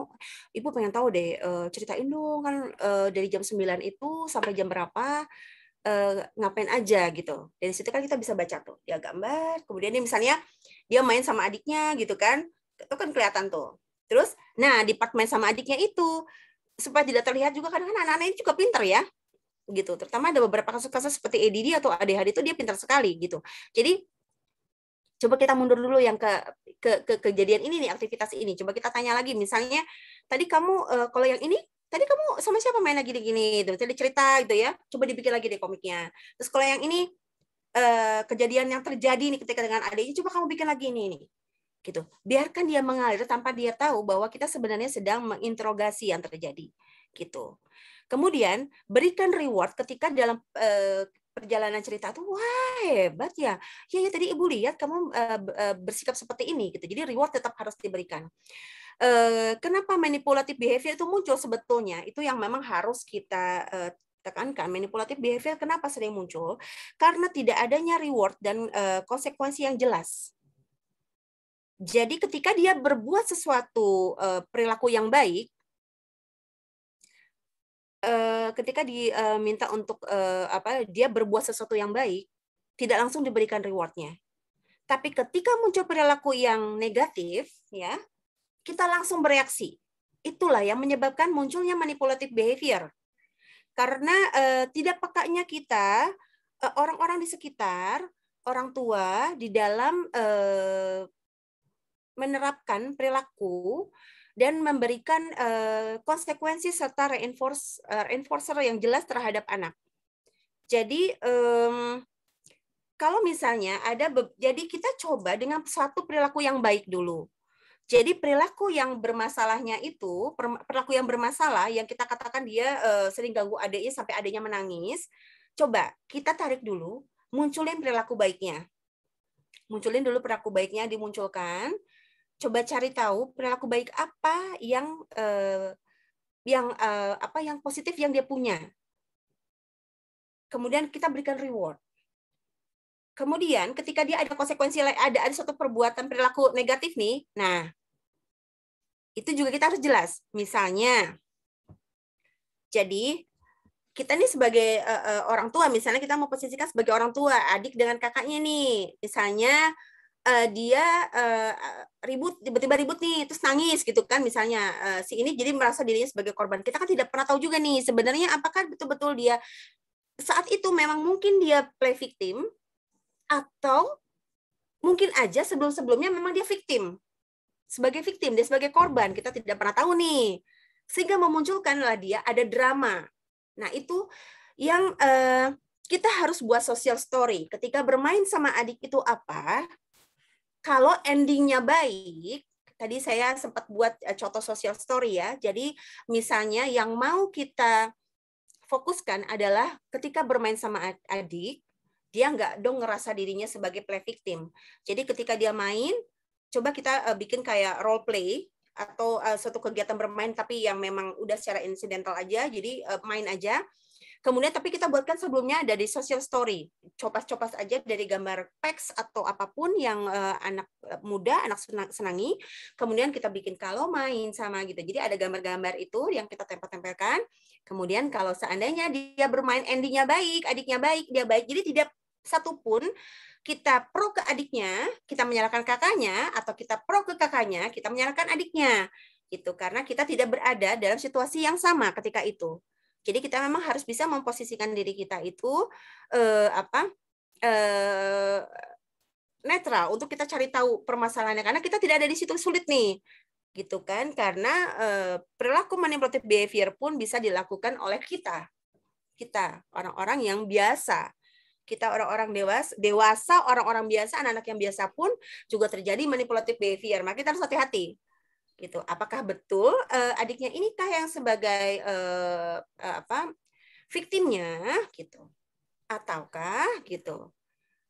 Ibu pengen tahu deh, ceritain dong kan dari jam 9 itu sampai jam berapa, ngapain aja gitu. Dari situ kan kita bisa baca tuh, dia gambar, kemudian dia misalnya dia main sama adiknya gitu kan, itu kan kelihatan tuh. Terus, nah di part main sama adiknya itu, supaya tidak terlihat juga karena kan anak-anak ini juga pinter ya gitu terutama ada beberapa kasus-kasus seperti ADD atau ADHD itu dia pintar sekali gitu jadi coba kita mundur dulu yang ke ke, ke kejadian ini nih aktivitas ini coba kita tanya lagi misalnya tadi kamu uh, kalau yang ini tadi kamu sama siapa main lagi di gini itu, tadi cerita gitu ya coba dibikin lagi deh komiknya terus kalau yang ini uh, kejadian yang terjadi nih ketika dengan adiknya coba kamu bikin lagi ini nih gitu biarkan dia mengalir tanpa dia tahu bahwa kita sebenarnya sedang menginterogasi yang terjadi gitu kemudian berikan reward ketika dalam uh, perjalanan cerita tuh wah hebat ya ya ya tadi ibu lihat kamu uh, bersikap seperti ini gitu jadi reward tetap harus diberikan uh, kenapa manipulatif behavior itu muncul sebetulnya itu yang memang harus kita uh, tekankan manipulatif behavior kenapa sering muncul karena tidak adanya reward dan konsekuensi yang jelas jadi ketika dia berbuat sesuatu perilaku yang baik Eh, ketika diminta eh, untuk eh, apa dia berbuat sesuatu yang baik tidak langsung diberikan rewardnya tapi ketika muncul perilaku yang negatif ya kita langsung bereaksi itulah yang menyebabkan munculnya manipulative behavior karena uh, tidak pekaknya kita orang orang-orang di sekitar orang tua di dalam uh, menerapkan perilaku dan memberikan eh, konsekuensi serta reinforce, eh, reinforcer yang jelas terhadap anak. Jadi kalau misalnya ada jadi kita coba dengan satu perilaku yang baik dulu. Jadi perilaku yang bermasalahnya itu perilaku yang bermasalah yang kita katakan dia eh, sering ganggu adiknya sampai adiknya menangis, coba kita tarik dulu, munculin perilaku baiknya munculin dulu perilaku baiknya dimunculkan coba cari tahu perilaku baik apa yang uh, yang uh, apa yang positif yang dia punya. Kemudian kita berikan reward. Kemudian ketika dia ada konsekuensi ada ada suatu perbuatan perilaku negatif nih, nah itu juga kita harus jelas. Misalnya, jadi kita nih sebagai uh, uh, orang tua, misalnya kita mau posisikan sebagai orang tua, adik dengan kakaknya nih, misalnya uh, dia uh, ribut tiba-tiba ribut nih terus nangis gitu kan misalnya uh, si ini jadi merasa dirinya sebagai korban kita kan tidak pernah tahu juga nih sebenarnya apakah betul-betul dia saat itu memang mungkin dia play victim atau mungkin aja sebelum-sebelumnya memang dia victim sebagai victim dia sebagai korban kita tidak pernah tahu nih sehingga memunculkanlah dia ada drama nah itu yang uh, kita harus buat social story ketika bermain sama adik itu apa kalau endingnya baik, tadi saya sempat buat eh, contoh social story ya. Jadi misalnya yang mau kita fokuskan adalah ketika bermain sama adik, dia nggak dong ngerasa dirinya sebagai play victim. Jadi ketika dia main, coba kita eh, bikin kayak role play atau eh, suatu kegiatan bermain tapi yang memang udah secara insidental aja jadi main aja Kemudian tapi kita buatkan sebelumnya ada di social story. Copas-copas aja dari gambar teks atau apapun yang uh, anak eh, muda, anak senang, senangi. Kemudian kita bikin kalau main sama gitu. Jadi ada gambar-gambar itu yang kita tempel-tempelkan. Kemudian kalau seandainya dia bermain endingnya baik, adiknya baik, dia baik. Jadi tidak satupun kita pro ke adiknya, kita menyalahkan kakaknya, atau kita pro ke kakaknya, kita menyalahkan adiknya gitu karena kita tidak berada dalam situasi yang sama ketika itu jadi kita memang harus bisa memposisikan diri kita itu eh, apa eh, netral untuk kita cari tahu permasalahannya karena kita tidak ada di situ sulit nih gitu kan karena eh, perilaku manipulatif behavior pun bisa dilakukan oleh kita kita orang-orang yang biasa kita orang-orang dewasa dewasa orang-orang biasa anak-anak yang biasa pun juga terjadi manipulatif behavior maka kita harus hati-hati gitu apakah betul uh, adiknya inikah yang sebagai uh, uh, apa victimnya gitu ataukah gitu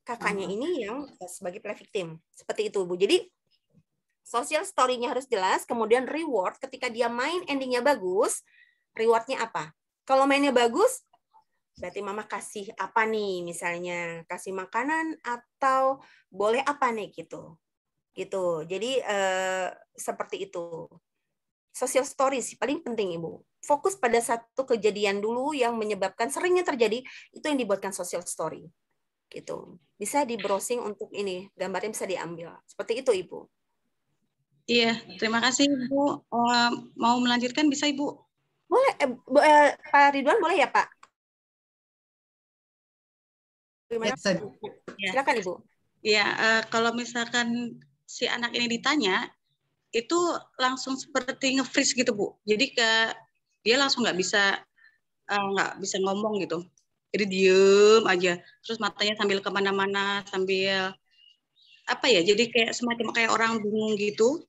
kakaknya hmm. ini yang sebagai play victim seperti itu bu jadi social story-nya harus jelas kemudian reward ketika dia main endingnya bagus rewardnya apa kalau mainnya bagus berarti mama kasih apa nih misalnya kasih makanan atau boleh apa nih gitu gitu. Jadi eh, seperti itu. Social stories paling penting Ibu. Fokus pada satu kejadian dulu yang menyebabkan seringnya terjadi itu yang dibuatkan social story. Gitu. Bisa di browsing untuk ini, gambarnya bisa diambil. Seperti itu Ibu. Iya, terima kasih Ibu. Mau melanjutkan bisa Ibu? Boleh, eh, Bu, eh, Pak Ridwan boleh ya Pak? Gimana? Ya, ya. silakan Ibu. Iya, uh, kalau misalkan si anak ini ditanya itu langsung seperti nge-freeze gitu bu jadi ke dia langsung nggak bisa eh, nggak uh, bisa ngomong gitu jadi diem aja terus matanya sambil kemana-mana sambil apa ya jadi kayak semacam kayak orang bingung gitu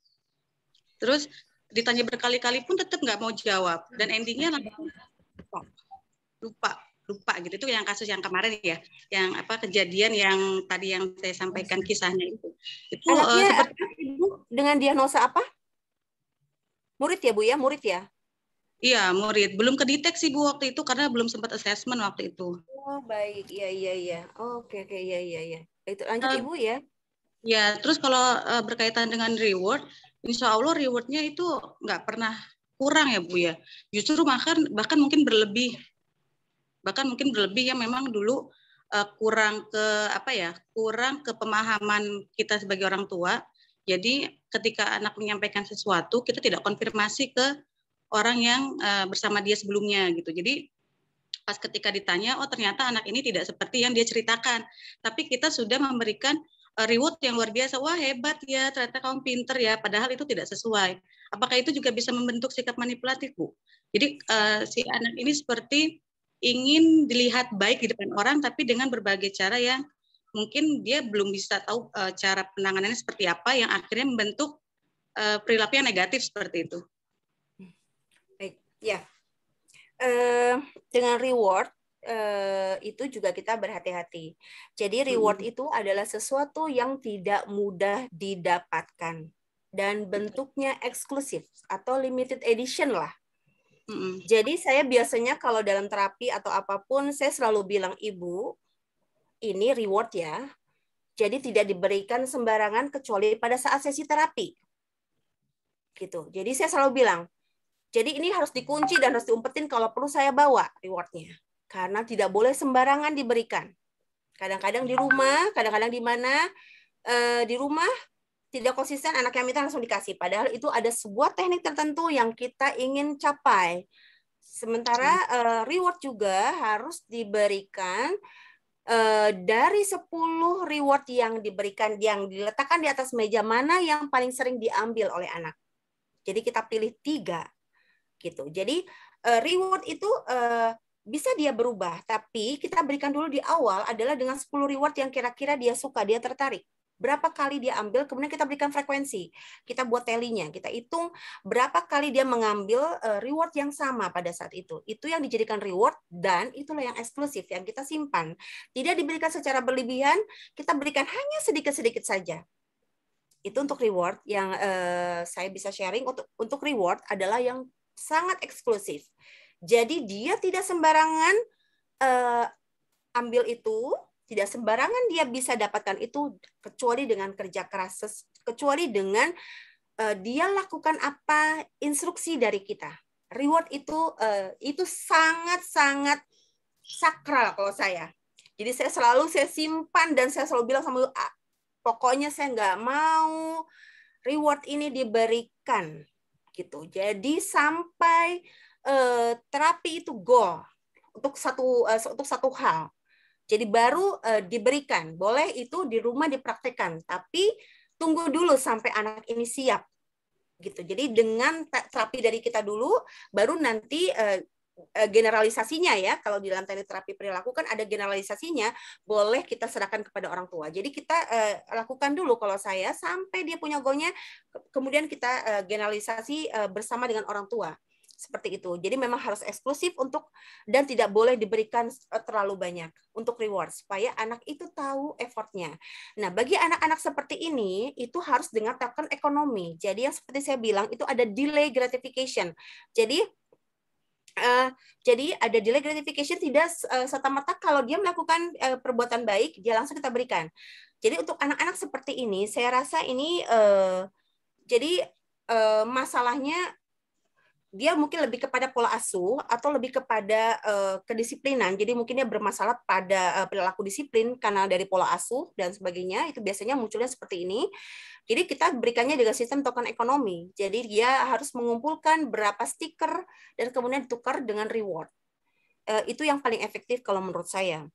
terus ditanya berkali-kali pun tetap nggak mau jawab dan endingnya langsung lupa lupa lupa gitu itu yang kasus yang kemarin ya yang apa kejadian yang tadi yang saya sampaikan kisahnya itu itu uh, eh, seperti eh, ibu dengan diagnosa apa murid ya bu ya murid ya Iya, murid. Belum kedeteksi Bu waktu itu karena belum sempat assessment waktu itu. Oh, baik. Iya, iya, iya. Oke, oke, iya, iya, iya. Itu lanjut uh, Ibu ya. Ya, terus kalau uh, berkaitan dengan reward, insya Allah rewardnya itu nggak pernah kurang ya Bu ya. Justru bahkan bahkan mungkin berlebih bahkan mungkin berlebih yang memang dulu uh, kurang ke apa ya kurang ke pemahaman kita sebagai orang tua jadi ketika anak menyampaikan sesuatu kita tidak konfirmasi ke orang yang uh, bersama dia sebelumnya gitu jadi pas ketika ditanya oh ternyata anak ini tidak seperti yang dia ceritakan tapi kita sudah memberikan eh, reward yang luar biasa wah hebat ya ternyata kamu pinter ya padahal itu tidak sesuai apakah itu juga bisa membentuk sikap manipulatif bu jadi uh, si anak ini seperti ingin dilihat baik di depan orang tapi dengan berbagai cara yang mungkin dia belum bisa tahu e, cara penanganannya seperti apa yang akhirnya membentuk e, perilaku yang negatif seperti itu. Baik, ya. E, dengan reward e, itu juga kita berhati-hati. Jadi reward hmm. itu adalah sesuatu yang tidak mudah didapatkan dan bentuknya eksklusif atau limited edition lah jadi saya biasanya kalau dalam terapi atau apapun saya selalu bilang ibu ini reward ya. Jadi tidak diberikan sembarangan kecuali pada saat sesi terapi. Gitu. Jadi saya selalu bilang, jadi ini harus dikunci dan harus diumpetin kalau perlu saya bawa rewardnya. Karena tidak boleh sembarangan diberikan. Kadang-kadang di rumah, kadang-kadang di mana, eh, di rumah tidak konsisten anak yang minta langsung dikasih. Padahal itu ada sebuah teknik tertentu yang kita ingin capai. Sementara uh, reward juga harus diberikan uh, dari 10 reward yang diberikan yang diletakkan di atas meja mana yang paling sering diambil oleh anak. Jadi kita pilih tiga gitu. Jadi uh, reward itu uh, bisa dia berubah, tapi kita berikan dulu di awal adalah dengan 10 reward yang kira-kira dia suka, dia tertarik berapa kali dia ambil, kemudian kita berikan frekuensi. Kita buat telinya, kita hitung berapa kali dia mengambil eh, reward yang sama pada saat itu. Itu yang dijadikan reward dan itulah yang eksklusif yang kita simpan. Tidak diberikan secara berlebihan, kita berikan hanya sedikit-sedikit saja. Itu untuk reward yang eh, saya bisa sharing untuk untuk reward adalah yang sangat eksklusif. Jadi dia tidak sembarangan eh, ambil itu tidak sembarangan dia bisa dapatkan itu kecuali dengan kerja keras, kecuali dengan uh, dia lakukan apa instruksi dari kita. Reward itu uh, itu sangat-sangat sakral kalau saya. Jadi saya selalu saya simpan dan saya selalu bilang sama ah, pokoknya saya nggak mau reward ini diberikan gitu. Jadi sampai uh, terapi itu goal untuk satu uh, untuk satu hal. Jadi baru uh, diberikan. Boleh itu di rumah dipraktekkan, tapi tunggu dulu sampai anak ini siap. Gitu. Jadi dengan terapi dari kita dulu, baru nanti uh, generalisasinya ya kalau di dalam terapi perilaku kan ada generalisasinya boleh kita serahkan kepada orang tua jadi kita uh, lakukan dulu kalau saya sampai dia punya goalnya kemudian kita uh, generalisasi uh, bersama dengan orang tua seperti itu. Jadi memang harus eksklusif untuk dan tidak boleh diberikan eh, terlalu banyak untuk reward supaya anak itu tahu effortnya. Nah, bagi anak-anak seperti ini itu harus dengar tekan ekonomi. Jadi yang seperti saya bilang itu ada delay gratification. Jadi Uh, jadi ada delay gratification tidak uh, eh, serta merta kalau dia melakukan uh, perbuatan baik dia langsung kita berikan. Jadi untuk anak-anak seperti ini saya rasa ini uh, jadi uh, masalahnya dia mungkin lebih kepada pola asuh atau lebih kepada uh, kedisiplinan. Jadi mungkin dia bermasalah pada uh, perilaku disiplin karena dari pola asuh dan sebagainya itu biasanya munculnya seperti ini. Jadi kita berikannya dengan sistem token ekonomi. Jadi dia harus mengumpulkan berapa stiker dan kemudian tukar dengan reward. Uh, itu yang paling efektif kalau menurut saya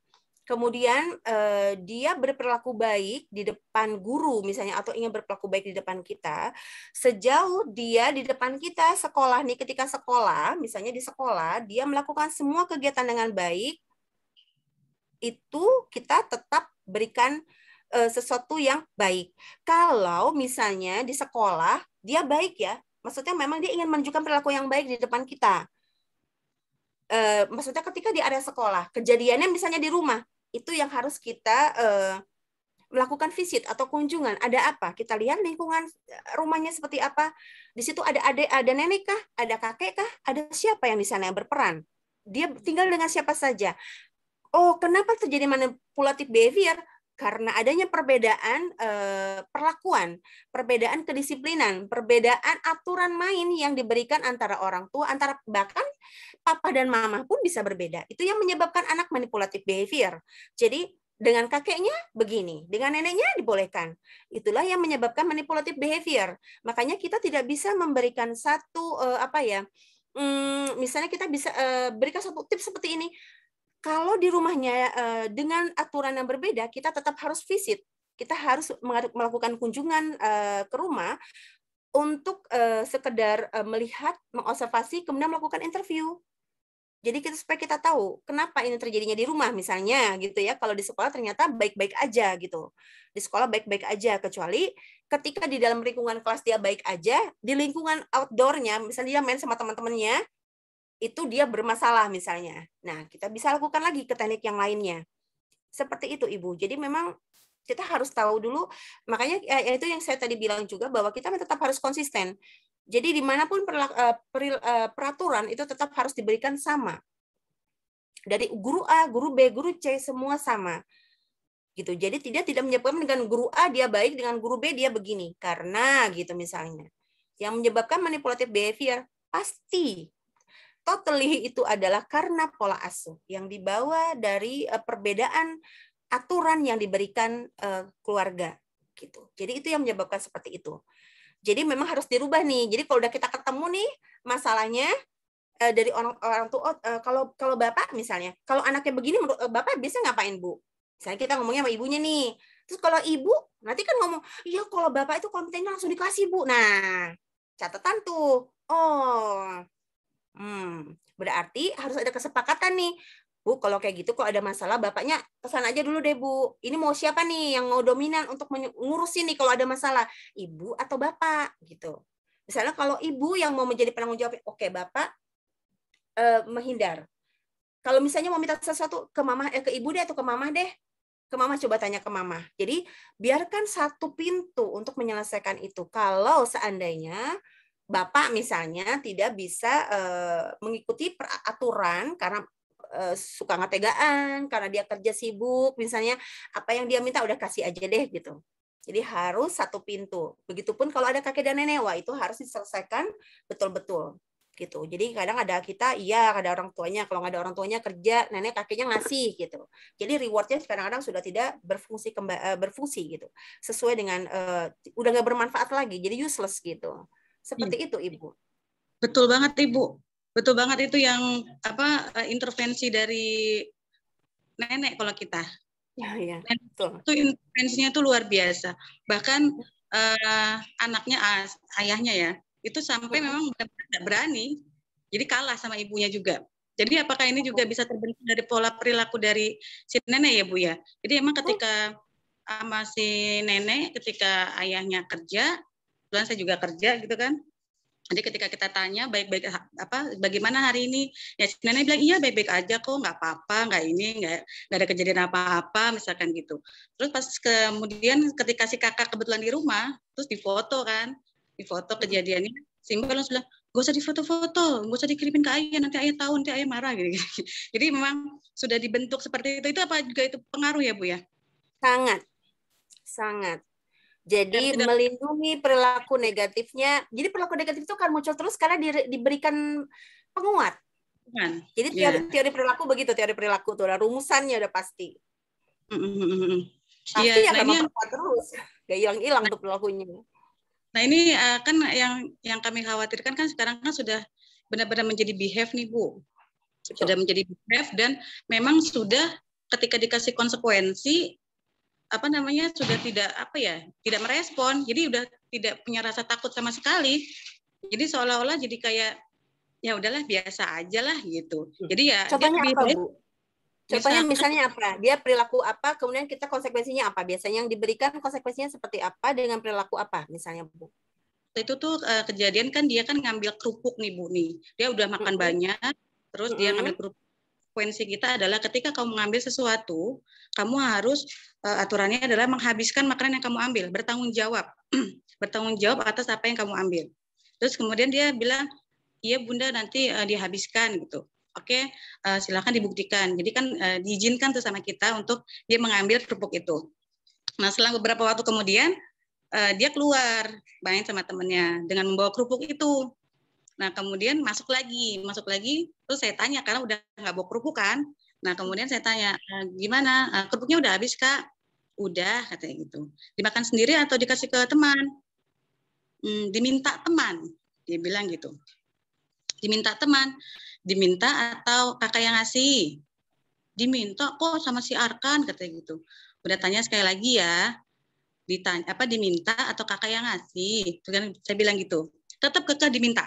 kemudian eh, dia berperilaku baik di depan guru misalnya atau ingin berperilaku baik di depan kita sejauh dia di depan kita sekolah nih ketika sekolah misalnya di sekolah dia melakukan semua kegiatan dengan baik itu kita tetap berikan eh, sesuatu yang baik kalau misalnya di sekolah dia baik ya maksudnya memang dia ingin menunjukkan perilaku yang baik di depan kita Uh, maksudnya ketika di area sekolah kejadiannya misalnya di rumah itu yang harus kita uh, eh, melakukan visit atau kunjungan. Ada apa? Kita lihat lingkungan eh, rumahnya seperti apa. Di situ ada adik, ada nenek kah? Ada kakek kah? Ada siapa yang di sana yang berperan? Dia tinggal dengan siapa saja. Oh, kenapa terjadi manipulatif behavior? Karena adanya perbedaan eh, perlakuan, perbedaan kedisiplinan, perbedaan aturan main yang diberikan antara orang tua, antara bahkan papa dan mama pun bisa berbeda. Itu yang menyebabkan anak manipulatif behavior. Jadi dengan kakeknya begini, dengan neneknya dibolehkan. Itulah yang menyebabkan manipulatif behavior. Makanya kita tidak bisa memberikan satu uh, apa ya, um, misalnya kita bisa uh, berikan satu tips seperti ini. Kalau di rumahnya uh, dengan aturan yang berbeda, kita tetap harus visit kita harus melakukan kunjungan ke rumah untuk uh, sekedar uh, melihat, mengobservasi, kemudian melakukan interview. Jadi kita supaya kita tahu kenapa ini terjadinya di rumah misalnya gitu ya. Kalau di sekolah ternyata baik-baik aja gitu. Di sekolah baik-baik aja kecuali ketika di dalam lingkungan kelas dia baik aja, di lingkungan outdoornya misalnya dia main sama teman-temannya itu dia bermasalah misalnya. Nah, kita bisa lakukan lagi ke teknik yang lainnya. Seperti itu Ibu. Jadi memang kita harus tahu dulu makanya ya, ya itu yang saya tadi bilang juga bahwa kita tetap harus konsisten jadi dimanapun per, e, e, peraturan itu tetap harus diberikan sama dari guru A guru B guru C semua sama gitu jadi tidak tidak menyebabkan dengan guru A dia baik dengan guru B dia begini karena gitu misalnya yang menyebabkan manipulatif behavior pasti totally itu adalah karena pola asuh yang dibawa dari e, perbedaan aturan yang diberikan uh, keluarga gitu. Jadi itu yang menyebabkan seperti itu. Jadi memang harus dirubah nih. Jadi kalau udah kita ketemu nih masalahnya uh, dari orang orang tua uh, kalau kalau bapak misalnya, kalau anaknya begini menurut uh, bapak bisa ngapain bu? Misalnya kita ngomongnya sama ibunya nih. Terus kalau ibu nanti kan ngomong, iya kalau bapak itu kontennya langsung dikasih bu. Nah catatan tuh, oh, hmm, berarti harus ada kesepakatan nih. Bu, kalau kayak gitu kok ada masalah, bapaknya pesan aja dulu deh, Bu. Ini mau siapa nih yang mau dominan untuk ngurusin nih kalau ada masalah? Ibu atau bapak gitu. Misalnya kalau ibu yang mau menjadi penanggung jawab, oke okay, bapak eh, menghindar. Kalau misalnya mau minta sesuatu ke mama eh, ke ibu deh atau ke mama deh. Ke mama coba tanya ke mama. Jadi biarkan satu pintu untuk menyelesaikan itu. Kalau seandainya bapak misalnya tidak bisa eh, mengikuti peraturan karena Eh, suka ngategaan karena dia kerja sibuk misalnya apa yang dia minta udah kasih aja deh gitu jadi harus satu pintu begitupun kalau ada kakek dan nenek wah itu harus diselesaikan betul-betul gitu. Jadi kadang ada kita iya ada orang tuanya, kalau nggak ada orang tuanya kerja, nenek kakeknya ngasih gitu. Jadi rewardnya kadang-kadang sudah tidak berfungsi kemba- eh, berfungsi gitu, sesuai dengan uh, udah nggak bermanfaat lagi, jadi useless gitu. Seperti ya. itu ibu. Betul banget ibu. Betul banget itu yang apa eh, intervensi dari nenek kalau kita. Ya, ya. betul. Itu intervensinya itu luar biasa. Bahkan uh, anaknya ayahnya ya, itu sampai memang tidak berani. Jadi kalah sama ibunya juga. Jadi apakah ini juga bisa terbentuk dari pola perilaku dari si nenek ya Bu ya? Jadi emang ketika sama ah, si nenek ketika ayahnya kerja, kebetulan saya juga kerja gitu kan. Jadi ketika kita tanya baik-baik apa bagaimana hari ini, ya nenek bilang iya baik-baik aja kok, nggak apa-apa, nggak ini, nggak, nggak ada kejadian apa-apa, misalkan gitu. Terus pas kemudian ketika si kakak kebetulan di rumah, terus difoto kan, difoto kejadiannya, simbol langsung bilang, gak usah difoto-foto, gak usah dikirimin ke ayah, nanti ayah tahu, nanti ayah marah. Gitu, gitu, gitu. Jadi memang sudah dibentuk seperti itu. Itu apa juga itu pengaruh ya Bu ya? Sangat, sangat. Jadi ya, melindungi perilaku negatifnya. Jadi perilaku negatif itu akan muncul terus karena di, diberikan penguat. Kan? Jadi teori, yeah. teori perilaku begitu, teori perilaku tuh ada rumusannya udah pasti. Mm-hmm. Pasti yeah, akan nah memperkuat terus, gak hilang-hilang nah, tuh perilakunya. Nah ini uh, kan yang yang kami khawatirkan kan sekarang kan sudah benar-benar menjadi behave nih Bu. Sudah menjadi behave dan memang sudah ketika dikasih konsekuensi apa namanya sudah tidak apa ya tidak merespon jadi udah tidak punya rasa takut sama sekali jadi seolah-olah jadi kayak ya udahlah biasa aja lah gitu jadi ya contohnya apa bu contohnya misalnya apa dia perilaku apa kemudian kita konsekuensinya apa biasanya yang diberikan konsekuensinya seperti apa dengan perilaku apa misalnya bu itu tuh eh, kejadian kan dia kan ngambil kerupuk nih bu nih dia udah makan mm -hmm. banyak terus mm -hmm. dia ngambil kerupuk konsekuensi kita adalah ketika kamu mengambil sesuatu, kamu harus uh, aturannya adalah menghabiskan makanan yang kamu ambil, bertanggung jawab, bertanggung jawab atas apa yang kamu ambil. Terus kemudian dia bilang, iya bunda nanti uh, dihabiskan gitu. Oke, okay, uh, eh, silakan dibuktikan. Jadi kan uh, diizinkan tuh sama kita untuk dia mengambil kerupuk itu. Nah selang beberapa waktu kemudian uh, dia keluar main sama temennya dengan membawa kerupuk itu. Nah kemudian masuk lagi, masuk lagi, terus saya tanya karena udah nggak bawa kerupuk kan. Nah kemudian saya tanya eh, gimana eh, kerupuknya udah habis kak? Udah katanya gitu. Dimakan sendiri atau dikasih ke teman? Hmm, diminta teman, dia bilang gitu. Diminta teman, diminta atau kakak yang ngasih? Diminta kok sama si Arkan katanya gitu. Udah tanya sekali lagi ya, ditanya apa diminta atau kakak yang ngasih? Kan saya bilang gitu. Tetap kekeh diminta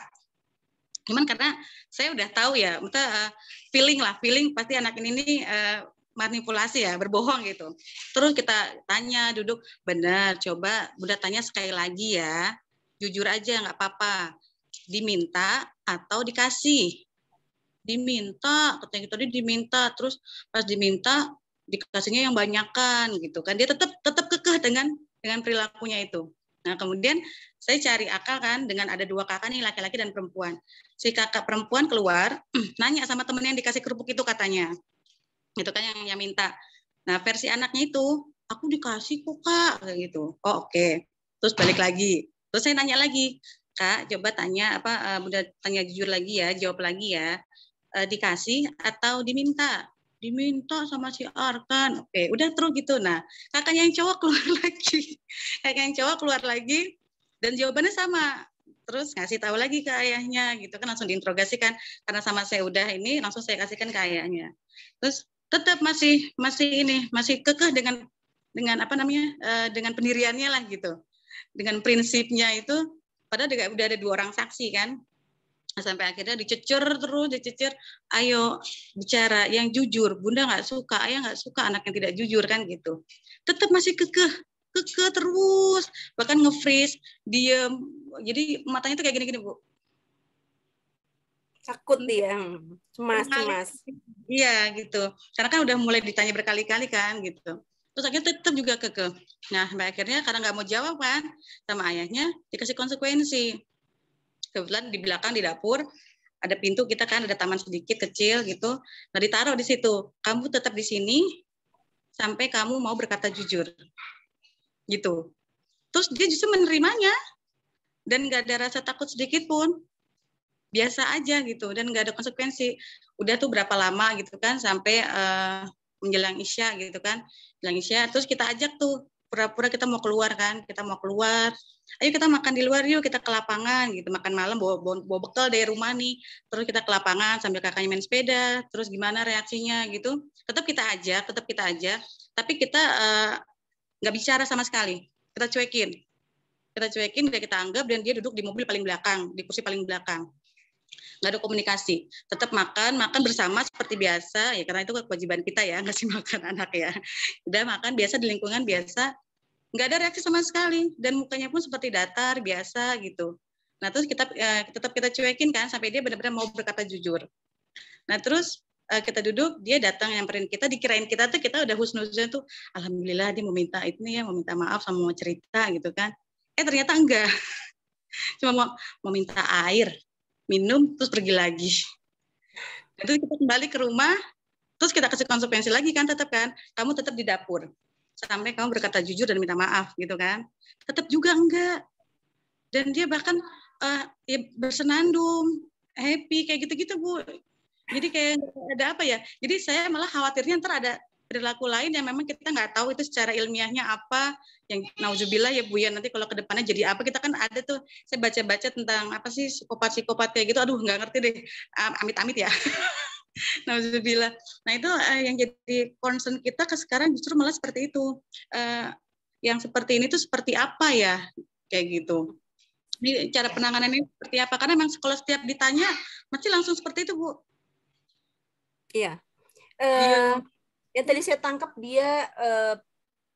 cuman karena saya udah tahu ya kita uh, eh, feeling lah feeling pasti anak ini ini uh, eh, manipulasi ya berbohong gitu terus kita tanya duduk benar coba bunda tanya sekali lagi ya jujur aja nggak apa-apa diminta atau dikasih diminta katanya gitu tadi diminta terus pas diminta dikasihnya yang banyakan gitu kan dia tetap tetap kekeh dengan dengan perilakunya itu Nah, kemudian saya cari akal kan dengan ada dua kakak nih laki-laki dan perempuan si kakak perempuan keluar hmm, nanya sama temennya yang dikasih kerupuk itu katanya itu kan yang yang minta nah versi anaknya itu aku dikasih kok kak kayak gitu oh oke okay. terus balik lagi terus saya nanya lagi kak coba tanya apa uh, udah tanya jujur lagi ya jawab lagi ya uh, dikasih atau diminta diminta sama si Arkan. Oke, udah terus gitu. Nah, kakaknya yang cowok keluar lagi. kakaknya yang cowok keluar lagi dan jawabannya sama terus ngasih tahu lagi ke ayahnya gitu kan langsung diinterogasi kan karena sama saya udah ini langsung saya kasihkan ke ayahnya terus tetap masih masih ini masih kekeh dengan dengan apa namanya uh, dengan pendiriannya lah gitu dengan prinsipnya itu padahal udah ada dua orang saksi kan nah, sampai akhirnya dicecer terus dicecer ayo bicara yang jujur bunda nggak suka ayah nggak suka anak yang tidak jujur kan gitu tetap masih kekeh kekeh terus bahkan ngefreeze freeze diem jadi matanya tuh kayak gini-gini, Bu. Takut dia, hmm. cemas, cemas. Iya, gitu. Karena kan udah mulai ditanya berkali-kali kan, gitu. Terus akhirnya tetap juga keke. Nah, akhirnya karena nggak mau jawab kan sama ayahnya, dikasih konsekuensi. Kebetulan di belakang di dapur ada pintu kita kan ada taman sedikit kecil gitu. Nah ditaruh di situ. Kamu tetap di sini sampai kamu mau berkata jujur gitu. Terus dia justru menerimanya dan nggak ada rasa takut sedikit pun biasa aja gitu dan nggak ada konsekuensi udah tuh berapa lama gitu kan sampai uh, menjelang isya gitu kan menjelang isya terus kita ajak tuh pura-pura kita mau keluar kan kita mau keluar ayo kita makan di luar yuk kita ke lapangan gitu makan malam bawa, bawa, bawa bekal dari rumah nih terus kita ke lapangan sambil kakaknya main sepeda terus gimana reaksinya gitu tetap kita ajak tetap kita ajak tapi kita eh, nggak uh, bicara sama sekali kita cuekin kita cuekin dia kita anggap dan dia duduk di mobil paling belakang di kursi paling belakang nggak ada komunikasi tetap makan makan bersama seperti biasa ya karena itu kewajiban kita ya ngasih makan anak ya udah makan biasa di lingkungan biasa nggak ada reaksi sama sekali dan mukanya pun seperti datar biasa gitu nah terus kita eh, tetap kita cuekin kan sampai dia benar-benar mau berkata jujur nah terus eh, kita duduk dia datang nyamperin kita dikirain kita tuh kita udah husnuzon tuh alhamdulillah dia mau minta itu ya mau minta maaf sama mau cerita gitu kan eh ternyata enggak cuma mau, mau minta air minum terus pergi lagi itu kita kembali ke rumah terus kita kasih konsekuensi lagi kan tetap kan kamu tetap di dapur sampai kamu berkata jujur dan minta maaf gitu kan tetap juga enggak dan dia bahkan uh, ya bersenandung happy kayak gitu-gitu bu jadi kayak ada apa ya jadi saya malah khawatirnya ntar ada perilaku lain yang memang kita nggak tahu itu secara ilmiahnya apa yang nauzubillah ya Bu ya nanti kalau kedepannya jadi apa kita kan ada tuh saya baca-baca tentang apa sih psikopat psikopat kayak gitu aduh nggak ngerti deh amit-amit ya naujubillah nah itu eh, yang jadi concern kita ke sekarang justru malah seperti itu eh, yang seperti ini tuh seperti apa ya kayak gitu ini cara penanganan ini seperti apa karena memang sekolah setiap ditanya masih langsung seperti itu Bu iya uh, yang tadi saya tangkap dia uh,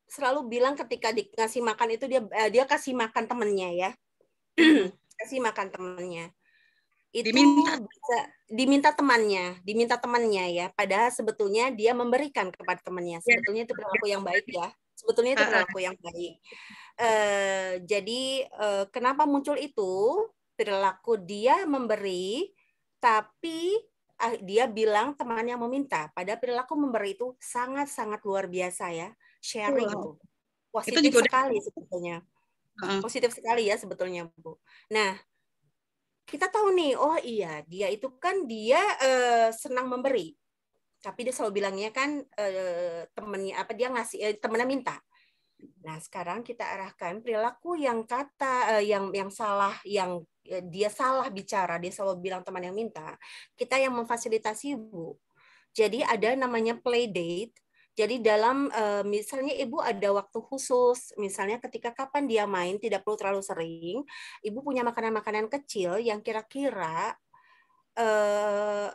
selalu bilang ketika dikasih makan itu dia uh, dia kasih makan temennya ya kasih makan temennya itu diminta. bisa diminta temannya diminta temannya ya padahal sebetulnya dia memberikan kepada temannya iya. sebetulnya itu perilaku yang baik ya sebetulnya itu perilaku yang baik uh, jadi uh, kenapa muncul itu perilaku dia memberi tapi Ah, dia bilang temannya meminta pada perilaku memberi itu sangat-sangat luar biasa ya sharing itu positif itu juga sekali sebetulnya positif sekali ya sebetulnya bu nah kita tahu nih oh iya dia itu kan dia uh, senang memberi tapi dia selalu bilangnya kan uh, temennya apa dia ngasih uh, temennya minta Nah, sekarang kita arahkan perilaku yang kata eh, yang yang salah, yang eh, dia salah bicara, dia selalu bilang teman yang minta, kita yang memfasilitasi ibu. Jadi ada namanya play date. Jadi dalam eh, misalnya ibu ada waktu khusus, misalnya ketika kapan dia main tidak perlu terlalu sering, ibu punya makanan-makanan kecil yang kira-kira eh,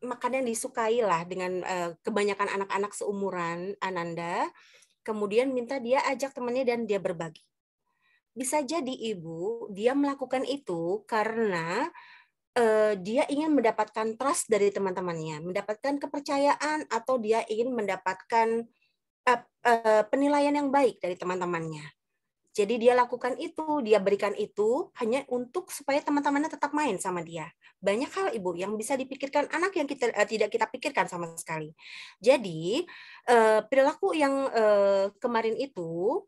makanan disukai lah dengan eh, kebanyakan anak-anak seumuran Ananda kemudian minta dia ajak temannya dan dia berbagi. Bisa jadi ibu, dia melakukan itu karena eh, dia ingin mendapatkan trust dari teman-temannya, mendapatkan kepercayaan atau dia ingin mendapatkan eh, eh, penilaian yang baik dari teman-temannya. Jadi dia lakukan itu, dia berikan itu hanya untuk supaya teman-temannya tetap main sama dia. Banyak hal ibu yang bisa dipikirkan anak yang kita eh, tidak kita pikirkan sama sekali. Jadi eh, perilaku yang eh, kemarin itu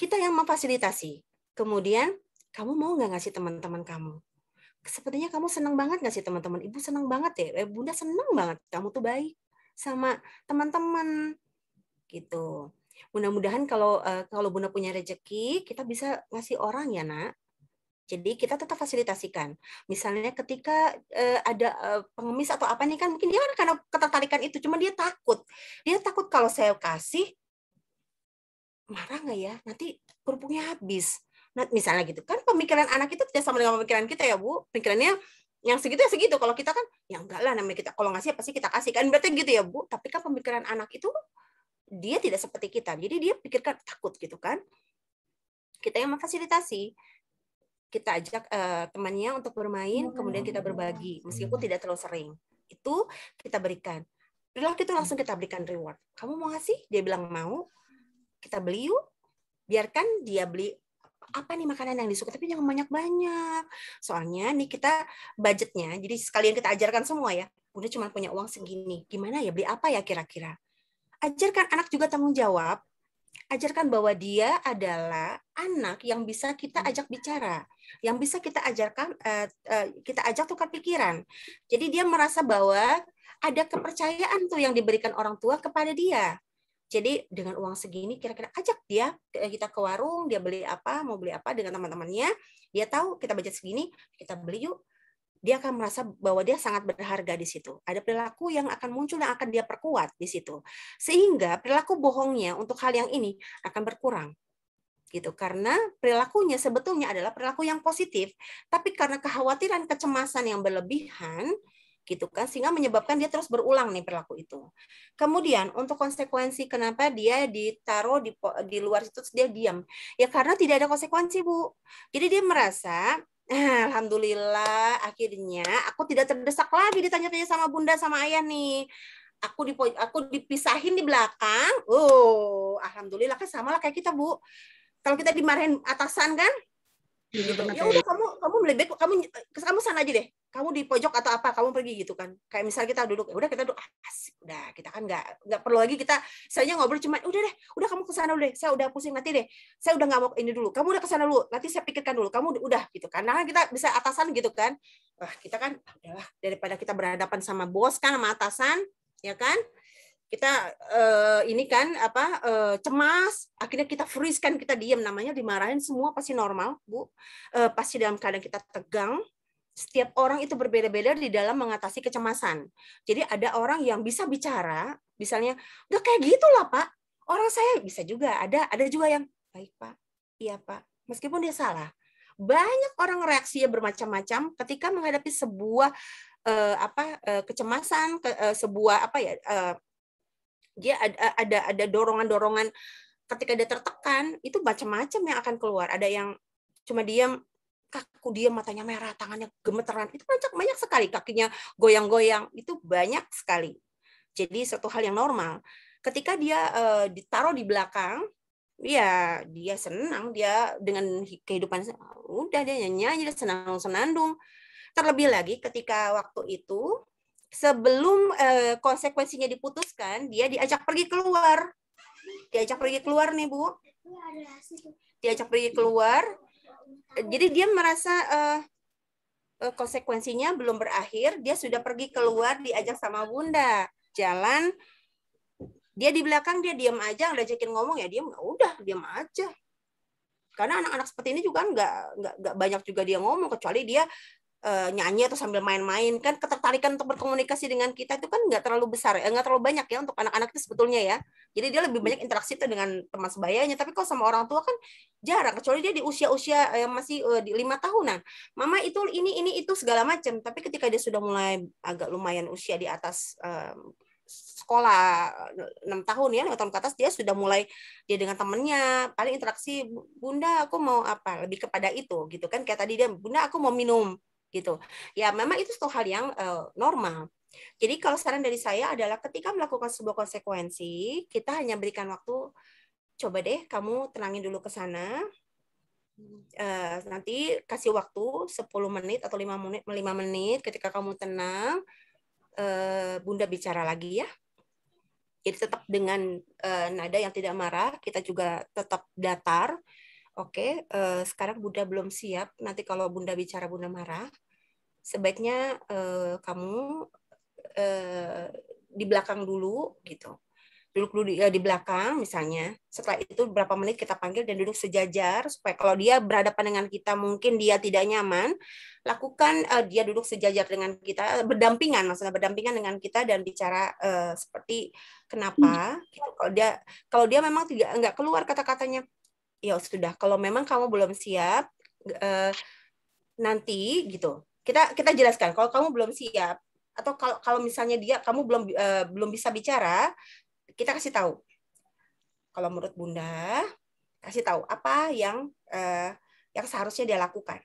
kita yang memfasilitasi. Kemudian kamu mau nggak ngasih teman-teman kamu? Sepertinya kamu senang banget ngasih teman-teman? Ibu senang banget ya, eh, bunda senang banget. Kamu tuh baik sama teman-teman gitu. Mudah-mudahan kalau eh, kalau Bunda punya rezeki, kita bisa ngasih orang ya, Nak. Jadi kita tetap fasilitasikan. Misalnya ketika eh, ada eh, pengemis atau apa nih kan mungkin dia karena ketertarikan itu, cuma dia takut. Dia takut kalau saya kasih marah nggak ya? Nanti kerupuknya habis. Nah, misalnya gitu kan pemikiran anak itu tidak sama dengan pemikiran kita ya Bu. pemikirannya yang segitu ya segitu. Kalau kita kan ya enggak lah namanya kita kalau ngasih ya pasti kita kasih kan berarti gitu ya Bu. Tapi kan pemikiran anak itu dia tidak seperti kita. Jadi dia pikirkan takut gitu kan. Kita yang memfasilitasi kita ajak uh, temannya untuk bermain, hmm. kemudian kita berbagi, meskipun hmm. tidak terlalu sering. Itu kita berikan. Udah itu langsung kita berikan reward. Kamu mau ngasih? Dia bilang mau. Kita beli yuk. Biarkan dia beli apa nih makanan yang disuka tapi jangan banyak-banyak. Soalnya nih kita budgetnya, jadi sekalian kita ajarkan semua ya. Udah cuma punya uang segini, gimana ya beli apa ya kira-kira? ajarkan anak juga tanggung jawab, ajarkan bahwa dia adalah anak yang bisa kita hmm. ajak bicara, yang bisa kita ajarkan eh, eh, kita ajak tukar pikiran. Jadi dia merasa bahwa ada kepercayaan tuh yang diberikan orang tua kepada dia. Jadi dengan uang segini kira-kira ajak dia eh, kita ke warung, dia beli apa, mau beli apa dengan teman-temannya. Dia tahu kita budget segini, kita beli yuk dia akan merasa bahwa dia sangat berharga di situ. Ada perilaku yang akan muncul yang akan dia perkuat di situ. Sehingga perilaku bohongnya untuk hal yang ini akan berkurang gitu karena perilakunya sebetulnya adalah perilaku yang positif tapi karena kekhawatiran kecemasan yang berlebihan gitu kan sehingga menyebabkan dia terus berulang nih perilaku itu kemudian untuk konsekuensi kenapa dia ditaruh di di luar situ dia diam ya karena tidak ada konsekuensi bu jadi dia merasa Alhamdulillah akhirnya aku tidak terdesak lagi ditanya-tanya sama bunda sama ayah nih. Aku di aku dipisahin di belakang. Oh, alhamdulillah kan sama lah kayak kita, Bu. Kalau kita dimarahin atasan kan? Iya, ya udah gitu. kamu kamu lebih kamu kamu sana aja deh kamu di pojok atau apa kamu pergi gitu kan kayak misal kita duduk ya udah kita duduk ah, asik udah kita kan nggak nggak perlu lagi kita saya ngobrol cuma udah deh udah kamu kesana dulu deh saya udah pusing nanti deh saya udah nggak mau ini dulu kamu udah kesana dulu nanti saya pikirkan dulu kamu udah gitu kan nah kita bisa atasan gitu kan wah kita kan ah, udahlah daripada kita berhadapan sama bos kan sama atasan ya kan kita uh, ini kan apa eh, cemas akhirnya kita freeze kan kita diam namanya dimarahin semua pasti normal bu eh, pasti dalam keadaan kita tegang setiap orang itu berbeda-beda di dalam mengatasi kecemasan. Jadi ada orang yang bisa bicara, misalnya, udah kayak gitulah pak. Orang saya bisa juga. Ada ada juga yang baik pak, iya pak. Meskipun dia salah, banyak orang reaksi reaksinya bermacam-macam ketika menghadapi sebuah eh, apa eh, kecemasan, ke, eh, sebuah apa ya, eh, dia ada eh, ada ada dorongan-dorongan ketika dia tertekan itu macam-macam yang akan keluar. Ada yang cuma diam kaku dia matanya merah, tangannya gemeteran. Itu banyak banyak sekali kakinya goyang-goyang. Itu banyak sekali. Jadi satu hal yang normal. Ketika dia uh, ditaruh di belakang, ya dia senang dia dengan kehidupan udah dia nyanyi dia senang senandung. Terlebih lagi ketika waktu itu sebelum eh, konsekuensinya diputuskan, dia diajak pergi keluar. Diajak pergi keluar nih, Bu. Diajak pergi keluar jadi dia merasa uh, konsekuensinya belum berakhir, dia sudah pergi keluar diajak sama bunda jalan. Dia di belakang dia diam aja, ngajakin ngomong ya diam, ya udah diam aja. Karena anak-anak seperti ini juga nggak nggak banyak juga dia ngomong kecuali dia uh, nyanyi atau sambil main-main kan ketertarikan untuk berkomunikasi dengan kita itu kan nggak terlalu besar ya, eh, nggak terlalu banyak ya untuk anak-anak itu sebetulnya ya jadi dia lebih hmm. banyak interaksi itu dengan teman sebayanya tapi kalau sama orang tua kan jarang kecuali dia di usia-usia eh, yang masih uh, di lima tahunan mama itu ini ini itu segala macam tapi ketika dia sudah mulai agak lumayan usia di atas um, sekolah 6 tahun ya lima tahun ke atas dia sudah mulai dia dengan temennya paling interaksi bunda aku mau apa lebih kepada itu gitu kan kayak tadi dia bunda aku mau minum gitu. Ya memang itu satu hal yang uh, normal. Jadi kalau saran dari saya adalah ketika melakukan sebuah konsekuensi, kita hanya berikan waktu coba deh kamu tenangin dulu ke sana. Uh, nanti kasih waktu 10 menit atau lima menit 5 menit ketika kamu tenang uh, Bunda bicara lagi ya. Jadi tetap dengan uh, nada yang tidak marah, kita juga tetap datar Oke, uh, sekarang Bunda belum siap. Nanti kalau Bunda bicara Bunda marah, sebaiknya uh, kamu uh, di belakang dulu gitu. Duduk dulu di, di belakang misalnya. Setelah itu berapa menit kita panggil dan duduk sejajar supaya kalau dia berhadapan dengan kita mungkin dia tidak nyaman, lakukan uh, dia duduk sejajar dengan kita, berdampingan maksudnya berdampingan dengan kita dan bicara uh, seperti kenapa? Hmm. Kalau dia kalau dia memang tidak nggak keluar kata-katanya ya sudah kalau memang kamu belum siap uh, nanti gitu kita kita jelaskan kalau kamu belum siap atau kalau kalau misalnya dia kamu belum uh, belum bisa bicara kita kasih tahu kalau menurut bunda kasih tahu apa yang uh, yang seharusnya dia lakukan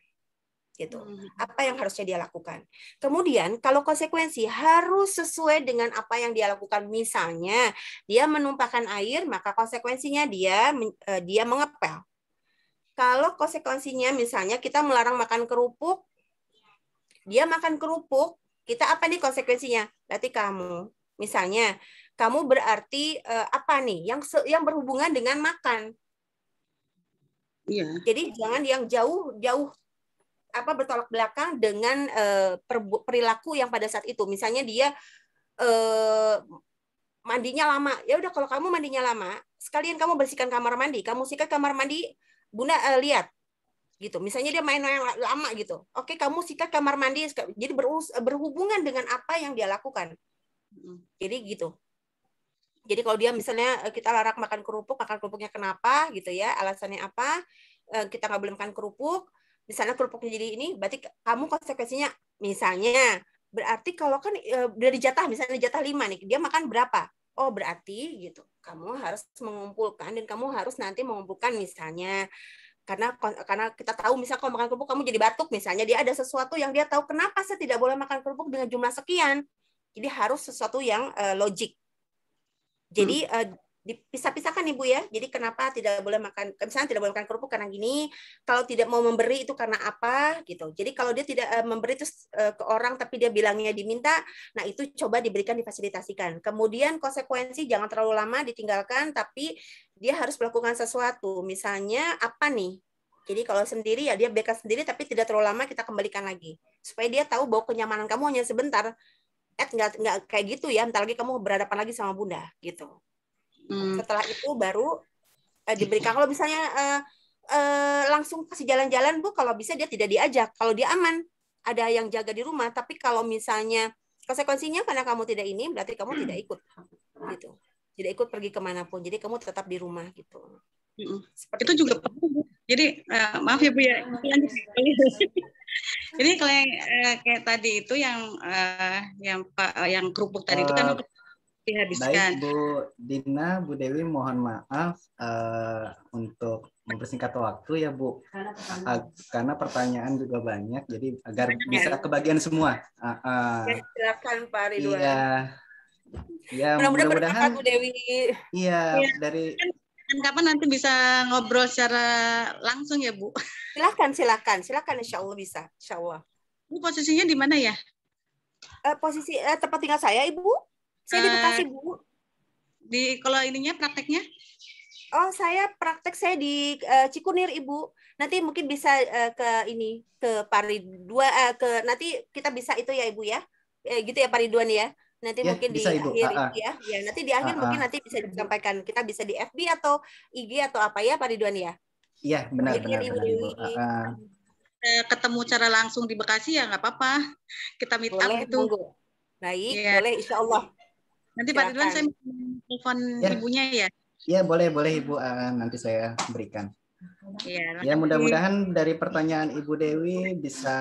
gitu. Hmm, hmm, hmm. Apa yang harusnya dia lakukan. Kemudian kalau konsekuensi harus sesuai dengan apa yang dia lakukan. Misalnya dia menumpahkan air, maka konsekuensinya dia eh, dia mengepel. Kalau konsekuensinya misalnya kita melarang makan kerupuk, dia makan kerupuk, kita apa nih konsekuensinya? Berarti kamu misalnya kamu berarti eh, apa nih yang yang berhubungan dengan makan. Iya. Jadi jangan yang jauh jauh apa bertolak belakang dengan uh, perilaku yang pada saat itu. Misalnya dia uh, mandinya lama. Ya udah kalau kamu mandinya lama, sekalian kamu bersihkan kamar mandi, kamu sikat kamar mandi, Bunda uh, lihat gitu. Misalnya dia main yang lama gitu. Oke, kamu sikat kamar mandi. Jadi berus, berhubungan dengan apa yang dia lakukan. Jadi gitu. Jadi kalau dia misalnya kita larang makan kerupuk, makan kerupuknya kenapa gitu ya? Alasannya apa? Kita nggak boleh makan kerupuk misalnya kerupuknya jadi ini berarti kamu konsekuensinya misalnya berarti kalau kan e, dari jatah misalnya jatah lima nih dia makan berapa oh berarti gitu kamu harus mengumpulkan dan kamu harus nanti mengumpulkan misalnya karena karena kita tahu misalnya kalau makan kerupuk kamu jadi batuk misalnya dia ada sesuatu yang dia tahu kenapa saya tidak boleh makan kerupuk dengan jumlah sekian jadi harus sesuatu yang e, logik jadi hmm. e, dipisah-pisahkan ibu ya. Jadi kenapa tidak boleh makan misalnya tidak boleh makan kerupuk karena gini, kalau tidak mau memberi itu karena apa gitu. Jadi kalau dia tidak eh, memberi terus eh, ke orang tapi dia bilangnya diminta, nah itu coba diberikan difasilitasikan. Kemudian konsekuensi jangan terlalu lama ditinggalkan tapi dia harus melakukan sesuatu. Misalnya apa nih? Jadi kalau sendiri ya dia bekas sendiri tapi tidak terlalu lama kita kembalikan lagi supaya dia tahu bahwa kenyamanan kamu hanya sebentar. Eh nggak nggak kayak gitu ya. nanti lagi kamu berhadapan lagi sama bunda gitu. Gitu. Hmm. Setelah itu baru uh, diberikan kalau misalnya uh, uh, langsung kasih jalan-jalan bu kalau bisa dia tidak diajak kalau dia aman ada yang jaga di rumah tapi kalau misalnya konsekuensinya karena kamu tidak ini berarti kamu tidak ikut gitu tidak ikut pergi kemanapun jadi kamu tetap di rumah gitu Hmm. itu juga perlu jadi uh, maaf ya bu ya ini iya. kalau yang, uh, kayak tadi itu yang uh, yang pak yang kerupuk tadi itu kan ah dihabiskan. Baik Bu Dina, Bu Dewi mohon maaf uh, untuk mempersingkat waktu ya Bu. Karena pertanyaan, uh, karena pertanyaan juga banyak, jadi agar bisa kebagian semua. Uh, uh, silakan Pak Ridwan. Iya. Ya, mudah-mudahan Bu Dewi. Iya, ya. dari kapan nanti bisa ngobrol secara langsung ya Bu. Silakan, silakan, silakan Insya Allah bisa, Insya Allah. Bu posisinya di mana ya? Uh, posisi uh, tempat tinggal saya, Ibu. Saya di eh, Bekasi, Bu. Di kalau ininya prakteknya? Oh, saya praktek saya di uh, Cikunir, Ibu. Nanti mungkin bisa uh, ke ini ke Pari dua uh, ke nanti kita bisa itu ya, Ibu ya. Eh, gitu ya Pari ya. Nanti ya, mungkin bisa, di Ibu. akhir ha ah, ah. ya. Ya, nanti di akhir A ah, -a. mungkin nanti bisa disampaikan. Kita bisa di FB atau IG atau apa ya Pari ya. Iya, benar Jadi, benar. Ibu, benar, Ibu. A -a ketemu cara langsung di Bekasi ya nggak apa-apa. Kita meet boleh, up itu. Monggo. Baik, ya. boleh insya Allah. Nanti Pak Ridwan saya telepon ya. ibunya ya. Iya boleh boleh Ibu uh, nanti saya berikan. Iya, ya, ya mudah-mudahan dari pertanyaan Ibu Dewi bisa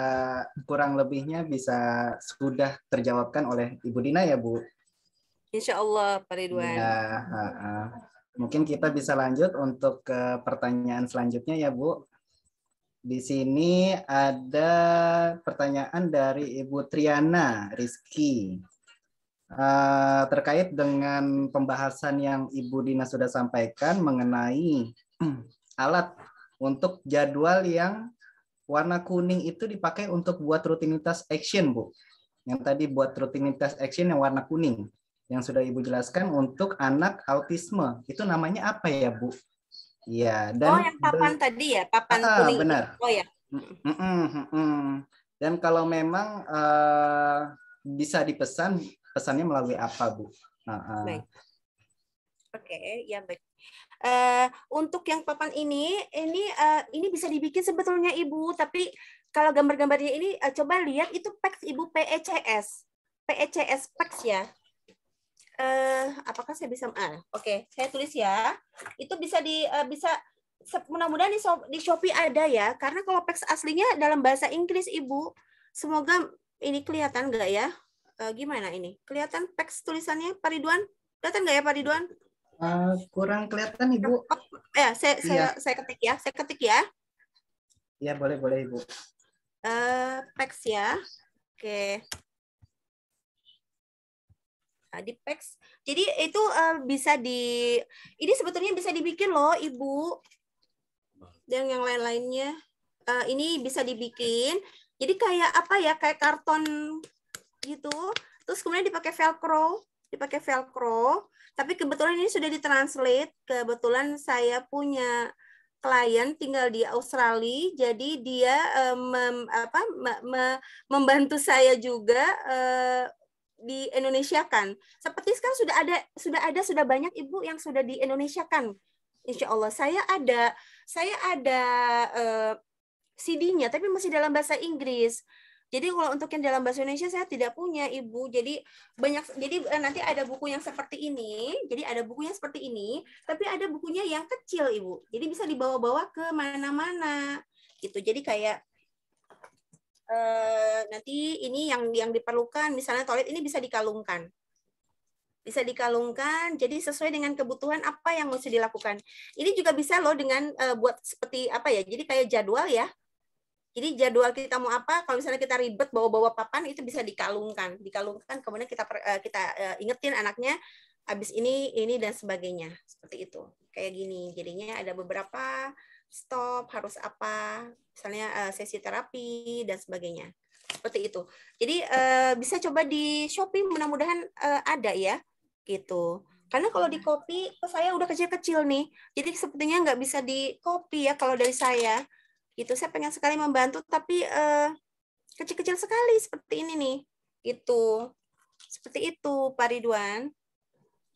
kurang lebihnya bisa sudah terjawabkan oleh Ibu Dina ya Bu. Insya Allah Pak Ridwan. Ya, uh, uh. mungkin kita bisa lanjut untuk ke pertanyaan selanjutnya ya Bu. Di sini ada pertanyaan dari Ibu Triana Rizky. Eh, terkait dengan pembahasan yang Ibu Dina sudah sampaikan mengenai alat untuk jadwal yang warna kuning itu dipakai untuk buat rutinitas action, Bu. Yang tadi buat rutinitas action yang warna kuning yang sudah Ibu jelaskan untuk anak autisme. Itu namanya apa ya, Bu? Iya, dan Oh, yang papan tadi ya, papan ah, kuning. benar. Oh ya. Mm -mm, mm -mm. Dan kalau memang uh, bisa dipesan pesannya melalui apa Bu? Nah, baik. Oke, okay, ya baik. Uh, untuk yang papan ini, ini uh, ini bisa dibikin sebetulnya Ibu, tapi kalau gambar-gambarnya ini uh, coba lihat itu PEX Ibu PECS. E PECS PEX ya. Uh, apakah saya bisa Uh, oke, okay, saya tulis ya. Itu bisa di uh, bisa mudah-mudahan di, di Shopee ada ya, karena kalau PEX aslinya dalam bahasa Inggris Ibu. Semoga ini kelihatan enggak ya? uh, gimana ini? Kelihatan teks tulisannya Pak Ridwan? Kelihatan nggak ya Pak Ridwan? Uh, kurang kelihatan Ibu. Oh, ya, saya, iya. saya, saya ketik ya. Saya ketik ya. Iya, boleh-boleh Ibu. Uh, eh, PEX ya. Oke. Okay. Nah, di PEX. Jadi itu uh, bisa di... Ini sebetulnya bisa dibikin loh Ibu. Dan yang lain-lainnya. Uh, ini bisa dibikin. Jadi kayak apa ya? Kayak karton gitu terus kemudian dipakai velcro dipakai velcro tapi kebetulan ini sudah ditranslate kebetulan saya punya klien tinggal di Australia jadi dia eh, mem, apa, me, me, membantu saya juga eh, di Indonesia kan seperti sekarang sudah ada sudah ada sudah banyak ibu yang sudah di Indonesia kan Insya Allah saya ada saya ada eh, CD-nya tapi masih dalam bahasa Inggris jadi kalau untuk yang dalam bahasa Indonesia saya tidak punya ibu. Jadi banyak jadi eh, nanti ada buku yang seperti ini. Jadi ada buku yang seperti ini, tapi ada bukunya yang kecil ibu. Jadi bisa dibawa-bawa ke mana-mana gitu. Jadi kayak eh, nanti ini yang yang diperlukan misalnya toilet ini bisa dikalungkan bisa dikalungkan jadi sesuai dengan kebutuhan apa yang mesti dilakukan ini juga bisa loh dengan uh, buat seperti apa ya jadi kayak jadwal ya jadi jadwal kita mau apa, kalau misalnya kita ribet bawa-bawa papan itu bisa dikalungkan, dikalungkan kemudian kita eh, kita eh, ingetin anaknya habis ini ini dan sebagainya seperti itu. Kayak gini. Jadinya ada beberapa stop harus apa, misalnya eh, sesi terapi dan sebagainya. Seperti itu. Jadi bisa coba di Shopee mudah-mudahan ada ya gitu. Karena kalau di Copy iya. saya udah kecil-kecil nih, jadi sepertinya nggak bisa di Copy ya kalau dari saya gitu saya pengen sekali membantu tapi kecil eh, kecil-kecil sekali seperti ini nih itu seperti itu Pak Ridwan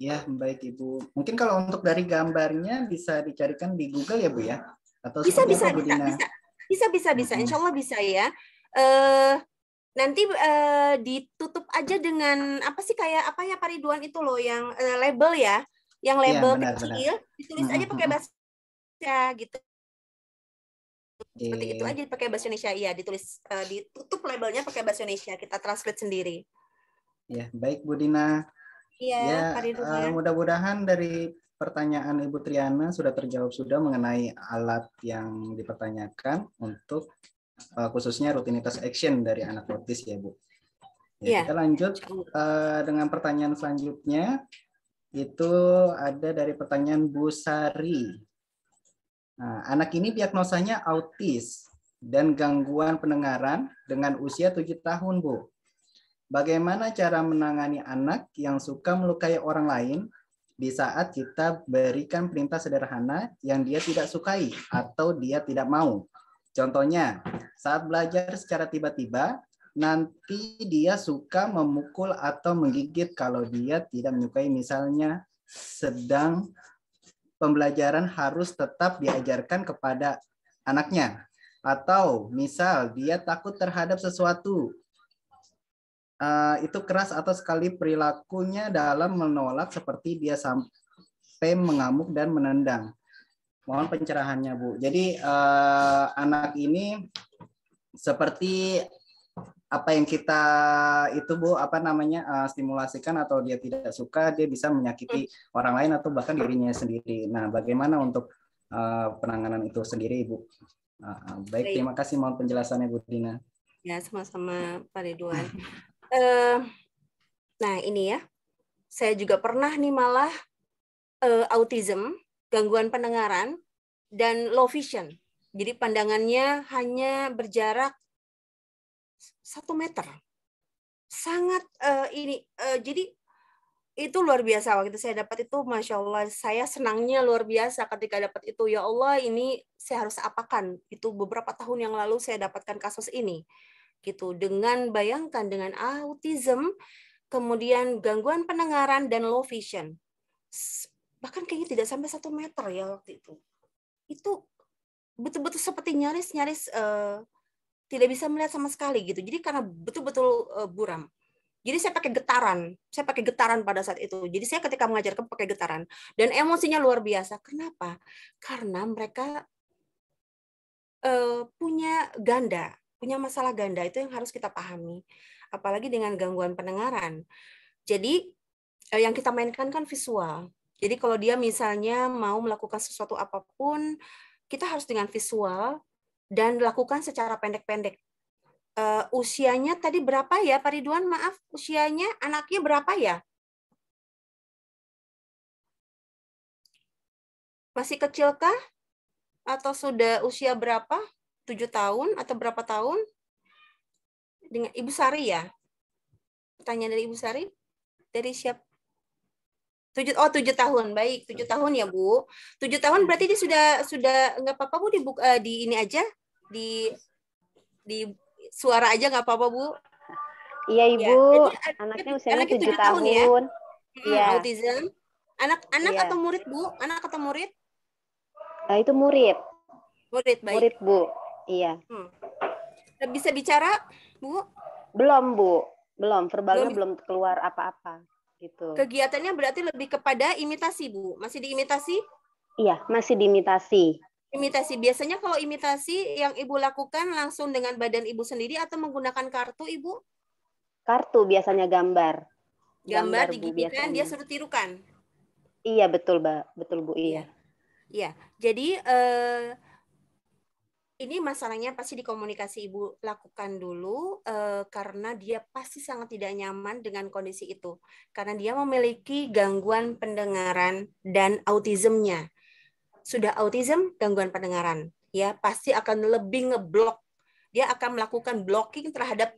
ya baik ibu mungkin kalau untuk dari gambarnya bisa dicarikan di Google ya bu ya atau bisa bisa apa, bisa, bisa bisa bisa bisa Insya Allah bisa ya eh nanti uh, ditutup aja dengan apa sih kayak apa ya Pak Ridwan itu loh yang uh, label ya yang iya, label ya, benar, kecil benar. ditulis aja pakai bahasa ya gitu seperti itu iya. aja pakai bahasa Indonesia ya, ditulis uh, ditutup labelnya pakai bahasa Indonesia kita translate sendiri ya baik Bu Dina iya ya, uh, mudah-mudahan dari pertanyaan Ibu Triana sudah terjawab sudah mengenai alat yang dipertanyakan untuk uh, khususnya rutinitas action dari anak autis ya Bu ya, ya. kita lanjut uh, dengan pertanyaan selanjutnya itu ada dari pertanyaan Bu Sari Nah, anak ini diagnosanya autis dan gangguan pendengaran dengan usia 7 tahun, Bu. Bagaimana cara menangani anak yang suka melukai orang lain di saat kita berikan perintah sederhana yang dia tidak sukai atau dia tidak mau? Contohnya, saat belajar secara tiba-tiba, nanti dia suka memukul atau menggigit kalau dia tidak menyukai misalnya sedang pembelajaran harus tetap diajarkan kepada anaknya. Atau misal dia takut terhadap sesuatu, uh, itu keras atau sekali perilakunya dalam menolak seperti dia sampai mengamuk dan menendang. Mohon pencerahannya Bu. Jadi uh, anak ini seperti apa yang kita itu bu apa namanya uh, stimulasikan atau dia tidak suka dia bisa menyakiti hmm. orang lain atau bahkan dirinya sendiri. Nah bagaimana untuk uh, penanganan itu sendiri ibu? Uh, baik, terima kasih mohon penjelasannya bu Dina. Ya sama-sama Pak Ridwan. uh, nah ini ya saya juga pernah nih malah uh, autism gangguan pendengaran dan low vision. Jadi pandangannya hanya berjarak satu meter. Sangat uh, ini uh, jadi itu luar biasa waktu saya dapat itu masya allah saya senangnya luar biasa ketika dapat itu ya allah ini saya harus apakan itu beberapa tahun yang lalu saya dapatkan kasus ini gitu dengan bayangkan dengan autism kemudian gangguan pendengaran dan low vision bahkan kayaknya tidak sampai satu meter ya waktu itu itu betul-betul seperti nyaris-nyaris uh, tidak bisa melihat sama sekali gitu. Jadi karena betul-betul uh, buram. Jadi saya pakai getaran, saya pakai getaran pada saat itu. Jadi saya ketika mengajarkan pakai getaran dan emosinya luar biasa. Kenapa? Karena mereka uh, punya ganda, punya masalah ganda itu yang harus kita pahami. Apalagi dengan gangguan pendengaran. Jadi uh, yang kita mainkan kan visual. Jadi kalau dia misalnya mau melakukan sesuatu apapun, kita harus dengan visual dan lakukan secara pendek-pendek. Uh, usianya tadi berapa ya, Pak Ridwan? Maaf, usianya anaknya berapa ya? Masih kecilkah? Atau sudah usia berapa? Tujuh tahun atau berapa tahun? Dengan Ibu Sari ya? Pertanyaan dari Ibu Sari? Dari siap? tujuh oh tujuh tahun baik tujuh tahun ya bu tujuh tahun berarti dia sudah sudah nggak apa-apa bu dibuka eh, di ini aja di di suara aja nggak apa-apa bu iya ya, ibu ya. anaknya usianya tujuh tahun, tahun ya iya hmm, autism anak anak ya. atau murid bu anak atau murid nah, itu murid murid baik murid bu iya hmm. bisa bicara bu belum bu belum verbalnya belum, belum keluar apa-apa gitu kegiatannya berarti lebih kepada imitasi bu masih diimitasi iya masih diimitasi Imitasi biasanya kalau imitasi yang ibu lakukan langsung dengan badan ibu sendiri atau menggunakan kartu ibu? Kartu biasanya gambar. Gambar, gambar digigitkan dia suruh tirukan. Iya betul Ba, betul bu iya. iya. Iya, jadi eh, ini masalahnya pasti dikomunikasi ibu lakukan dulu eh, karena dia pasti sangat tidak nyaman dengan kondisi itu karena dia memiliki gangguan pendengaran dan autismnya sudah autism gangguan pendengaran ya pasti akan lebih ngeblok dia akan melakukan blocking terhadap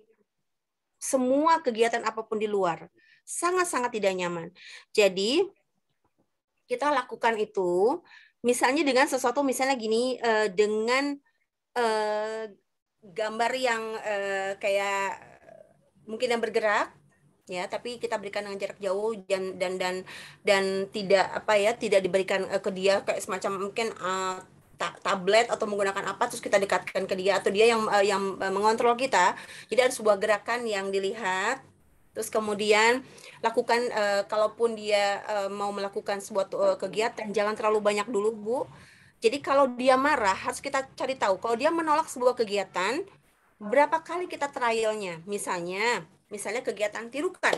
semua kegiatan apapun di luar sangat-sangat tidak nyaman jadi kita lakukan itu misalnya dengan sesuatu misalnya gini eh, dengan eh, gambar yang eh, kayak mungkin yang bergerak ya tapi kita berikan dengan jarak jauh dan dan dan dan tidak apa ya tidak diberikan uh, ke dia kayak semacam mungkin uh, tablet atau menggunakan apa terus kita dekatkan ke dia atau dia yang uh, yang mengontrol kita jadi ada sebuah gerakan yang dilihat terus kemudian lakukan uh, kalaupun dia uh, mau melakukan sebuah uh, kegiatan jangan terlalu banyak dulu bu jadi kalau dia marah harus kita cari tahu kalau dia menolak sebuah kegiatan berapa kali kita trialnya misalnya Misalnya kegiatan tirukan,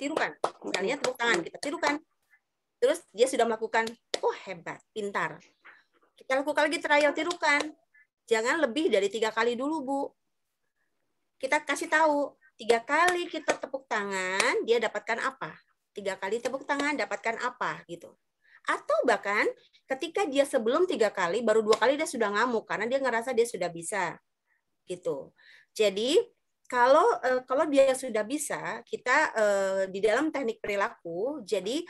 tirukan. Misalnya tepuk tangan, kita tirukan. Terus dia sudah melakukan, oh hebat, pintar. Kita lakukan lagi trial tirukan. Jangan lebih dari tiga kali dulu, Bu. Kita kasih tahu, tiga kali kita tepuk tangan, dia dapatkan apa? Tiga kali tepuk tangan, dapatkan apa? gitu. Atau bahkan ketika dia sebelum tiga kali, baru dua kali dia sudah ngamuk, karena dia ngerasa dia sudah bisa. gitu. Jadi kalau uh, kalau dia sudah bisa, kita uh, di dalam teknik perilaku, jadi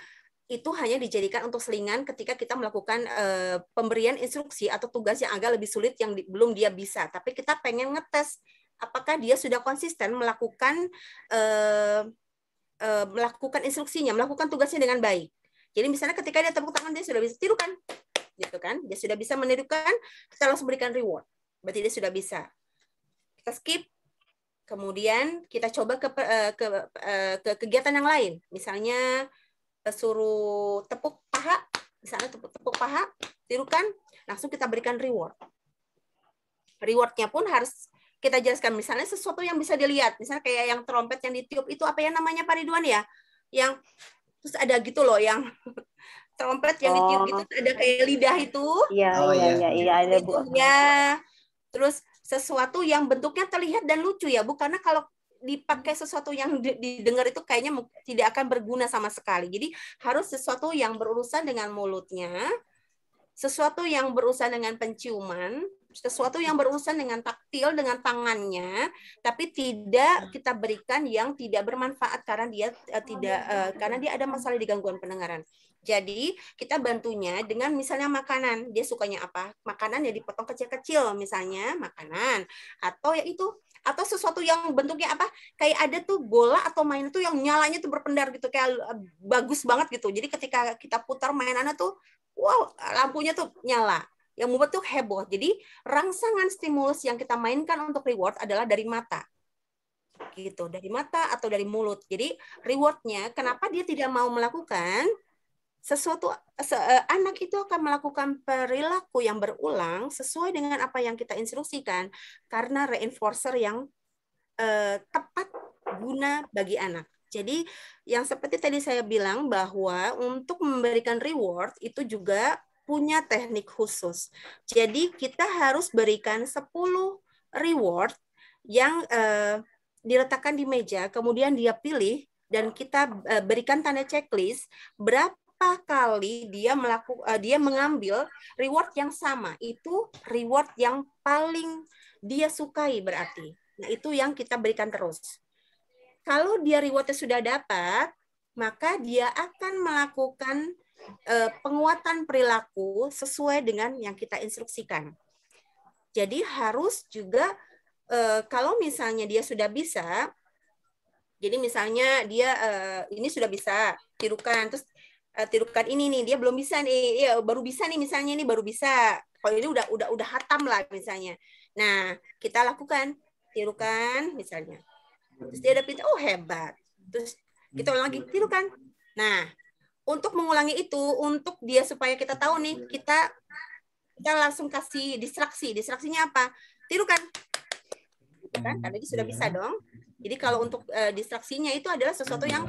itu hanya dijadikan untuk selingan ketika kita melakukan uh, pemberian instruksi atau tugas yang agak lebih sulit yang di, belum dia bisa. Tapi kita pengen ngetes apakah dia sudah konsisten melakukan uh, uh, melakukan instruksinya, melakukan tugasnya dengan baik. Jadi misalnya ketika dia tepuk tangan dia sudah bisa tirukan, gitu kan? Dia sudah bisa menirukan, kita langsung berikan reward. Berarti dia sudah bisa. Kita skip, Kemudian kita coba ke, eh, ke, eh, ke kegiatan yang lain, misalnya eh, suruh tepuk paha, misalnya tepuk, tepuk paha, tirukan, langsung kita berikan reward. Rewardnya pun harus kita jelaskan, misalnya sesuatu yang bisa dilihat, misalnya kayak yang trompet yang ditiup itu apa ya namanya Pak Ridwan ya, yang terus ada gitu loh yang trompet yang oh. ditiup gitu ada kayak lidah itu. Iya, oh, iya, iya, iya, iya, iya, iya, iya, iya, iya, iya. Terus sesuatu yang bentuknya terlihat dan lucu ya Bu karena kalau dipakai hmm. sesuatu yang didengar itu kayaknya tidak akan berguna sama sekali. Jadi harus sesuatu yang berurusan dengan mulutnya, sesuatu yang berurusan dengan penciuman, sesuatu yang berurusan dengan taktil dengan tangannya, tapi tidak hmm. kita berikan yang tidak bermanfaat karena dia eh, tidak oh, iya. eh, karena dia ada masalah di gangguan pendengaran. Jadi kita bantunya dengan misalnya makanan. Dia sukanya apa? Makanan yang dipotong kecil-kecil misalnya makanan atau ya itu atau sesuatu yang bentuknya apa kayak ada tuh bola atau mainan tuh yang nyalanya tuh berpendar gitu kayak eh, bagus banget gitu jadi ketika kita putar mainannya tuh wow lampunya tuh nyala yang membuat tuh heboh jadi rangsangan stimulus yang kita mainkan untuk reward adalah dari mata gitu dari mata atau dari mulut jadi rewardnya kenapa dia tidak mau melakukan sesuatu se, eh, anak itu akan melakukan perilaku yang berulang sesuai dengan apa yang kita instruksikan karena reinforcer yang eh, tepat guna bagi anak. Jadi yang seperti tadi saya bilang bahwa untuk memberikan reward itu juga punya teknik khusus. Jadi kita harus berikan 10 reward yang eh, diletakkan di meja, kemudian dia pilih dan kita berikan tanda checklist berapa berapa kali dia melakukan uh, eh, dia mengambil reward yang sama itu reward yang paling dia sukai berarti nah itu yang kita berikan terus kalau dia rewardnya sudah dapat maka dia akan melakukan uh, penguatan perilaku sesuai dengan yang kita instruksikan jadi harus juga uh, kalau misalnya dia sudah bisa jadi misalnya dia uh, ini sudah bisa tirukan terus Eh, tirukan ini nih dia belum bisa nih ya, baru bisa nih misalnya ini baru bisa kalau ini udah udah udah hatam lah misalnya nah kita lakukan tirukan misalnya terus dia pintu oh hebat terus kita ulang lagi tirukan nah untuk mengulangi itu untuk dia supaya kita tahu nih kita kita langsung kasih distraksi distraksinya apa tirukan gitu kan karena dia sudah bisa iya. dong jadi kalau untuk uh, distraksinya itu adalah sesuatu yang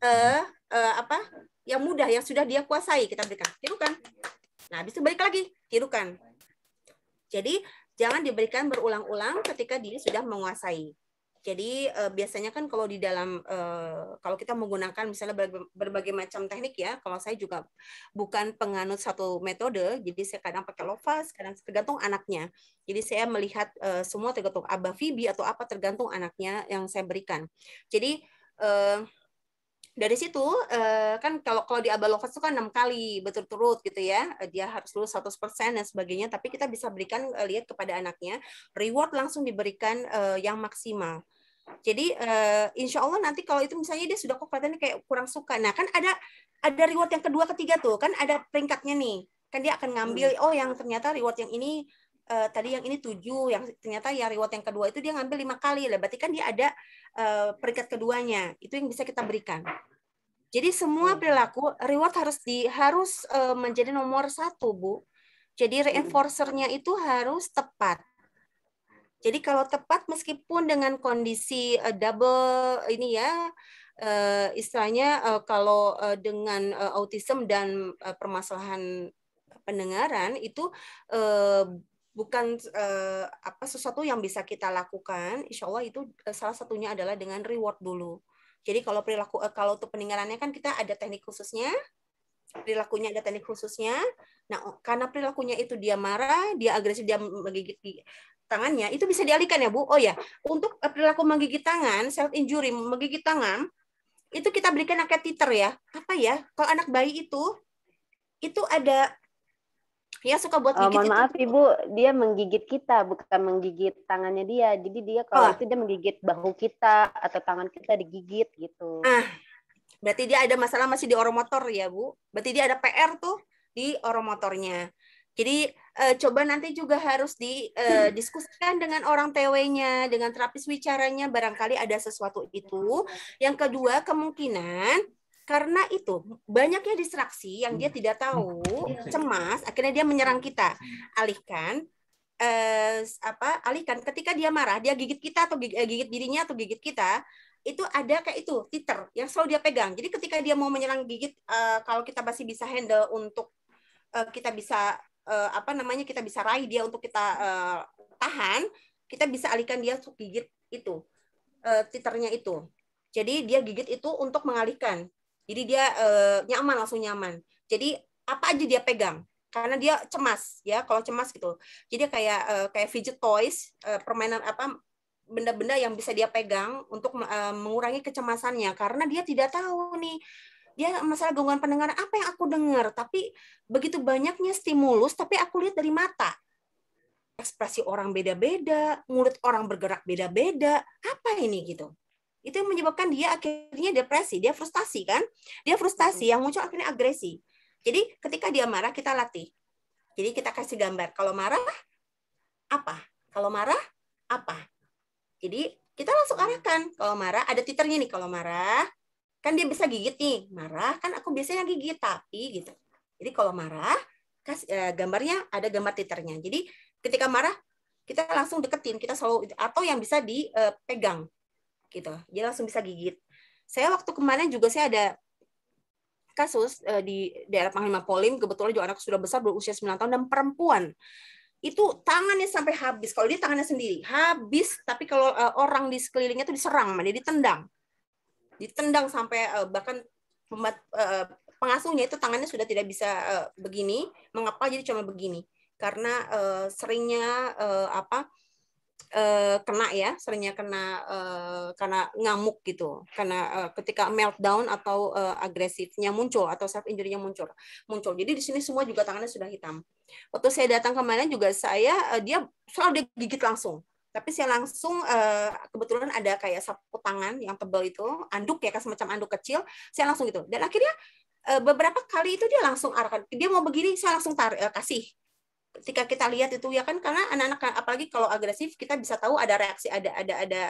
uh, uh, apa yang mudah yang sudah dia kuasai kita berikan. Tirukan. Nah, habis balik lagi, tirukan. Jadi, jangan diberikan berulang-ulang ketika dia sudah menguasai. Jadi eh, biasanya kan kalau di dalam eh, kalau kita menggunakan misalnya berbagai, berbagai macam teknik ya, kalau saya juga bukan penganut satu metode, jadi saya kadang pakai lofas, kadang tergantung anaknya. Jadi saya melihat eh, semua tergantung abah Fibi atau apa tergantung anaknya yang saya berikan. Jadi eh, dari situ eh, kan kalau kalau di Abalokas itu kan enam kali berturut-turut gitu ya eh, dia harus lulus persen dan sebagainya tapi kita bisa berikan eh, lihat kepada anaknya reward langsung diberikan yang maksimal jadi insya Allah nanti kalau itu misalnya dia sudah kok kelihatannya kayak kurang suka nah kan ada ada reward yang kedua ketiga tuh kan ada peringkatnya nih kan dia akan ngambil iya. oh yang ternyata reward yang ini uh, tadi yang ini tujuh, yang ternyata yang reward yang kedua itu dia ngambil lima kali lah. Berarti kan dia ada uh, peringkat keduanya. Itu yang bisa kita berikan. Jadi semua perilaku reward harus di harus uh, menjadi nomor satu, Bu. Jadi reinforcernya itu harus tepat. Jadi kalau tepat meskipun dengan kondisi uh, double ini ya uh, istilahnya uh, kalau uh, dengan uh, autism dan uh, permasalahan pendengaran itu uh, bukan uh, apa sesuatu yang bisa kita lakukan insya Allah itu eh, salah satunya adalah dengan reward dulu jadi kalau perilaku uh, kalau untuk peninggalannya kan kita ada teknik khususnya perilakunya ada teknik khususnya nah karena perilakunya itu dia marah dia agresif dia menggigit tangannya itu bisa dialihkan ya bu oh ya untuk perilaku menggigit tangan self injury menggigit tangan itu kita berikan angka titer ya apa ya kalau anak bayi itu itu ada dia suka buat eh, gigit. Oh, mohon maaf Ibu, dia menggigit kita bukan menggigit tangannya dia. Jadi dia kalau oh. itu dia menggigit bahu kita atau tangan kita digigit gitu. Ah. Berarti dia ada masalah masih di oromotor ya, Bu. Berarti dia ada PR tuh di oromotornya. Jadi eh, coba nanti juga harus didiskusikan eh, hmm. dengan orang TW-nya, dengan terapis wicaranya barangkali ada sesuatu itu. Yang kedua, kemungkinan karena itu banyaknya distraksi yang dia hmm. tidak tahu, hmm. iya, cemas, akhirnya dia menyerang kita. Hmm. Alihkan eh, apa? Alihkan ketika dia marah, dia gigit kita atau gigit, eh, gigit dirinya atau gigit kita, itu ada kayak itu titer yang selalu dia pegang. Jadi ketika dia mau menyerang gigit, eh, kalau kita masih bisa handle untuk eh, kita bisa eh, apa namanya kita bisa raih dia untuk kita eh, tahan, kita bisa alihkan dia untuk gigit itu, eh, titernya itu. Jadi dia gigit itu untuk mengalihkan jadi dia eh, nyaman langsung nyaman. Jadi apa aja dia pegang karena dia cemas ya kalau cemas gitu. Jadi kayak eh, kayak fidget toys, eh, permainan apa benda-benda yang bisa dia pegang untuk mengurangi kecemasannya karena dia tidak tahu nih dia masalah gangguan pendengaran apa yang aku dengar tapi begitu banyaknya stimulus tapi aku lihat dari mata ekspresi orang beda-beda, mulut orang bergerak beda-beda, apa ini gitu itu yang menyebabkan dia akhirnya depresi, dia frustasi kan? Dia frustasi yang muncul akhirnya agresi. Jadi ketika dia marah kita latih. Jadi kita kasih gambar kalau marah apa? Kalau marah apa? Jadi kita langsung arahkan. Kalau marah ada titernya nih kalau marah kan dia bisa gigit nih marah kan aku biasanya gigit tapi gitu jadi kalau marah kasih eh, gambarnya ada gambar titernya jadi ketika marah kita langsung deketin kita selalu atau yang bisa dipegang gitu jadi langsung bisa gigit saya waktu kemarin juga saya ada kasus uh, di daerah Panglima Polim kebetulan juga anak sudah besar berusia 9 tahun dan perempuan itu tangannya sampai habis kalau dia tangannya sendiri habis tapi kalau uh, orang di sekelilingnya tuh diserang dia ditendang ditendang sampai uh, bahkan pembat, uh, pengasuhnya itu tangannya sudah tidak bisa uh, begini mengapa jadi cuma begini karena uh, seringnya uh, apa Eh, kena ya seringnya kena uh, karena ngamuk gitu karena uh, ketika meltdown atau uh, agresifnya muncul atau self injury-nya muncul muncul jadi di sini semua juga tangannya sudah hitam waktu saya datang kemarin juga saya uh, dia selalu dia gigit langsung tapi saya langsung kebetulan ada kayak sapu tangan yang tebal itu anduk ya semacam anduk kecil saya langsung gitu dan akhirnya beberapa kali itu dia langsung arahkan dia mau begini saya langsung tar, kasih ketika kita lihat itu ya kan karena anak-anak apalagi kalau agresif kita bisa tahu ada reaksi ada ada ada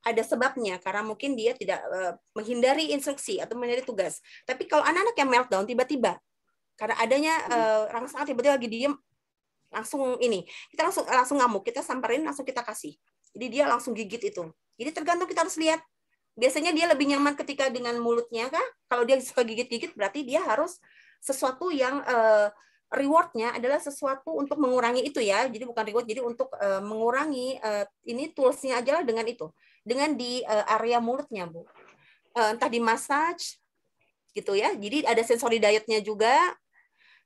ada sebabnya karena mungkin dia tidak uh, menghindari instruksi atau menghindari tugas. Tapi kalau anak-anak yang meltdown tiba-tiba karena adanya uh, hmm. eh, rangsangan tiba-tiba lagi diem langsung ini kita langsung langsung ngamuk kita samperin langsung kita kasih jadi dia langsung gigit itu jadi tergantung kita harus lihat biasanya dia lebih nyaman ketika dengan mulutnya kah kalau dia suka gigit-gigit berarti dia harus sesuatu yang uh, rewardnya adalah sesuatu untuk mengurangi itu ya jadi bukan reward jadi untuk uh, mengurangi uh, ini toolsnya aja lah dengan itu dengan di uh, area mulutnya bu uh, entah di massage gitu ya jadi ada sensori dietnya juga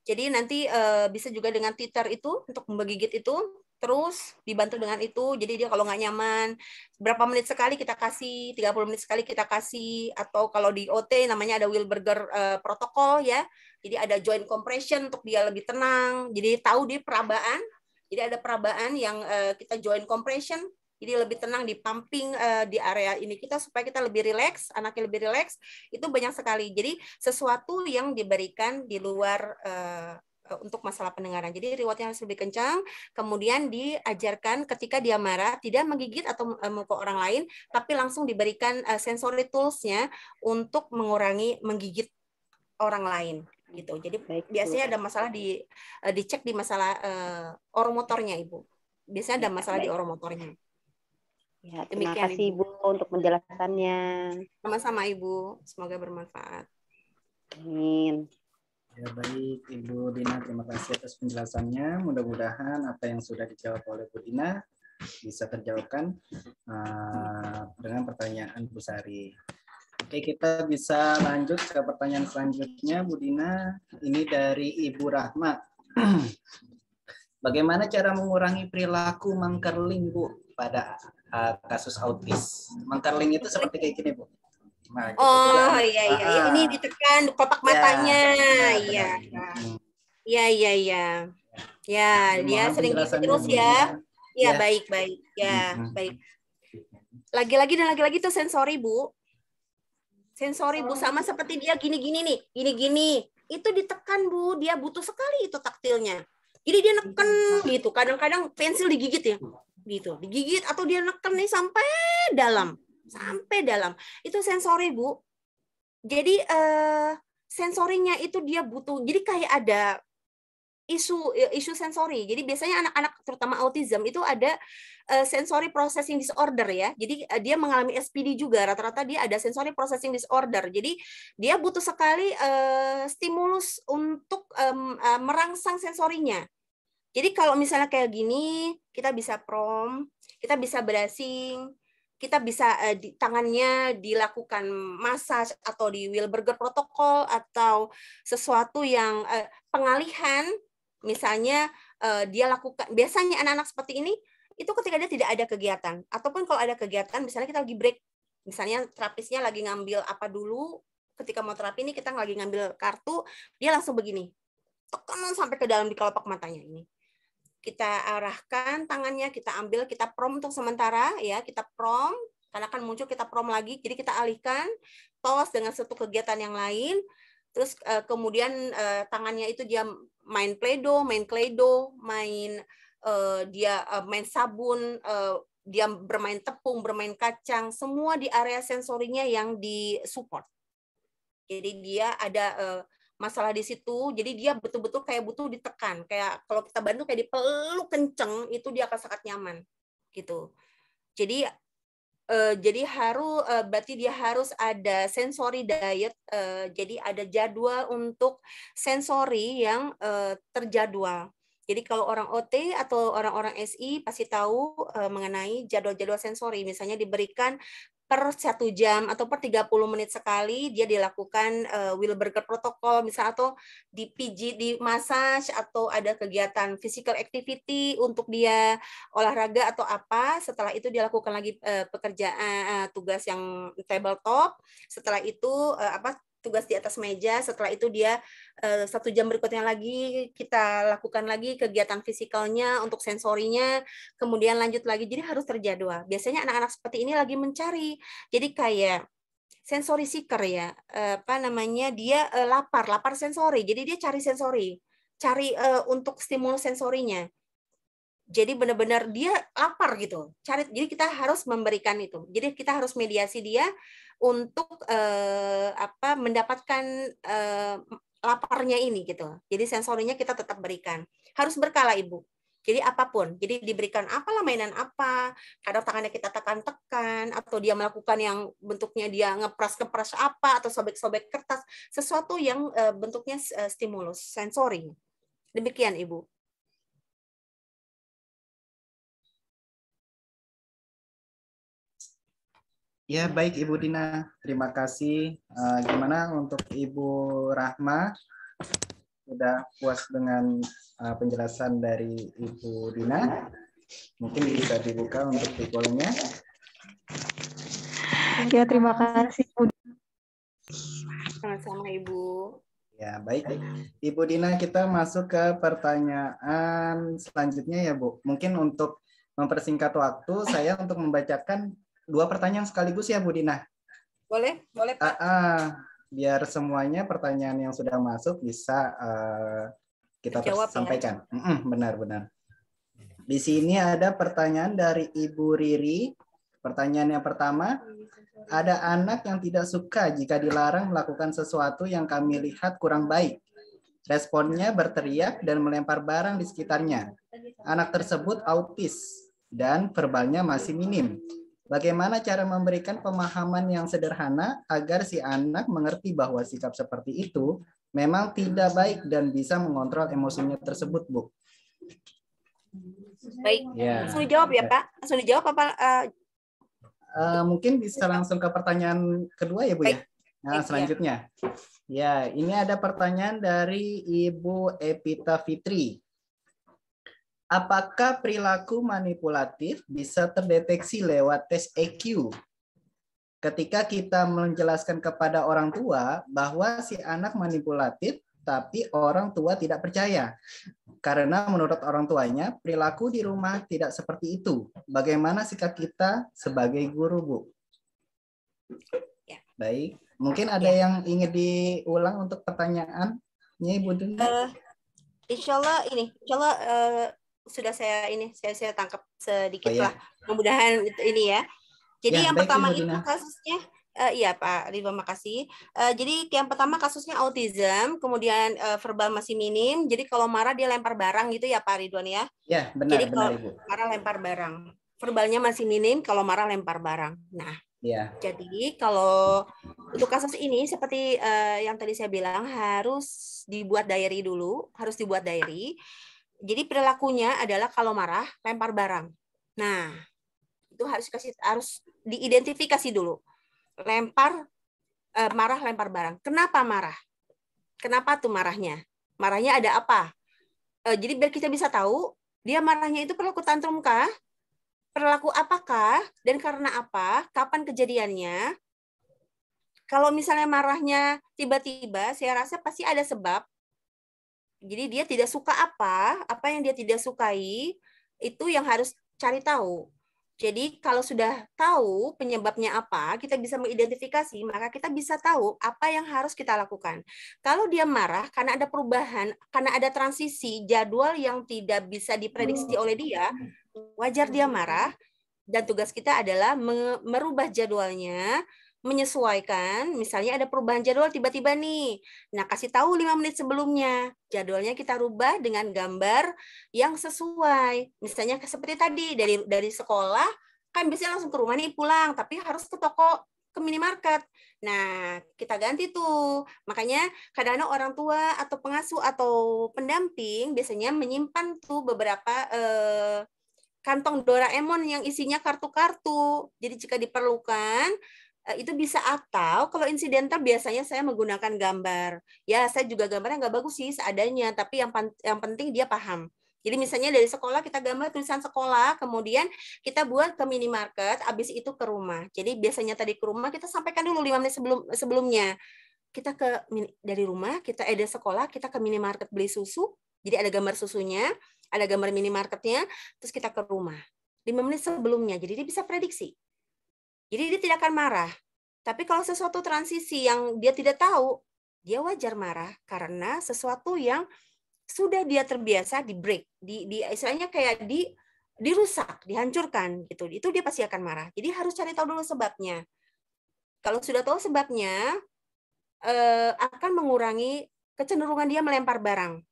jadi nanti uh, bisa juga dengan titer itu untuk menggigit itu terus dibantu dengan itu jadi dia kalau nggak nyaman berapa menit sekali kita kasih 30 menit sekali kita kasih atau kalau di OT namanya ada Wilberger uh, protokol ya jadi ada joint compression untuk dia lebih tenang. Jadi tahu dia perabaan. Jadi ada perabaan yang uh, kita joint compression. Jadi lebih tenang di pumping uh, di area ini kita supaya kita lebih rileks, anaknya lebih rileks. Itu banyak sekali. Jadi sesuatu yang diberikan di luar uh, untuk masalah pendengaran. Jadi rewardnya harus lebih kencang. Kemudian diajarkan ketika dia marah tidak menggigit atau memukul orang lain, tapi langsung diberikan sensory toolsnya untuk mengurangi menggigit orang lain gitu. Jadi Baik, biasanya ada masalah di eh, dicek di masalah uh, eh, oro motornya Ibu. Biasanya ada ya, masalah Baik. di oro motornya. Ya, terima Demikian, kasih Ibu untuk penjelasannya. Sama-sama Ibu, semoga bermanfaat. Amin. Ya baik Ibu Dina, terima kasih atas penjelasannya. Mudah-mudahan apa yang sudah dijawab oleh Bu Dina bisa terjawabkan uh, dengan pertanyaan Bu Sari. Oke, kita bisa lanjut ke pertanyaan selanjutnya, Bu Dina. Ini dari Ibu Rahma. Bagaimana cara mengurangi perilaku mangkerling, Bu, pada uh, kasus autis? Mangkerling itu seperti kayak gini, Bu. Nah, gitu. oh, iya, iya. Ya, ini ditekan kotak ya, matanya. Iya iya. Hmm. iya, iya, iya. Ya, ya dia sering gitu terus ya. Iya, ya, baik-baik. Ya, hmm. baik. Lagi-lagi dan lagi-lagi itu sensori, Bu Sensori Bu sama oh. seperti dia gini-gini nih, gini-gini. Itu ditekan Bu, dia butuh sekali itu taktilnya. Jadi dia neken iya, gitu. Kadang-kadang pensil digigit ya. Gitu, digigit atau dia neken nih sampai dalam. Sampai dalam. Itu sensori, Bu. Jadi eh sensorinya itu dia butuh. Jadi kayak ada isu isu sensori. Jadi biasanya anak-anak terutama autism itu ada eh, sensory processing disorder ya. Jadi eh, dia mengalami SPD juga rata-rata dia ada sensory processing disorder. Jadi dia butuh sekali uh, stimulus untuk um, uh, merangsang sensorinya. Jadi kalau misalnya kayak gini, kita bisa prom, kita bisa brushing kita bisa eh, di tangannya dilakukan massage atau di Wilberger protokol atau sesuatu yang eh, pengalihan misalnya uh, dia lakukan biasanya anak-anak seperti ini itu ketika dia tidak ada kegiatan ataupun kalau ada kegiatan misalnya kita lagi break misalnya terapisnya lagi ngambil apa dulu ketika mau terapi ini kita lagi ngambil kartu dia langsung begini tekan sampai ke dalam di kelopak matanya ini kita arahkan tangannya kita ambil kita prom untuk sementara ya kita prom karena akan muncul kita prom lagi jadi kita alihkan tos dengan satu kegiatan yang lain terus eh, kemudian eh, tangannya itu dia main pledo, main kledo, main uh, dia uh, main sabun, uh, dia bermain tepung, bermain kacang, semua di area sensorinya yang di support. Jadi dia ada uh, masalah di situ, jadi dia betul-betul kayak butuh ditekan, kayak kalau kita bantu kayak dipeluk kenceng itu dia akan sangat nyaman gitu. Jadi Eh, jadi harus uh, eh, berarti dia harus ada sensory diet. Uh, jadi ada jadwal untuk sensory yang uh, terjadwal. Jadi kalau orang OT atau orang-orang SI pasti tahu uh, mengenai jadwal-jadwal sensori. Misalnya diberikan per satu jam atau per 30 menit sekali dia dilakukan uh, Wilberger protokol misalnya atau dipijit, di massage atau ada kegiatan physical activity untuk dia olahraga atau apa setelah itu dia lakukan lagi uh, pekerjaan uh, tugas yang tabletop setelah itu uh, apa tugas di atas meja setelah itu dia eh, satu jam berikutnya lagi kita lakukan lagi kegiatan fisikalnya untuk sensorinya kemudian lanjut lagi jadi harus terjadwal biasanya anak-anak seperti ini lagi mencari jadi kayak sensori seeker ya eh, apa namanya dia eh, lapar lapar sensori jadi dia cari sensori cari untuk stimulus sensorinya jadi benar-benar dia lapar gitu cari jadi kita harus memberikan itu jadi kita harus mediasi dia untuk eh, apa mendapatkan eh, laparnya ini gitu jadi sensorinya kita tetap berikan harus berkala ibu jadi apapun jadi diberikan apalah mainan apa kadang tangannya kita tekan-tekan atau dia melakukan yang bentuknya dia ngepres ngepres apa atau sobek-sobek kertas sesuatu yang eh, bentuknya eh, stimulus sensori demikian ibu Ya, baik Ibu Dina. Terima kasih. Uh, gimana untuk Ibu Rahma? Sudah puas dengan uh, penjelasan dari Ibu Dina? Mungkin bisa dibuka untuk tikolnya. Ya, terima kasih Ibu. Sama-sama Ibu. Ya, baik. Ibu Dina, kita masuk ke pertanyaan selanjutnya ya, Bu. Mungkin untuk mempersingkat waktu, saya untuk membacakan dua pertanyaan sekaligus ya Bu Dina. Boleh, boleh Pak. Uh, uh, biar semuanya pertanyaan yang sudah masuk bisa uh, kita ya. sampaikan. Ya? benar, benar. Di sini ada pertanyaan dari Ibu Riri. Pertanyaan yang pertama, ada anak yang tidak suka jika dilarang melakukan sesuatu yang kami lihat kurang baik. Responnya berteriak dan melempar barang di sekitarnya. Anak tersebut autis dan verbalnya masih minim. Bagaimana cara memberikan pemahaman yang sederhana agar si anak mengerti bahwa sikap seperti itu memang tidak baik dan bisa mengontrol emosinya tersebut, Bu? Baik. Ya. Langsung dijawab ya, Pak. Langsung dijawab apa? Uh... Eh, eh, mungkin bisa langsung ke pertanyaan kedua ya, Bu ya? Nah, baik. ya. Nah, selanjutnya. ya, ini ada pertanyaan dari Ibu Epita Fitri. Apakah perilaku manipulatif bisa terdeteksi lewat tes EQ? Ketika kita menjelaskan kepada orang tua bahwa si anak manipulatif, tapi orang tua tidak percaya. Karena menurut orang tuanya, perilaku di rumah tidak seperti itu. Bagaimana sikap kita sebagai guru, Bu? Ya. Baik. Mungkin ada ya. yang ingin diulang untuk pertanyaannya, Ibu Dina? Uh, eh, insya Allah ini, insya Allah uh, sudah saya ini saya saya tangkap sedikit oh, iya. lah. Mudah-mudahan itu ini ya. Jadi ya, yang pertama itu kasusnya Uh, iya Pak Ridwan, makasih. Uh, jadi yang pertama kasusnya autism, kemudian uh, verbal masih minim. Jadi kalau marah dia lempar barang gitu ya Pak Ridwan ya? Ya benar. Jadi benar, kalau Ibu. marah lempar barang, verbalnya masih minim. Kalau marah lempar barang. Nah, ya. jadi kalau untuk kasus ini seperti uh, yang tadi saya bilang harus dibuat diary dulu, harus dibuat diary jadi perilakunya adalah kalau marah lempar barang. Nah, itu harus kasih harus diidentifikasi dulu. Lempar eh, marah lempar barang. Kenapa marah? Kenapa tuh marahnya? Marahnya ada apa? Eh, jadi biar kita bisa tahu dia marahnya itu perilaku tantrum kah? Perilaku apakah dan karena apa? Kapan kejadiannya? Kalau misalnya marahnya tiba-tiba, saya rasa pasti ada sebab jadi dia tidak suka apa, apa yang dia tidak sukai itu yang harus cari tahu. Jadi kalau sudah tahu penyebabnya apa, kita bisa mengidentifikasi, maka kita bisa tahu apa yang harus kita lakukan. Kalau dia marah karena ada perubahan, karena ada transisi jadwal yang tidak bisa diprediksi hmm. oleh dia, wajar dia marah dan tugas kita adalah merubah jadwalnya menyesuaikan, misalnya ada perubahan jadwal tiba-tiba nih. Nah, kasih tahu lima menit sebelumnya. Jadwalnya kita rubah dengan gambar yang sesuai. Misalnya seperti tadi dari dari sekolah kan biasanya langsung ke rumah nih pulang, tapi harus ke toko ke minimarket. Nah, kita ganti tuh. Makanya kadang-kadang orang tua atau pengasuh atau pendamping biasanya menyimpan tuh beberapa eh, kantong Doraemon yang isinya kartu-kartu. Jadi jika diperlukan, Eh, itu bisa atau kalau insidental biasanya saya menggunakan gambar. Ya, saya juga gambarnya nggak bagus sih seadanya, tapi yang yang penting dia paham. Jadi misalnya dari sekolah kita gambar tulisan sekolah, kemudian kita buat ke minimarket, habis itu ke rumah. Jadi biasanya tadi ke rumah kita sampaikan dulu lima menit sebelum sebelumnya. Kita ke dari rumah, kita ada eh, sekolah, kita ke minimarket beli susu. Jadi ada gambar susunya, ada gambar minimarketnya, terus kita ke rumah. lima menit sebelumnya. Jadi dia bisa prediksi. Jadi dia tidak akan marah. Tapi kalau sesuatu transisi yang dia tidak tahu, dia wajar marah karena sesuatu yang sudah dia terbiasa di break, di, di istilahnya kayak di dirusak, dihancurkan gitu. Itu dia pasti akan marah. Jadi harus cari tahu dulu sebabnya. Kalau sudah tahu sebabnya, eh, akan mengurangi kecenderungan dia melempar barang.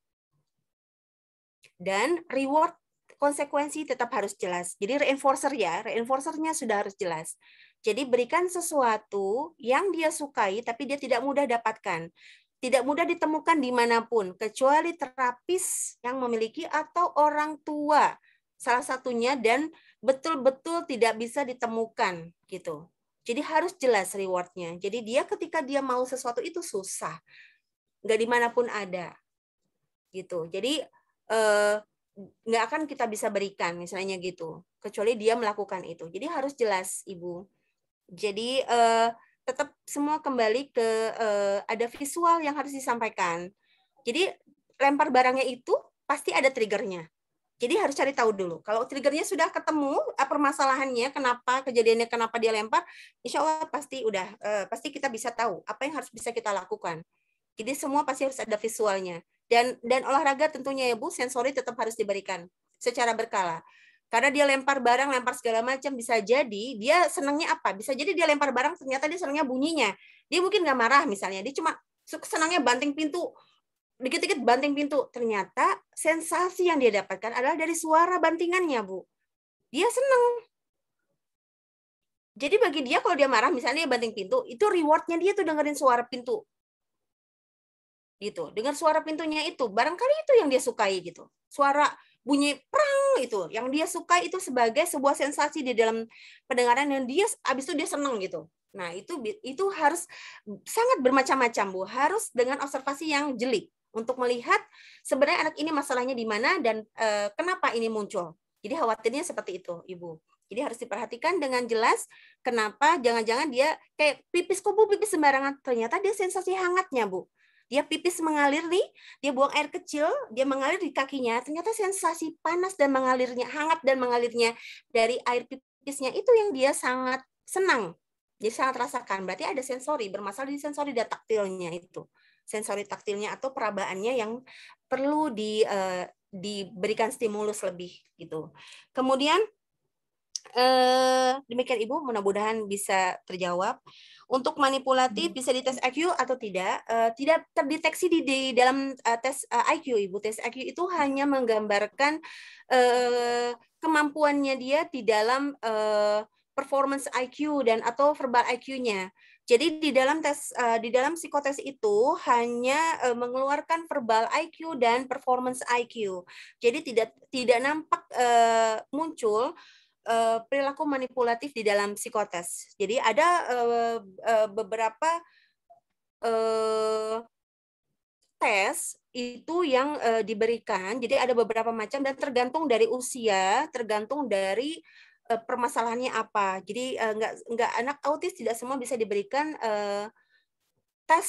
Dan reward konsekuensi tetap harus jelas. Jadi reinforcer ya, reinforcernya sudah harus jelas. Jadi berikan sesuatu yang dia sukai tapi dia tidak mudah dapatkan. Tidak mudah ditemukan dimanapun, kecuali terapis yang memiliki atau orang tua salah satunya dan betul-betul tidak bisa ditemukan gitu. Jadi harus jelas rewardnya. Jadi dia ketika dia mau sesuatu itu susah, nggak dimanapun ada gitu. Jadi eh, nggak akan kita bisa berikan misalnya gitu kecuali dia melakukan itu jadi harus jelas ibu jadi uh, eh, tetap semua kembali ke uh, ada visual yang harus disampaikan. Jadi lempar barangnya itu pasti ada triggernya. Jadi harus cari tahu dulu. Kalau triggernya sudah ketemu eh, permasalahannya, kenapa kejadiannya, kenapa dia lempar, insya Allah pasti udah, uh, pasti kita bisa tahu apa yang harus bisa kita lakukan. Jadi semua pasti harus ada visualnya. Dan dan olahraga tentunya ya Bu, sensori tetap harus diberikan secara berkala karena dia lempar barang, lempar segala macam bisa jadi dia senangnya apa? Bisa jadi dia lempar barang ternyata dia senangnya bunyinya. Dia mungkin nggak marah misalnya, dia cuma senangnya banting pintu, dikit-dikit banting pintu. Ternyata sensasi yang dia dapatkan adalah dari suara bantingannya, Bu. Dia senang. Jadi bagi dia kalau dia marah misalnya dia banting pintu, itu rewardnya dia tuh dengerin suara pintu. Gitu, dengar suara pintunya itu, barangkali itu yang dia sukai gitu. Suara bunyi perang itu yang dia suka itu sebagai sebuah sensasi di dalam pendengaran yang dia abis itu dia seneng gitu nah itu itu harus sangat bermacam-macam bu harus dengan observasi yang jeli untuk melihat sebenarnya anak ini masalahnya di mana dan e, kenapa ini muncul jadi khawatirnya seperti itu ibu jadi harus diperhatikan dengan jelas kenapa jangan-jangan dia kayak pipis kok bu pipis sembarangan ternyata dia sensasi hangatnya bu dia pipis mengalir nih, dia buang air kecil, dia mengalir di kakinya. Ternyata sensasi panas dan mengalirnya, hangat dan mengalirnya dari air pipisnya itu yang dia sangat senang. Jadi sangat rasakan. Berarti ada sensori, bermasalah di sensori dan taktilnya itu. Sensori taktilnya atau perabaannya yang perlu di uh, diberikan stimulus lebih gitu. Kemudian eh, demikian Ibu, mudah-mudahan bisa terjawab. Untuk manipulatif hmm. bisa dites IQ atau tidak? Uh, tidak terdeteksi di, di dalam uh, tes uh, eh, IQ, Ibu. Tes IQ itu hmm. hanya menggambarkan uh, kemampuannya dia di dalam uh, performance IQ dan atau verbal IQ-nya. Jadi di dalam tes uh, di dalam psikotes itu hanya uh, mengeluarkan verbal IQ dan performance IQ. Jadi tidak tidak nampak uh, muncul Eh, perilaku manipulatif di dalam psikotes. Jadi ada uh, uh, beberapa uh, tes itu yang uh, diberikan. Jadi ada beberapa macam dan tergantung dari usia, tergantung dari uh, permasalahannya apa. Jadi uh, nggak nggak anak autis tidak semua bisa diberikan uh, tes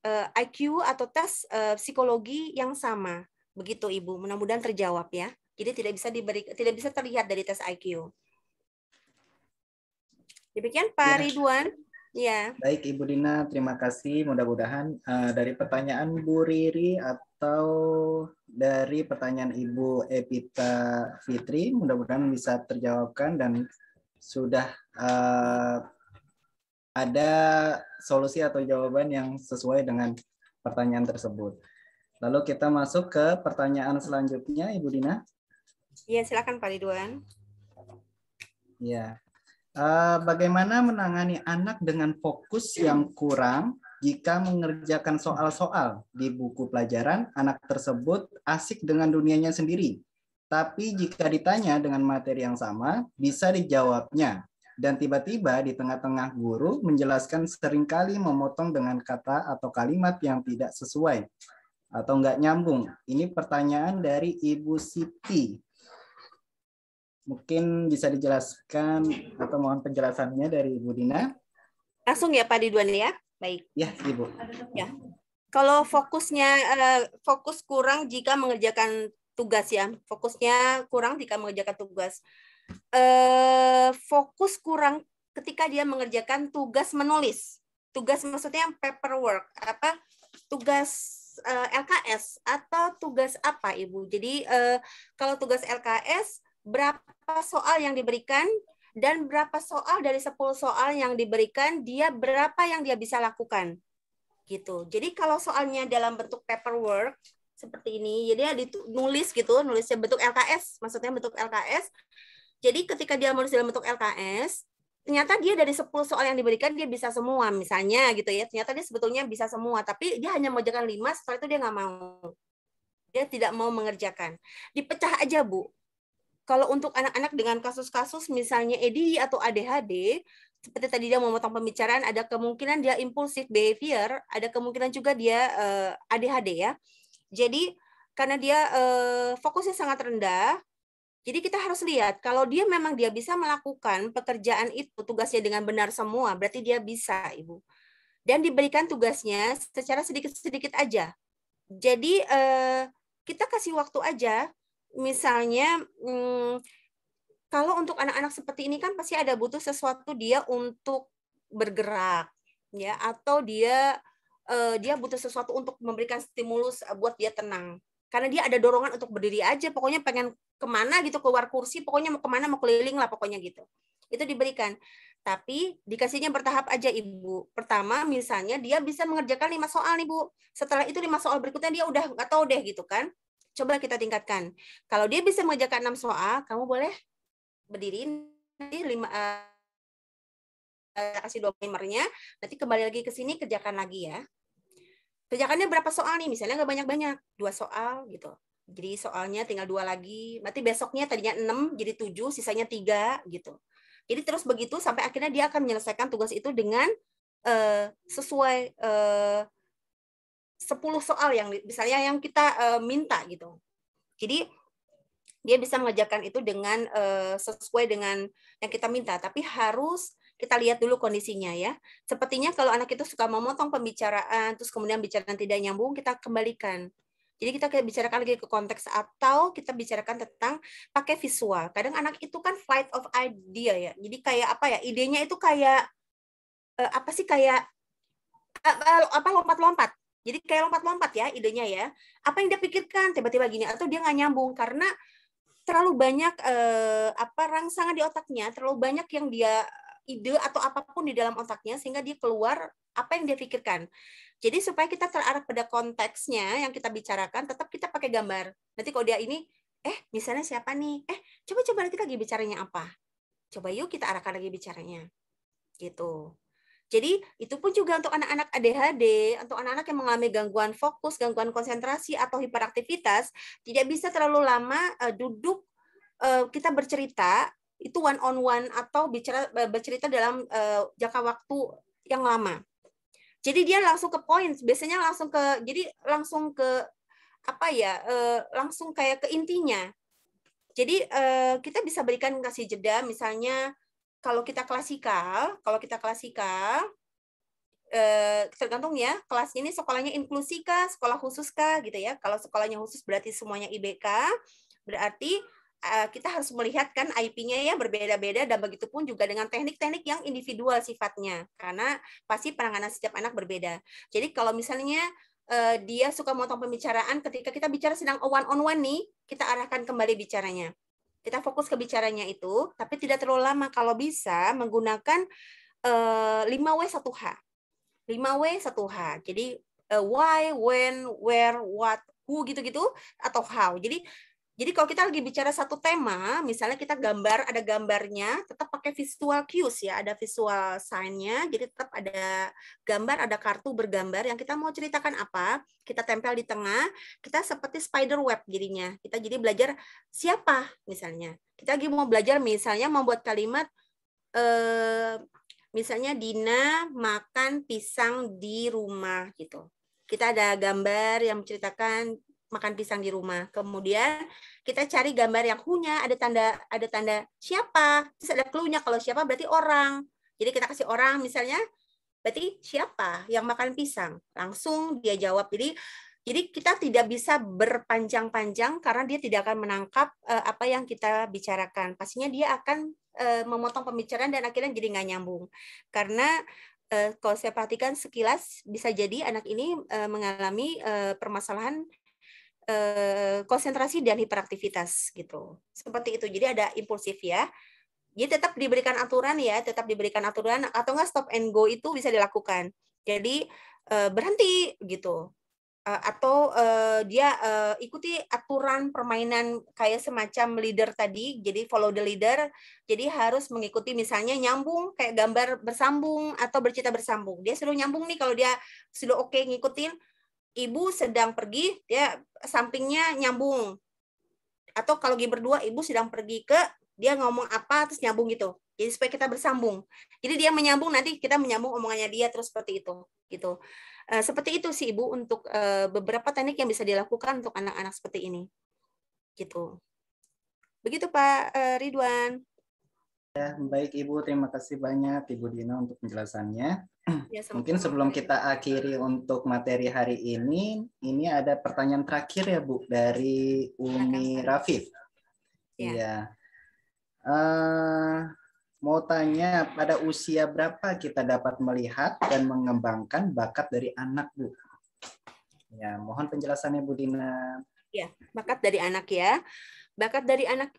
uh, IQ atau tes uh, psikologi yang sama. Begitu Ibu, mudah-mudahan terjawab ya. Jadi tidak bisa diberi tidak bisa terlihat dari tes IQ. Demikian Pak ya. Ridwan. Ya. Baik Ibu Dina, terima kasih. Mudah-mudahan uh, dari pertanyaan Bu Riri atau dari pertanyaan Ibu Epita Fitri, mudah-mudahan bisa terjawabkan dan sudah uh, ada solusi atau jawaban yang sesuai dengan pertanyaan tersebut. Lalu kita masuk ke pertanyaan selanjutnya, Ibu Dina. Iya, silakan Pak Ridwan. Ya. Uh, bagaimana menangani anak dengan fokus yang kurang jika mengerjakan soal-soal di buku pelajaran, anak tersebut asik dengan dunianya sendiri. Tapi jika ditanya dengan materi yang sama, bisa dijawabnya. Dan tiba-tiba di tengah-tengah guru menjelaskan seringkali memotong dengan kata atau kalimat yang tidak sesuai atau nggak nyambung. Ini pertanyaan dari Ibu Siti. Mungkin bisa dijelaskan atau mohon penjelasannya dari Ibu Dina. Langsung ya Pak Ridwan ya? Baik. Ya, Ibu. Ya. Kalau fokusnya eh, fokus kurang jika mengerjakan tugas ya. Fokusnya kurang jika mengerjakan tugas. Eh, fokus kurang ketika dia mengerjakan tugas menulis. Tugas maksudnya yang paperwork apa? Tugas eh, LKS atau tugas apa Ibu? Jadi kalau tugas LKS berapa soal yang diberikan dan berapa soal dari 10 soal yang diberikan dia berapa yang dia bisa lakukan gitu jadi kalau soalnya dalam bentuk paperwork seperti ini jadi ya nulis gitu nulisnya bentuk LKS maksudnya bentuk LKS jadi ketika dia menulis dalam bentuk LKS ternyata dia dari 10 soal yang diberikan dia bisa semua misalnya gitu ya ternyata dia sebetulnya bisa semua tapi dia hanya mengerjakan 5 setelah itu dia nggak mau dia tidak mau mengerjakan dipecah aja bu kalau untuk anak-anak dengan kasus-kasus misalnya EDI atau ADHD, seperti tadi dia memotong pembicaraan, ada kemungkinan dia impulsif behavior, ada kemungkinan juga dia uh, eh, ADHD ya. Jadi karena dia uh, fokusnya sangat rendah, jadi kita harus lihat kalau dia memang dia bisa melakukan pekerjaan itu tugasnya dengan benar semua, berarti dia bisa, Ibu. Dan diberikan tugasnya secara sedikit-sedikit aja. Jadi uh, kita kasih waktu aja misalnya hmm, kalau untuk anak-anak seperti ini kan pasti ada butuh sesuatu dia untuk bergerak ya atau dia uh, dia butuh sesuatu untuk memberikan stimulus eh, buat dia tenang karena dia ada dorongan untuk berdiri aja pokoknya pengen kemana gitu keluar kursi pokoknya mau kemana mau keliling lah pokoknya gitu itu diberikan tapi dikasihnya bertahap aja ibu pertama misalnya dia bisa mengerjakan lima soal nih bu setelah itu lima soal berikutnya dia udah nggak tahu deh gitu kan coba kita tingkatkan. Kalau dia bisa mengerjakan 6 soal, kamu boleh berdiri nanti 5 uh, kasih dua primernya, nanti kembali lagi ke sini kerjakan lagi ya. Kerjakannya berapa soal nih? Misalnya nggak banyak-banyak, dua soal gitu. Jadi soalnya tinggal dua lagi. Berarti besoknya tadinya 6 jadi 7, sisanya tiga gitu. Jadi terus begitu sampai akhirnya dia akan menyelesaikan tugas itu dengan uh, sesuai uh, 10 soal yang misalnya yang kita uh, minta gitu. Jadi dia bisa mengerjakan itu dengan uh, sesuai dengan yang kita minta, tapi harus kita lihat dulu kondisinya ya. Sepertinya kalau anak itu suka memotong pembicaraan, terus kemudian bicaraan tidak nyambung, kita kembalikan. Jadi kita bicarakan lagi ke konteks atau kita bicarakan tentang pakai visual. Kadang anak itu kan flight of idea ya. Jadi kayak apa ya? Idenya itu kayak uh, apa sih kayak uh, apa lompat-lompat. Jadi kayak lompat-lompat ya idenya ya. Apa yang dia pikirkan tiba-tiba gini atau dia nggak nyambung karena terlalu banyak eh, apa rangsangan di otaknya, terlalu banyak yang dia ide atau apapun di dalam otaknya sehingga dia keluar apa yang dia pikirkan. Jadi supaya kita terarah pada konteksnya yang kita bicarakan, tetap kita pakai gambar. Nanti kalau dia ini, eh misalnya siapa nih? Eh coba-coba nanti lagi bicaranya apa? Coba yuk kita arahkan lagi bicaranya. Gitu. Jadi itu pun juga untuk anak-anak ADHD, untuk anak-anak yang mengalami gangguan fokus, gangguan konsentrasi atau hiperaktivitas, tidak bisa terlalu lama uh, duduk uh, kita bercerita itu one on one atau bicara eh, bercerita dalam uh, jangka waktu yang lama. Jadi dia langsung ke points, biasanya langsung ke jadi langsung ke apa ya Uh, langsung kayak ke intinya jadi uh, kita bisa berikan kasih jeda misalnya kalau kita klasikal, kalau kita klasikal, eh, tergantung ya, kelas ini sekolahnya inklusi kah, sekolah khusus kah, gitu ya. Kalau sekolahnya khusus berarti semuanya IBK, berarti eh, kita harus melihat kan IP-nya ya berbeda-beda dan begitu pun juga dengan teknik-teknik yang individual sifatnya, karena pasti penanganan setiap anak berbeda. Jadi kalau misalnya eh, dia suka motong pembicaraan ketika kita bicara sedang one on one nih, kita arahkan kembali bicaranya kita fokus ke bicaranya itu, tapi tidak terlalu lama kalau bisa menggunakan uh, 5W 1H. 5W 1H. Jadi uh, why, when, where, what, who gitu-gitu atau how. Jadi jadi kalau kita lagi bicara satu tema, misalnya kita gambar, ada gambarnya, tetap pakai visual cues ya, ada visual sign-nya, jadi tetap ada gambar, ada kartu bergambar yang kita mau ceritakan apa, kita tempel di tengah, kita seperti spider web jadinya. Kita jadi belajar siapa misalnya. Kita lagi mau belajar misalnya membuat kalimat eh, misalnya Dina makan pisang di rumah gitu. Kita ada gambar yang menceritakan makan pisang di rumah. Kemudian kita cari gambar yang punya, ada tanda ada tanda siapa, terus ada clue-nya kalau siapa berarti orang. Jadi kita kasih orang misalnya berarti siapa yang makan pisang? Langsung dia jawab. Jadi jadi kita tidak bisa berpanjang-panjang karena dia tidak akan menangkap uh, apa yang kita bicarakan. Pastinya dia akan uh, memotong pembicaraan dan akhirnya jadi nggak nyambung. Karena eh, kalau saya perhatikan sekilas bisa jadi anak ini mengalami permasalahan Eh, konsentrasi dan hiperaktivitas gitu. Seperti itu. Jadi ada impulsif ya. Jadi tetap diberikan aturan ya, tetap diberikan aturan atau enggak stop and go itu bisa dilakukan. Jadi eh, berhenti gitu. Eh, atau dia ikuti aturan permainan kayak semacam leader tadi, jadi follow the leader, jadi harus mengikuti misalnya nyambung kayak gambar bersambung atau bercita bersambung. Dia selalu nyambung nih kalau dia sudah oke okay ngikutin, ibu sedang pergi, ya sampingnya nyambung. Atau kalau lagi berdua, ibu sedang pergi ke, dia ngomong apa, terus nyambung gitu. Jadi supaya kita bersambung. Jadi dia menyambung, nanti kita menyambung omongannya dia, terus seperti itu. gitu. e, seperti itu sih Ibu untuk e, beberapa teknik yang bisa dilakukan untuk anak-anak seperti ini. Gitu. Begitu Pak e, Ridwan. Ya, baik Ibu, terima kasih banyak Ibu Dina untuk penjelasannya. Ya, Mungkin sebelum kita akhiri untuk materi hari ini, ini ada pertanyaan terakhir ya Bu dari Umi Rafif. Ya. Iya. Ya. Uh, mau tanya pada usia berapa kita dapat melihat dan mengembangkan bakat dari anak Bu? Ya, mohon penjelasannya Bu Dina. Ya, bakat dari anak ya. Bakat dari anak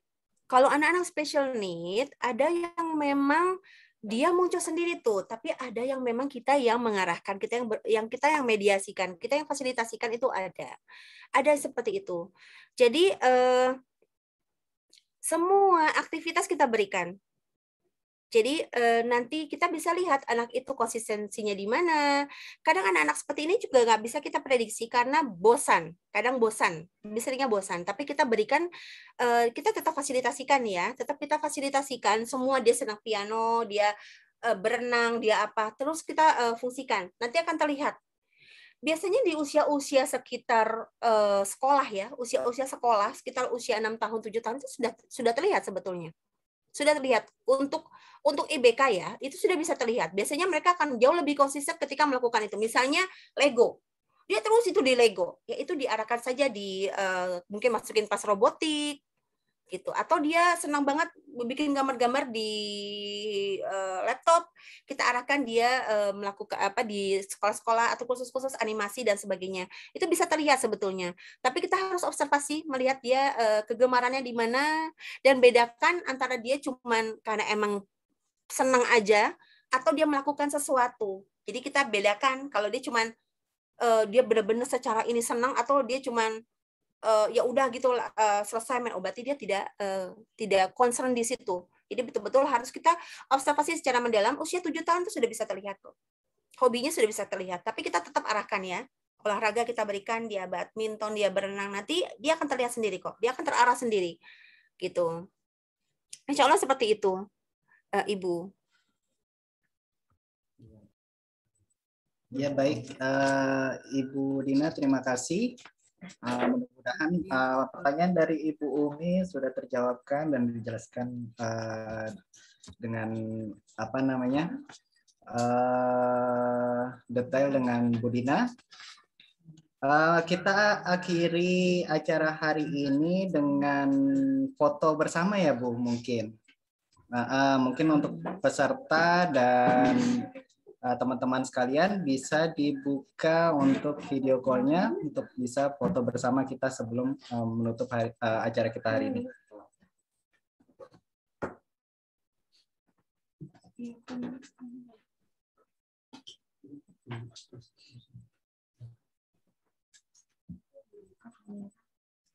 kalau anak-anak special need, ada yang memang dia muncul sendiri tuh, tapi ada yang memang kita yang mengarahkan, kita yang ber, yang kita yang mediasikan, kita yang fasilitasikan itu ada. Ada seperti itu. Jadi eh, semua aktivitas kita berikan. Jadi e, nanti kita bisa lihat anak itu konsistensinya di mana. Kadang anak-anak seperti ini juga nggak bisa kita prediksi karena bosan. Kadang bosan, biasanya bosan. Tapi kita berikan, e, kita tetap fasilitasikan ya, tetap kita fasilitasikan. Semua dia senang piano, dia e, berenang, dia apa. Terus kita e, fungsikan. Nanti akan terlihat biasanya di usia-usia sekitar uh, sekolah ya, usia-usia sekolah sekitar usia enam tahun, tujuh tahun itu sudah sudah terlihat sebetulnya sudah terlihat untuk untuk IBK ya itu sudah bisa terlihat biasanya mereka akan jauh lebih konsisten ketika melakukan itu misalnya Lego dia terus itu di Lego yaitu diarahkan saja di uh, mungkin masukin pas robotik gitu atau dia senang banget bikin gambar-gambar di uh, laptop kita arahkan dia uh, eh, melakukan apa di sekolah-sekolah atau kursus-kursus animasi dan sebagainya itu bisa terlihat sebetulnya tapi kita harus observasi melihat dia uh, kegemarannya di mana dan bedakan antara dia cuman karena emang senang aja atau dia melakukan sesuatu jadi kita bedakan kalau dia cuman uh, dia benar-benar secara ini senang atau dia cuman uh, ya udah gitu uh, selesai main obati dia tidak uh, tidak concern di situ. Jadi betul-betul harus kita observasi secara mendalam. Usia 7 tahun itu sudah bisa terlihat tuh. Hobinya sudah bisa terlihat, tapi kita tetap arahkan ya. Olahraga kita berikan dia badminton, dia berenang nanti dia akan terlihat sendiri kok. Dia akan terarah sendiri. Gitu. Insya Allah seperti itu, uh, Ibu. Ya baik, uh, Ibu Dina terima kasih. Ah, mudah-mudahan uh, pertanyaan dari Ibu Umi sudah terjawabkan dan dijelaskan uh, dengan apa namanya uh, detail dengan Budina. Uh, kita akhiri acara hari ini dengan foto bersama ya Bu mungkin. Uh, uh, mungkin untuk peserta dan Eh, teman-teman sekalian bisa dibuka untuk video call-nya untuk bisa foto bersama kita sebelum eh, menutup hari, eh, acara kita hari ini.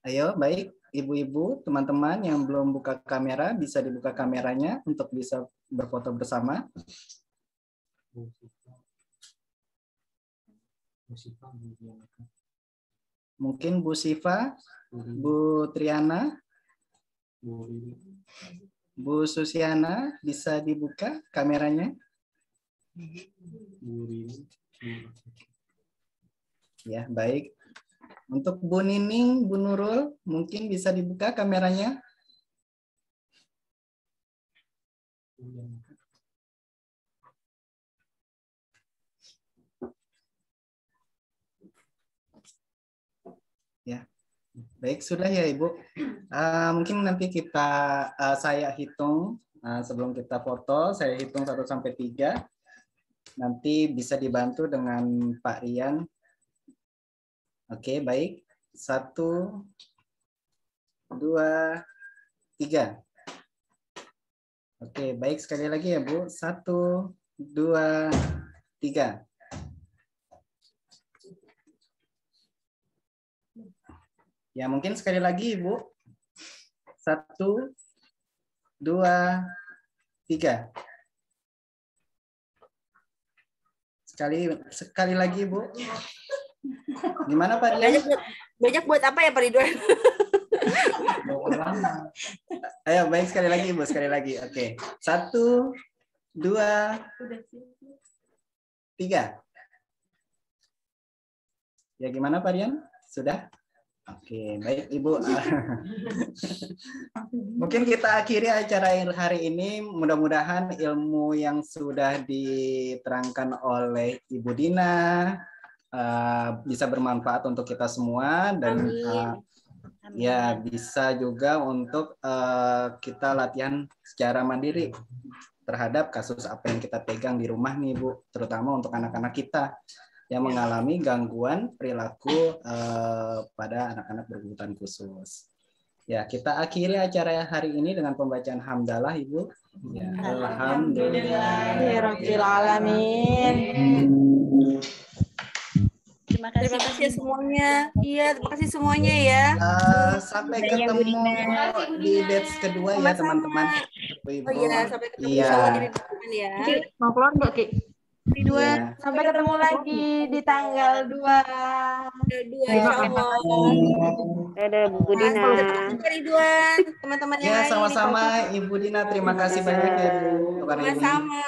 Ayo, baik ibu-ibu, teman-teman yang belum buka kamera bisa dibuka kameranya untuk bisa berfoto bersama. Mungkin Bu Siva, Bu Triana, Bu Susiana bisa dibuka kameranya. Ya, baik. Untuk Bu Nining, Bu Nurul, mungkin bisa dibuka kameranya. Baik, sudah ya Ibu. Uh, mungkin nanti kita uh, saya hitung uh, sebelum kita foto, saya hitung 1 sampai 3. Nanti bisa dibantu dengan Pak Rian. Oke, okay, baik. Satu, dua, tiga. Oke, baik sekali lagi ya Bu. Satu, dua, tiga. Ya, mungkin sekali lagi Ibu. Satu, dua, tiga. Sekali sekali lagi Ibu. Gimana Pak Ridwan? Banyak, banyak buat apa ya Pak Ridwan? Ayo baik sekali lagi Ibu, sekali lagi. Oke. Satu, dua, tiga. Ya gimana Pak Rian? Sudah? Oke, baik Ibu. Mungkin kita akhiri acara hari ini. Mudah-mudahan ilmu yang sudah diterangkan oleh Ibu Dina uh, bisa bermanfaat untuk kita semua dan uh, ya bisa juga untuk uh, kita latihan secara mandiri terhadap kasus apa yang kita pegang di rumah nih Bu, terutama untuk anak-anak kita yang mengalami gangguan perilaku uh, pada anak-anak berkebutuhan khusus. Ya, kita akhiri acara hari ini dengan pembacaan hamdalah Ibu. Ya, alamin. Terima kasih, terima kasih semuanya. Iya, terima kasih semuanya ya. Uh, sampai ketemu di batch kedua Sama -sama. ya teman-teman. Oh iya, sampai ketemu di batch kedua ya. mau keluar nggak Ki? Ridwan. Iya. Sampai ketemu lagi di tanggal dua, dua 2 ya, Bu Dina. teman-teman ya, yang Ya, sama-sama Ibu Dina. Terima kasih banyak ya Bu. Sama-sama.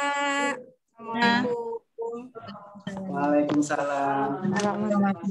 Waalaikumsalam.